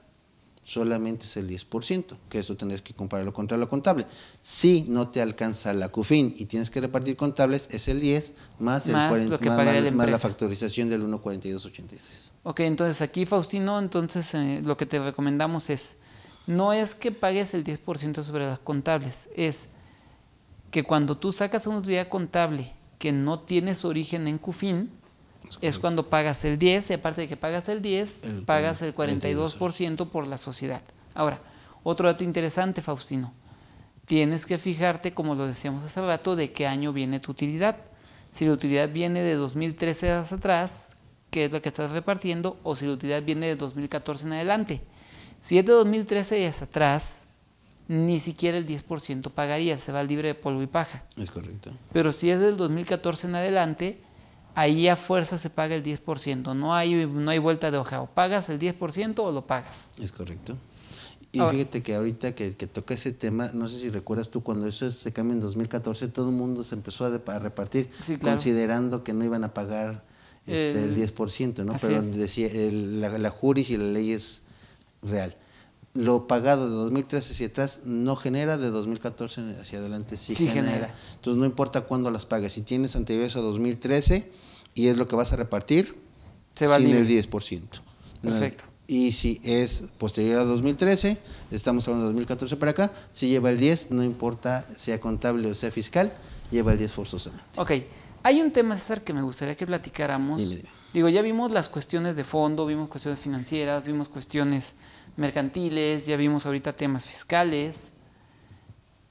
Speaker 2: solamente es el 10%, que eso tendrías que compararlo contra lo contable. Si no te alcanza la CUFIN y tienes que repartir contables, es el 10 más, el 40, que más, la factorización del 1.4286.
Speaker 1: Ok, entonces aquí Faustino, entonces eh, lo que te recomendamos es, no es que pagues el 10% sobre las contables, es que cuando tú sacas una utilidad contable que no tiene su origen en CUFIN, es cuando pagas el 10 y aparte de que pagas el 10, el, pagas el 42% por la sociedad. Ahora, otro dato interesante, Faustino. Tienes que fijarte, como lo decíamos hace rato, de qué año viene tu utilidad. Si la utilidad viene de 2013 hacia atrás, que es la que estás repartiendo, o si la utilidad viene de 2014 en adelante. Si es de 2013 y hacia atrás, ni siquiera el 10% pagaría, se va libre de polvo y paja. Es correcto. Pero si es del 2014 en adelante, ahí a fuerza se paga el 10%, no hay, no hay vuelta de hoja, o pagas el 10% o lo pagas. Es correcto. Y fíjate
Speaker 2: que ahorita que, toca ese tema, no sé si recuerdas tú, cuando eso se cambia en 2014, todo el mundo se empezó a, repartir considerando que no iban a pagar este, el, 10%, ¿no? Pero la, la juris y la ley es real lo pagado de 2013 hacia atrás no genera, de 2014 hacia adelante sí, genera. Entonces no importa cuándo las pagas si tienes anteriores a 2013 y es lo que vas a repartir, se va sin el 10%. Perfecto. Y si es posterior a 2013, estamos hablando de 2014 para acá, si lleva el 10, no importa sea contable o sea fiscal, lleva el 10 forzosamente.
Speaker 1: Ok, hay un tema, César, que me gustaría que platicáramos. Digo, ya vimos las cuestiones de fondo, vimos cuestiones financieras, vimos cuestiones mercantiles, ya vimos ahorita temas fiscales.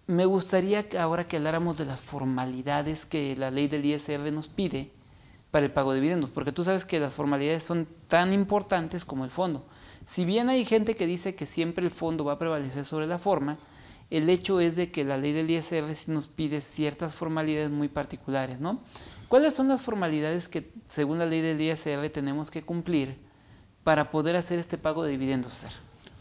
Speaker 1: Me gustaría que ahora que habláramos de las formalidades que la ley del ISR nos pide para el pago de dividendos, porque tú sabes que las formalidades son tan importantes como el fondo. Si bien hay gente que dice que siempre el fondo va a prevalecer sobre la forma, el hecho es de que la ley del ISR nos pide ciertas formalidades muy particulares, ¿no? ¿Cuáles son las formalidades que según la ley del ISR tenemos que cumplir para poder hacer este pago de dividendos?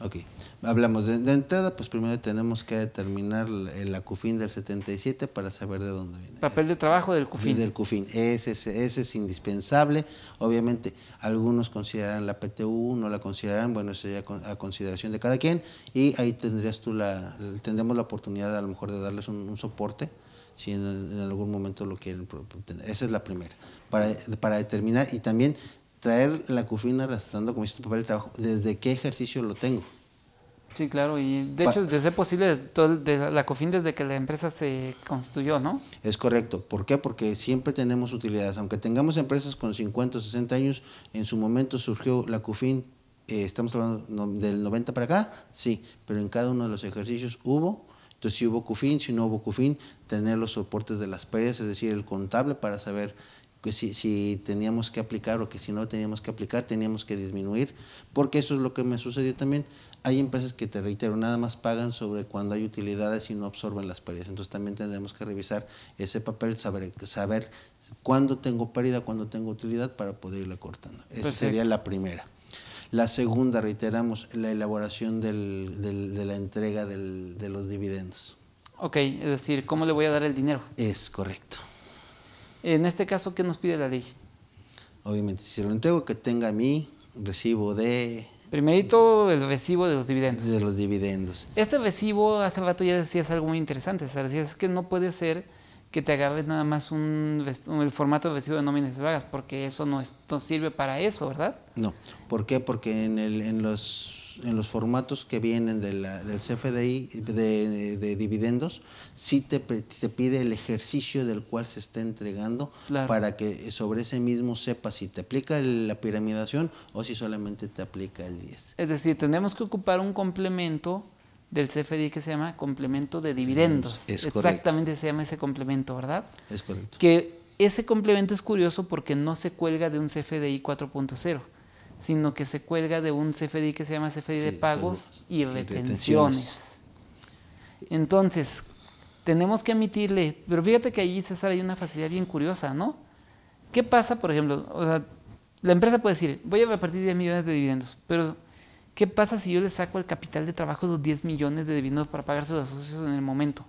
Speaker 2: Ok, hablamos de, entrada, pues primero tenemos que determinar el CUFIN del 77 para saber de dónde viene.
Speaker 1: Papel de trabajo del CUFIN. Del
Speaker 2: CUFIN, ese, es indispensable. Obviamente, algunos considerarán la PTU, no la considerarán. bueno, eso ya a consideración de cada quien, y ahí tendrías tú la, tendremos la oportunidad a lo mejor de darles un, soporte si en, algún momento lo quieren Esa es la primera, para, para determinar y también traer la Cufin arrastrando como hizo tu papel de trabajo, ¿desde qué ejercicio lo tengo?
Speaker 1: Sí, claro, y de hecho, desde posible todo la COFIN desde que la empresa se constituyó, ¿no?
Speaker 2: Es correcto. ¿Por qué? Porque siempre tenemos utilidades. Aunque tengamos empresas con 50 o 60 años, en su momento surgió la Cufin, eh, estamos hablando del 90 para acá, sí, pero en cada uno de los ejercicios hubo, entonces si hubo Cufin, si no hubo Cufin, tener los soportes de las pérdidas, es decir, el contable para saber que si, teníamos que aplicar o que si no teníamos que aplicar, teníamos que disminuir, porque eso es lo que me sucedió también. Hay empresas que, te reitero, nada más pagan sobre cuando hay utilidades y no absorben las pérdidas. Entonces también tenemos que revisar ese papel, saber, saber cuándo tengo pérdida, cuándo tengo utilidad para poder irla cortando. Esa sería la primera. La segunda, reiteramos, la elaboración del, de la entrega de los dividendos.
Speaker 1: Ok, es decir, ¿cómo le voy a dar el dinero?
Speaker 2: Es correcto.
Speaker 1: En este caso, ¿qué nos pide la ley?
Speaker 2: Obviamente, si lo entrego, que tenga mi recibo de...
Speaker 1: Primerito, el recibo de los dividendos. De los dividendos. Este recibo, hace rato ya decías algo muy interesante, Decías es que no puede ser que te agarres nada más un, el formato de recibo de nóminas vagas, porque eso no, es, sirve para eso, ¿verdad?
Speaker 2: No. ¿Por qué? Porque en, el, en los en los formatos que vienen del CFDI de, dividendos, sí te, pide el ejercicio del cual se está entregando para que sobre ese mismo sepas si te aplica la piramidación o si solamente te aplica el 10.
Speaker 1: Es decir, tenemos que ocupar un complemento del CFDI que se llama complemento de dividendos. Exactamente se llama ese complemento, ¿verdad? Es correcto. Que ese complemento es curioso porque no se cuelga de un CFDI 4.0 sino que se cuelga de un CFDI que se llama CFDI de pagos y retenciones. Entonces, tenemos que emitirle, pero fíjate que allí, César, hay una facilidad bien curiosa, ¿no? ¿Qué pasa, por ejemplo? O sea, la empresa puede decir, voy a repartir 10 millones de dividendos, pero ¿qué pasa si yo le saco el capital de trabajo de los 10 millones de dividendos para pagarse a los socios en el momento?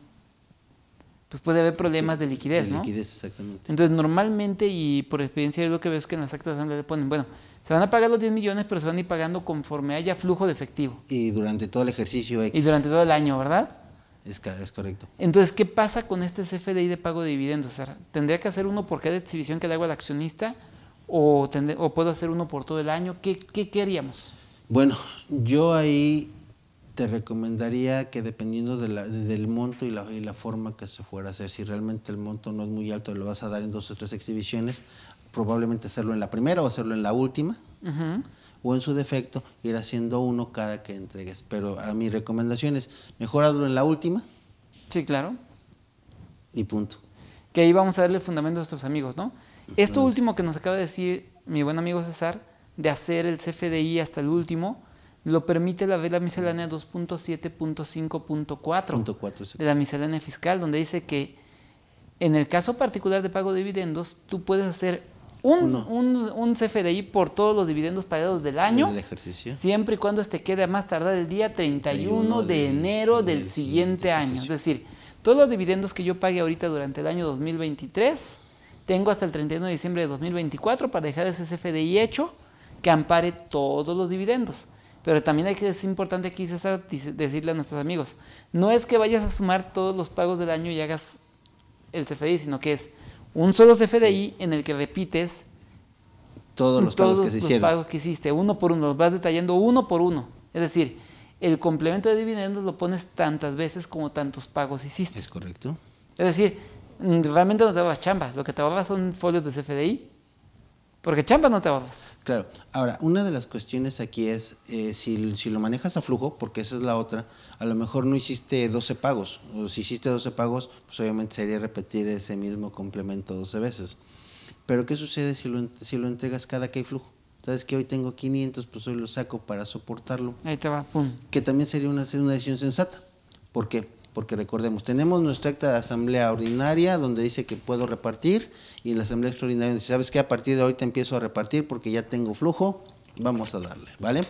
Speaker 1: Pues puede haber problemas de liquidez, de exactamente. Entonces, normalmente, y por experiencia, yo lo que veo es que en las actas de asamblea le ponen, bueno, se van a pagar los 10 millones, pero se van a ir pagando conforme haya flujo de efectivo. Y
Speaker 2: durante todo el ejercicio
Speaker 1: X. Y durante todo el año, ¿verdad?
Speaker 2: Es, correcto.
Speaker 1: Entonces, ¿qué pasa con este CFDI de pago de dividendos? ¿Tendría que hacer uno por cada exhibición que le hago al accionista? ¿O, puedo hacer uno por todo el año? ¿Qué, qué, haríamos?
Speaker 2: Bueno, yo ahí te recomendaría que dependiendo del monto y la, y la, forma que se fuera a hacer, si realmente el monto no es muy alto, lo vas a dar en dos o tres exhibiciones, probablemente hacerlo en la primera o hacerlo en la última, o en su defecto ir haciendo uno cada que entregues. Pero a mi recomendación es mejorarlo en la última.
Speaker 1: Sí, claro. Y punto. Que ahí vamos a darle fundamento a nuestros amigos, ¿no? Esto último que nos acaba de decir mi buen amigo César, de hacer el CFDI hasta el último, lo permite la vela miscelánea 2.7.5.4 de la miscelánea fiscal, donde dice que en el caso particular de pago de dividendos, tú puedes hacer un, un, CFDI por todos los dividendos pagados del año. Siempre y cuando este quede a más tardar el día 31, de, enero del, siguiente año. Es decir, todos los dividendos que yo pague ahorita durante el año 2023, tengo hasta el 31 de diciembre de 2024 para dejar ese CFDI hecho que ampare todos los dividendos. Pero también hay que, es importante aquí, César, decirle a nuestros amigos, no es que vayas a sumar todos los pagos del año y hagas el CFDI, sino que es un solo CFDI en el que repites todos los, pagos, que hiciste, uno por uno, los vas detallando uno por uno. Es decir, el complemento de dividendos lo pones tantas veces como tantos pagos hiciste. Es correcto. Es decir, mm, realmente no te ahorras chamba, lo que te ahorras son folios de CFDI porque chamba no te bajas. Claro.
Speaker 2: Ahora, una de las cuestiones aquí es eh, si, lo manejas a flujo, porque esa es la otra, a lo mejor no hiciste 12 pagos. O si hiciste 12 pagos, pues obviamente sería repetir ese mismo complemento 12 veces. Pero ¿qué sucede si lo, si lo entregas cada que hay flujo? Sabes que hoy tengo 500, pues hoy lo saco para soportarlo.
Speaker 1: Ahí te va, pum.
Speaker 2: Que también sería una, una decisión sensata. ¿Por qué? porque recordemos, tenemos nuestra acta de asamblea ordinaria donde dice que puedo repartir y la asamblea extraordinaria dice, ¿sabes qué? A partir de ahorita empiezo a repartir porque ya tengo flujo, vamos a darle, ¿vale?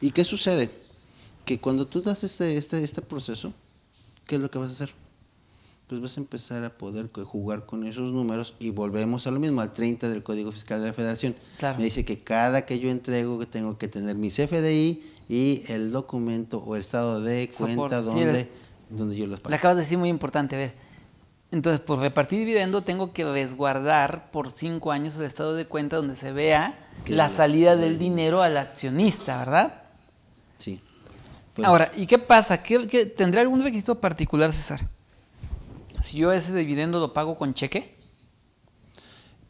Speaker 2: ¿Y qué sucede? Que cuando tú das este, este, este proceso, ¿qué es lo que vas a hacer? Pues vas a empezar a poder jugar con esos números y volvemos a lo mismo, al 30 del Código Fiscal de la Federación. Me dice que cada que yo entrego que tengo que tener mi CFDI y el documento o el estado de cuenta donde donde Le
Speaker 1: acabas de decir muy importante, a ver. Entonces, por repartir dividendo, tengo que resguardar por cinco años el estado de cuenta donde se vea la salida del dinero al accionista, ¿verdad? Sí. Pues Ahora, ¿y qué pasa? ¿Tendría tendrá algún requisito particular, César? Si yo ese dividendo lo pago con cheque.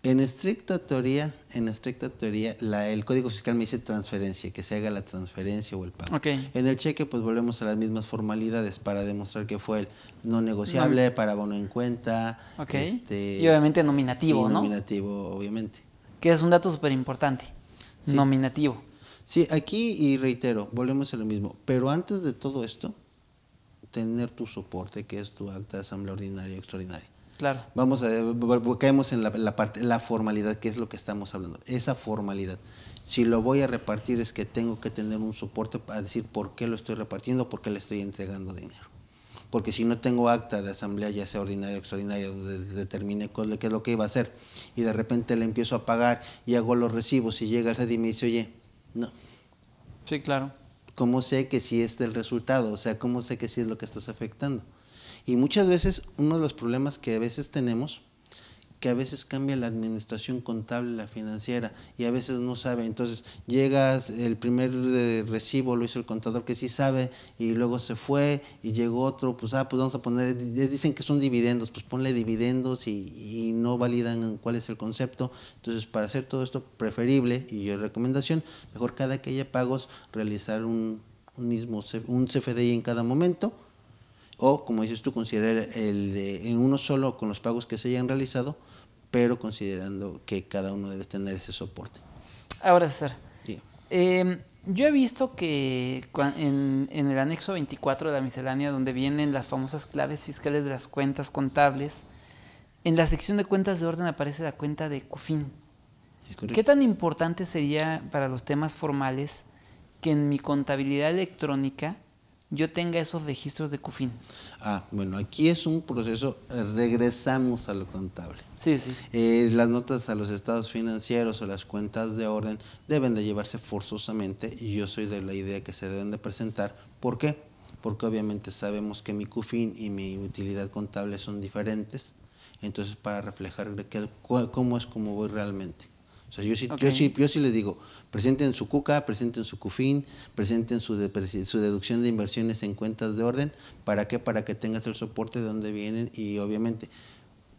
Speaker 2: En estricta teoría, en estricta teoría, la, el Código Fiscal me dice transferencia, que se haga la transferencia o el pago. Okay. En el cheque, pues volvemos a las mismas formalidades para demostrar que fue el no negociable, para bono en cuenta. Este, y obviamente nominativo, ¿no? Nominativo, obviamente.
Speaker 1: Que es un dato súper importante. Nominativo. Sí, aquí,
Speaker 2: y reitero, volvemos a lo mismo. Pero antes de todo esto, tener tu soporte, que es tu acta de asamblea ordinaria y extraordinaria. Vamos a, caemos en la, parte, la formalidad, que es lo que estamos hablando. Esa formalidad. Si lo voy a repartir es que tengo que tener un soporte para decir por qué lo estoy repartiendo, por qué le estoy entregando dinero. Porque si no tengo acta de asamblea, ya sea ordinaria o extraordinaria, donde determine qué es lo que iba a hacer, y de repente le empiezo a pagar y hago los recibos y llega el SED y me dice, oye, no. Sí, claro. ¿Cómo sé que si sí es el resultado? O sea, ¿cómo sé que sí es lo que estás afectando? Y muchas veces uno de los problemas que a veces tenemos, que a veces cambia la administración contable, la financiera, y a veces no sabe. Entonces llega el primer eh, recibo lo hizo el contador que sí sabe, y luego se fue, y llegó otro, pues ah, pues vamos a poner, dicen que son dividendos, pues ponle dividendos y, y no validan cuál es el concepto. Entonces para hacer todo esto preferible, y yo recomendación, mejor cada que haya pagos realizar un, un, mismo, un CFDI en cada momento, o, como dices tú, considerar el de, en uno solo con los pagos que se hayan realizado, pero considerando que cada uno debe tener ese soporte.
Speaker 1: Ahora, César, em, yo he visto que en, el anexo 24 de la miscelánea, donde vienen las famosas claves fiscales de las cuentas contables, en la sección de cuentas de orden aparece la cuenta de CUFIN. ¿Qué tan importante sería para los temas formales que en mi contabilidad electrónica yo tenga esos registros de CUFIN.
Speaker 2: Ah, bueno, aquí es un proceso, eh, regresamos a lo contable. Sí, sí. Eh, las notas a los estados financieros o las cuentas de orden deben de llevarse forzosamente y yo soy de la idea que se deben de presentar. ¿Por qué? Porque obviamente sabemos que mi CUFIN y mi utilidad contable son diferentes, entonces para reflejar cómo es como voy realmente. O sea, yo sí, yo sí, yo sí les digo, Presenten su CUCA, presenten su CUFIN, presenten su, su deducción de inversiones en cuentas de orden. ¿Para qué? Para que tengas el soporte de dónde vienen y obviamente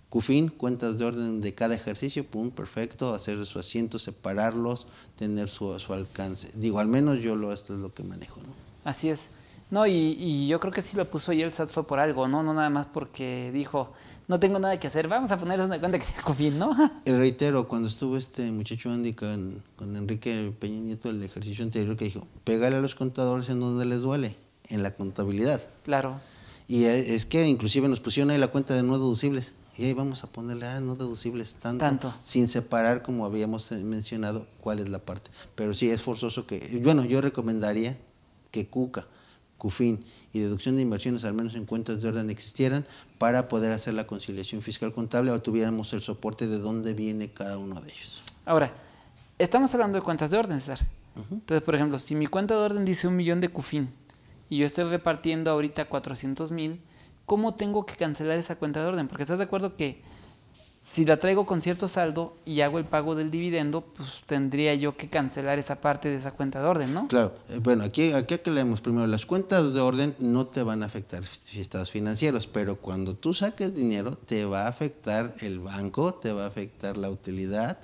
Speaker 2: CUFIN, cuentas de orden de cada ejercicio, pum, perfecto, hacer su asiento, separarlos, tener su, alcance. Digo, al menos yo lo, esto es lo que manejo, ¿no?
Speaker 1: Así es. No, y, yo creo que si lo puso ayer el SAT fue por algo, ¿no? No nada más porque dijo, no tengo nada que hacer, vamos a poner una cuenta que sea ¿no?
Speaker 2: (laughs) reitero, cuando estuvo este muchacho Andy con, Enrique Peña Nieto el ejercicio anterior que dijo, pégale a los contadores en donde les duele, en la contabilidad. Claro. Y eh, es que inclusive nos pusieron ahí la cuenta de no deducibles. Y ahí vamos a ponerle, ah, no deducibles tanto, sin separar, como habíamos eh, mencionado, cuál es la parte. Pero sí es forzoso que, bueno, yo recomendaría que Cuca, CUFIN y deducción de inversiones, al menos en cuentas de orden, existieran para poder hacer la conciliación fiscal contable o tuviéramos el soporte de dónde viene
Speaker 1: cada uno de ellos. Ahora, estamos hablando de cuentas de orden, César. Entonces, por ejemplo, si mi cuenta de orden dice un millón de CUFIN y yo estoy repartiendo ahorita 400 mil, ¿cómo tengo que cancelar esa cuenta de orden? Porque estás de acuerdo que si la traigo con cierto saldo y hago el pago del dividendo, pues tendría yo que cancelar esa parte de esa cuenta de orden, ¿no? Claro.
Speaker 2: Eh, bueno, aquí, aquí aclaremos primero. Las cuentas de orden no te van a afectar si estás financieros, pero cuando tú saques dinero, te va a afectar el banco, te va a afectar la utilidad.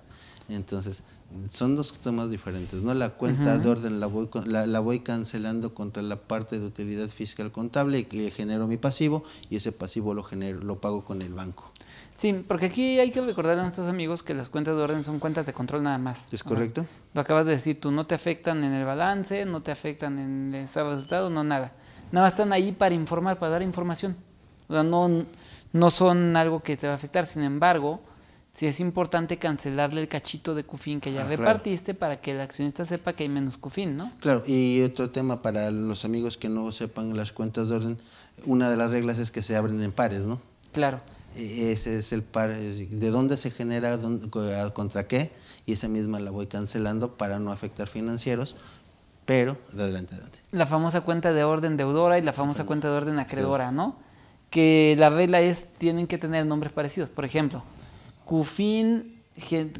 Speaker 2: Entonces, son dos temas diferentes, ¿no? La cuenta de orden la voy, la, voy cancelando contra la parte de utilidad fiscal contable que genero mi pasivo y ese pasivo lo genero, lo pago con el banco.
Speaker 1: Sí, porque aquí hay que recordar a nuestros amigos que las cuentas de orden son cuentas de control nada más. Es correcto. lo acabas de decir tú, no te afectan en el balance, no te afectan en el estado de estado, no nada. Nada más están ahí para informar, para dar información. O sea, no, no son algo que te va a afectar. Sin embargo, sí es importante cancelarle el cachito de Cufin que ya ah, repartiste para que el accionista sepa que hay menos Cufin, ¿no? Claro,
Speaker 2: y otro tema para los amigos que no sepan las cuentas de orden, una de las reglas es que se abren en pares, ¿no? Claro. E-, ese es el par, de dónde se genera, contra qué, y esa misma la voy cancelando para no afectar financieros, pero de adelante,
Speaker 1: La famosa cuenta de orden deudora y la famosa cuenta de orden acreedora, ¿no? Que la regla es, tienen que tener nombres parecidos. Por ejemplo, CUFIN,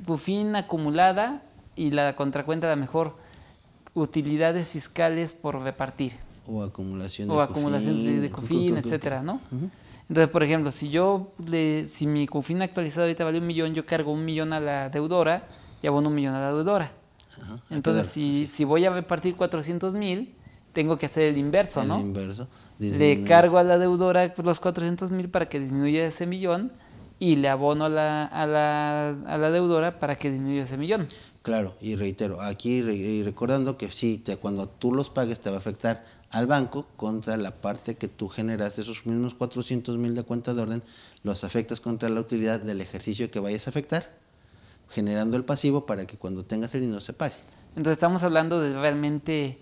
Speaker 1: CUFIN acumulada y la contracuenta, de mejor, utilidades fiscales por repartir. O acumulación de O acumulación de, etcétera, ¿no? Entonces, por ejemplo, si yo, le, si mi confín actualizado ahorita vale un millón, yo cargo un millón a la deudora y abono un millón a la deudora. Ah, Entonces, si, voy a repartir 400 mil, tengo que hacer el inverso, el ¿no? inverso.
Speaker 2: Le cargo
Speaker 1: a la deudora los 400 mil para que disminuya ese millón y le abono a la, a la, a la deudora para que disminuya ese millón.
Speaker 2: Claro, y reitero, aquí recordando que sí, cuando tú los pagues te va a afectar al banco contra la parte que tú generaste, esos mismos 400 mil de cuenta de orden, los afectas contra la utilidad del ejercicio que vayas a afectar, generando el pasivo para que cuando tengas el dinero se pague.
Speaker 1: Entonces estamos hablando de realmente,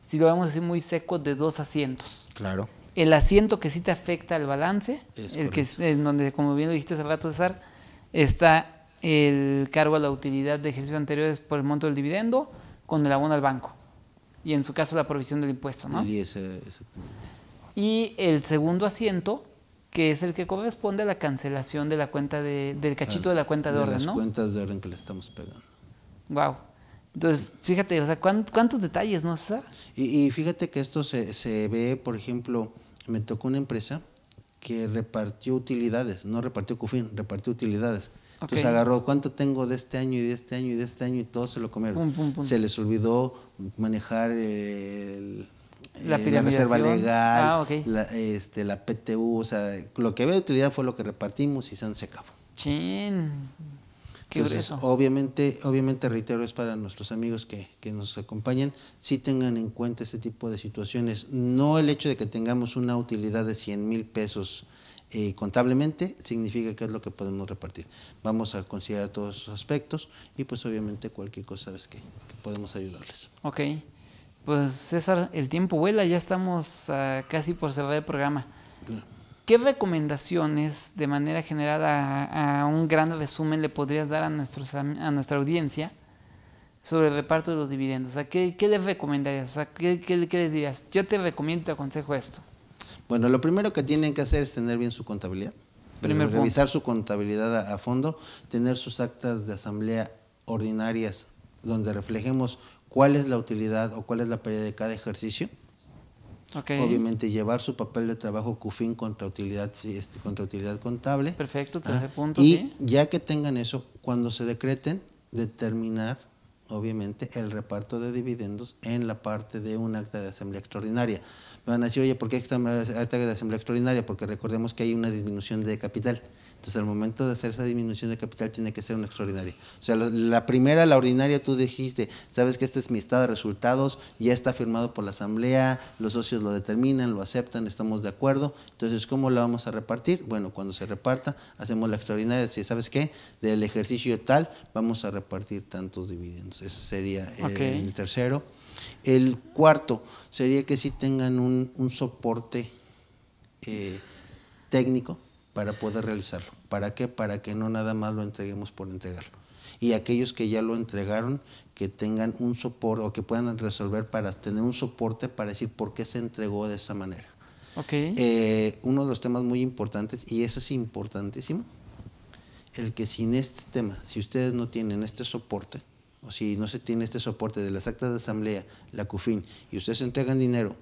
Speaker 1: si lo vamos a decir muy seco, de dos asientos. Claro. El asiento que sí te afecta al balance, el que en donde, como bien lo dijiste hace rato, César, está el cargo a la utilidad de ejercicio anteriores por el monto del dividendo con el abono al banco y en su caso la provisión del impuesto, ¿no? Y, el segundo asiento, que es el que corresponde a la cancelación de la cuenta del cachito ah, de la cuenta de, de orden, las cuentas
Speaker 2: de orden que le estamos pegando.
Speaker 1: Wow. Entonces, fíjate, o sea, ¿cuántos detalles, no, César?
Speaker 2: Y, fíjate que esto se, se ve, por ejemplo, me tocó una empresa que repartió utilidades, no repartió CUFIN, repartió utilidades. Entonces agarró, ¿cuánto tengo de este año y de este año y de este año? Y todo se lo comieron. Se les olvidó manejar eh, la, reserva legal, ah, la, este, la PTU. O sea, lo que había de utilidad fue lo que repartimos y se han secado.
Speaker 1: Chin. Qué Entonces,
Speaker 2: obviamente, obviamente, reitero, es para nuestros amigos que, nos acompañan, si tengan en cuenta este tipo de situaciones. No el hecho de que tengamos una utilidad de 100 mil pesos eh, contablemente significa qué es lo que podemos repartir. Vamos a considerar todos esos aspectos y pues obviamente cualquier cosa sabes que, podemos ayudarles.
Speaker 1: Ok, pues César, el tiempo vuela, ya estamos ah, casi por cerrar el programa. ¿Qué recomendaciones de manera general a, un gran resumen le podrías dar a, nuestros, a nuestra audiencia sobre el reparto de los dividendos? O sea, ¿qué, les recomendarías? ¿qué, qué les dirías? Yo te recomiendo te aconsejo esto.
Speaker 2: Bueno, lo primero que tienen que hacer es tener bien su contabilidad. revisar su contabilidad a, fondo, tener sus actas de asamblea ordinarias donde reflejemos cuál es la utilidad o cuál es la pérdida de cada ejercicio.
Speaker 1: Obviamente
Speaker 2: llevar su papel de trabajo CUFIN contra utilidad, este, contra utilidad contable.
Speaker 1: Perfecto, tercer punto. Y
Speaker 2: ya que tengan eso, cuando se decreten, determinar, obviamente, el reparto de dividendos en la parte de un acta de asamblea extraordinaria van a decir, oye, ¿por qué estamos alta de asamblea extraordinaria? Porque recordemos que hay una disminución de capital. Entonces, al momento de hacer esa disminución de capital, tiene que ser una extraordinaria. O sea, la primera, la ordinaria, tú dijiste, sabes que este es mi estado de resultados, ya está firmado por la asamblea, los socios lo determinan, lo aceptan, estamos de acuerdo. Entonces, ¿cómo la vamos a repartir? Bueno, cuando se reparta, hacemos la extraordinaria. Si sabes qué, del ejercicio tal, vamos a repartir tantos dividendos. Ese sería el tercero. El cuarto sería que sí tengan un, soporte eh, técnico para poder realizarlo. ¿Para qué? Para que no nada más lo entreguemos por entregarlo. Y aquellos que ya lo entregaron, que tengan un soporte o que puedan resolver para tener un soporte para decir por qué se entregó de esa manera. Okay. Eh, uno de los temas muy importantes, y eso es importantísimo, el que sin este tema, si ustedes no tienen este soporte, o si no se tiene este soporte de las actas de asamblea, la CUFIN, y ustedes entregan dinero,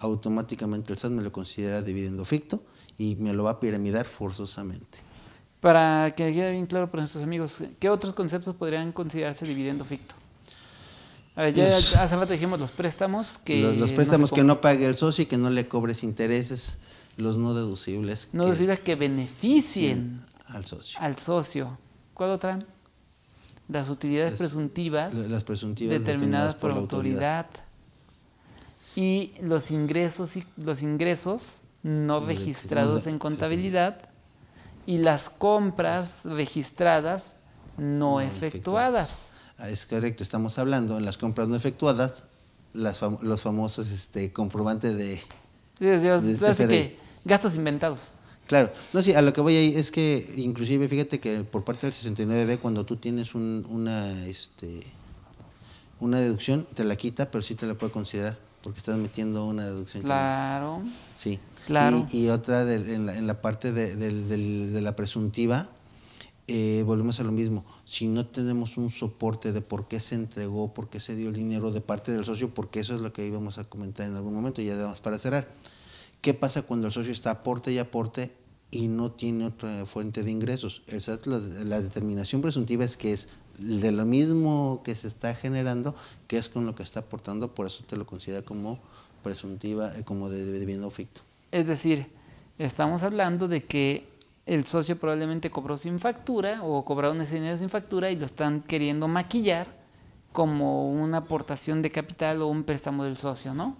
Speaker 2: automáticamente el SAT me lo considera dividendo ficto y me lo va a piramidar forzosamente.
Speaker 1: Para que quede bien claro para nuestros amigos, ¿qué otros conceptos podrían considerarse dividendo ficto? A ver, ya hace rato dijimos los préstamos que... Los, préstamos que no
Speaker 2: pague el socio y que no le cobres intereses, los no deducibles.
Speaker 1: No deducibles que beneficien al socio. Al socio. ¿Cuál otra? las utilidades presuntivas, determinadas, por, la autoridad. y los ingresos los ingresos no registrados en contabilidad y las compras registradas no, efectuadas.
Speaker 2: Es correcto, estamos hablando en las compras no efectuadas, las los famosos este, comprobantes de, de
Speaker 1: gastos inventados.
Speaker 2: Claro, no, sí, a lo que voy ahí es que inclusive fíjate que por parte del 69B cuando tú tienes una, este, una deducción, te la quita, pero sí te la puede considerar porque estás metiendo una deducción.
Speaker 1: Claro.
Speaker 2: Sí. Claro. Y, otra en, la, parte de, la presuntiva, eh, volvemos a lo mismo. Si no tenemos un soporte de por qué se entregó, por qué se dio el dinero de parte del socio, porque eso es lo que íbamos a comentar en algún momento, ya además para cerrar. ¿Qué pasa cuando el socio está aporte y aporte y no tiene otra fuente de ingresos? la, determinación presuntiva es que es de lo mismo que se está generando, que es con lo que está aportando, por eso te lo considera como presuntiva, eh, como de, bien ficto.
Speaker 1: Es decir, estamos hablando de que el socio probablemente cobró sin factura o cobraron un dinero sin factura y lo están queriendo maquillar como una aportación de capital o un préstamo del socio, ¿no?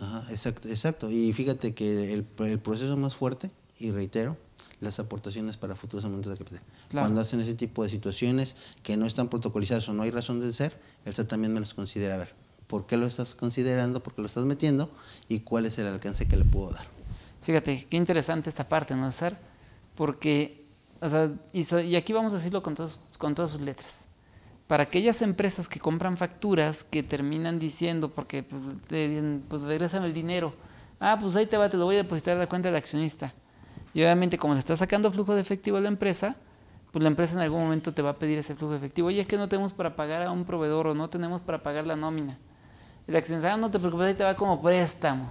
Speaker 2: Ajá, exacto, exacto. Y fíjate que el, el, proceso más fuerte, y reitero, las aportaciones para futuros aumentos de capital. Cuando hacen ese tipo de situaciones que no están protocolizadas o no hay razón de ser, el SAT también me las considera a ver. ¿Por qué lo estás considerando? ¿Por qué lo estás metiendo? ¿Y cuál es el alcance que le puedo dar?
Speaker 1: Fíjate, qué interesante esta parte, ¿no, hacer Porque, o sea, y, y aquí vamos a decirlo con, todos, con todas sus letras para aquellas empresas que compran facturas que terminan diciendo, porque pues, pues, regresan el dinero, ah, pues ahí te va, te lo voy a depositar en la cuenta del accionista. Y obviamente como le está sacando flujo de efectivo a la empresa, pues la empresa en algún momento te va a pedir ese flujo de efectivo. Oye, es que no tenemos para pagar a un proveedor o no tenemos para pagar la nómina. El accionista, ah, no te preocupes, ahí te va como préstamo.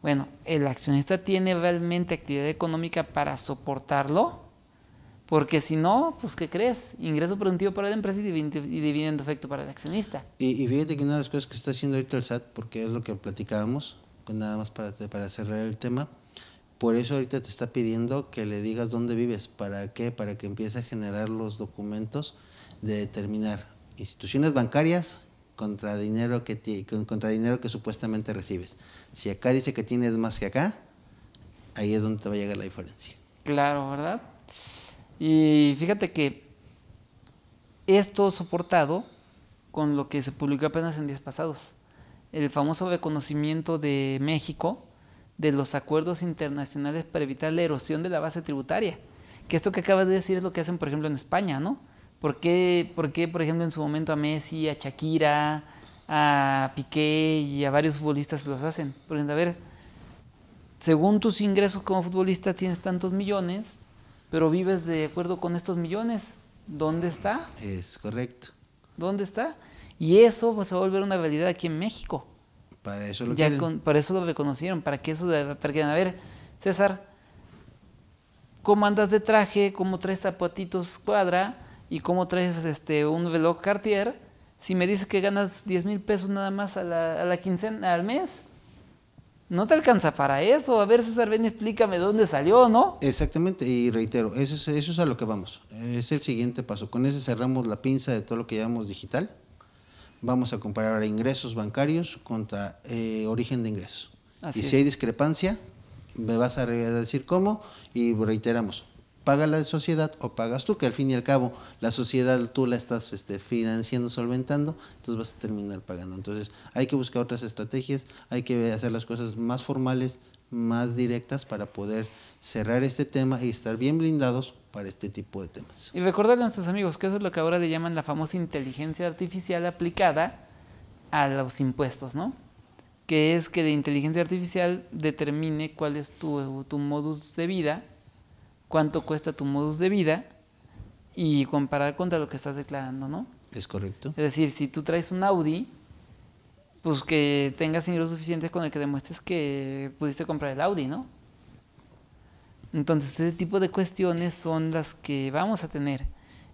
Speaker 1: Bueno, ¿el accionista tiene realmente actividad económica para soportarlo? Porque si no, pues ¿qué crees? Ingreso productivo para la empresa y dividendo, efecto para el accionista.
Speaker 2: Y, fíjate que una de las cosas que está haciendo ahorita el SAT, porque es lo que platicábamos, nada más para, cerrar el tema, por eso ahorita te está pidiendo que le digas dónde vives. ¿Para qué? Para que empiece a generar los documentos de determinar instituciones bancarias contra dinero que, contra dinero que supuestamente recibes. Si acá dice que tienes más que acá, ahí es donde te va a llegar la diferencia.
Speaker 1: Claro, ¿verdad? Y fíjate que esto soportado con lo que se publicó apenas en días pasados, el famoso reconocimiento de México de los acuerdos internacionales para evitar la erosión de la base tributaria. Que esto que acabas de decir es lo que hacen, por ejemplo, en España, ¿no? ¿Por qué, por, ejemplo, en su momento a Messi, a Shakira, a Piqué y a varios futbolistas los hacen? Porque, a ver, según tus ingresos como futbolista tienes tantos millones, pero vives de acuerdo con estos millones. ¿Dónde está? Es correcto. ¿Dónde está? Y eso se va a volver una realidad aquí en México. Para eso lo ya Para eso lo reconocieron, para que eso, para a ver, César, ¿cómo andas de traje? ¿Cómo traes zapatitos cuadra? ¿Y cómo traes este, un reloj Cartier? Si me dices que ganas 10 mil pesos nada más a la, a la quincena, al mes, no te alcanza para eso. A ver, César, ven, explícame dónde salió, ¿no?
Speaker 2: Exactamente, y reitero, eso es, a lo que vamos. Es el siguiente paso. Con eso cerramos la pinza de todo lo que llamamos digital. Vamos a comparar ingresos bancarios contra eh, origen de ingresos. y si hay discrepancia, me vas a decir cómo y reiteramos, paga la sociedad o pagas tú, que al fin y al cabo la sociedad tú la estás este, financiando, solventando, entonces vas a terminar pagando. Entonces hay que buscar otras estrategias, hay que hacer las cosas más formales, más directas para poder cerrar este tema y estar bien blindados para este tipo de temas.
Speaker 1: Y recordarle a nuestros amigos que eso es lo que ahora le llaman la famosa inteligencia artificial aplicada a los impuestos, ¿no? Que es que la inteligencia artificial determine cuál es tu, tu modus de vida cuánto cuesta tu modus de vida y comparar contra lo que estás declarando, ¿no? Es correcto. Es decir, si tú traes un Audi, pues que tengas ingresos suficientes con el que demuestres que pudiste comprar el Audi, ¿no? Entonces, ese tipo de cuestiones son las que vamos a tener.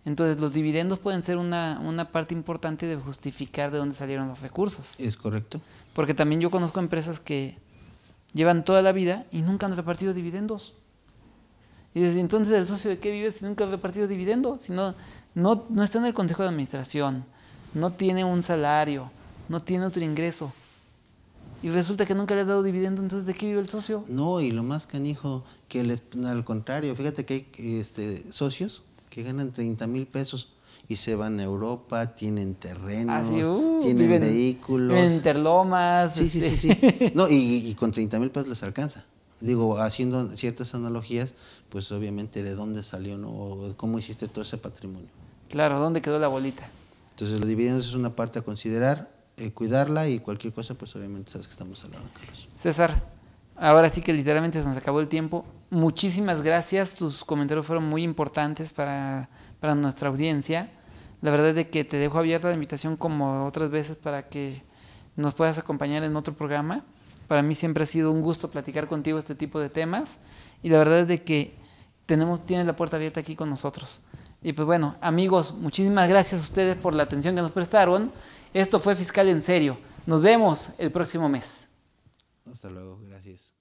Speaker 1: Entonces, los dividendos pueden ser una, una parte importante de justificar de dónde salieron los recursos. Es correcto. Porque también yo conozco empresas que llevan toda la vida y nunca han repartido dividendos. Y desde entonces el socio de qué vive si nunca ha repartido dividendo, si no, no, está en el consejo de administración, no tiene un salario, no tiene otro ingreso.
Speaker 2: Y resulta que nunca le ha dado dividendo, entonces ¿de qué vive el socio? No, y lo más canijo, que al contrario, fíjate que hay este, socios que ganan 30 mil pesos y se van a Europa, tienen terrenos, ah, uh, tienen vehículos. Tienen
Speaker 1: interlomas. Sí, sí, este. sí,
Speaker 2: sí. No, y, y con 30 mil pesos les alcanza. Digo, haciendo ciertas analogías, pues obviamente de dónde salió, ¿no? cómo hiciste todo ese patrimonio.
Speaker 1: Claro, ¿dónde quedó la bolita?
Speaker 2: Entonces los dividendos es una parte a considerar, eh, cuidarla y cualquier cosa, pues obviamente sabes que estamos hablando,
Speaker 1: eso César, ahora sí que literalmente se nos acabó el tiempo. Muchísimas gracias, tus comentarios fueron muy importantes para, para nuestra audiencia. La verdad es de que te dejo abierta la invitación como otras veces para que nos puedas acompañar en otro programa. Para mí siempre ha sido un gusto platicar contigo este tipo de temas y la verdad es de que tenemos, la puerta abierta aquí con nosotros. Y pues bueno, amigos, muchísimas gracias a ustedes por la atención que nos prestaron. Esto fue Fiscal en Serio. Nos vemos el próximo mes. Hasta luego, gracias.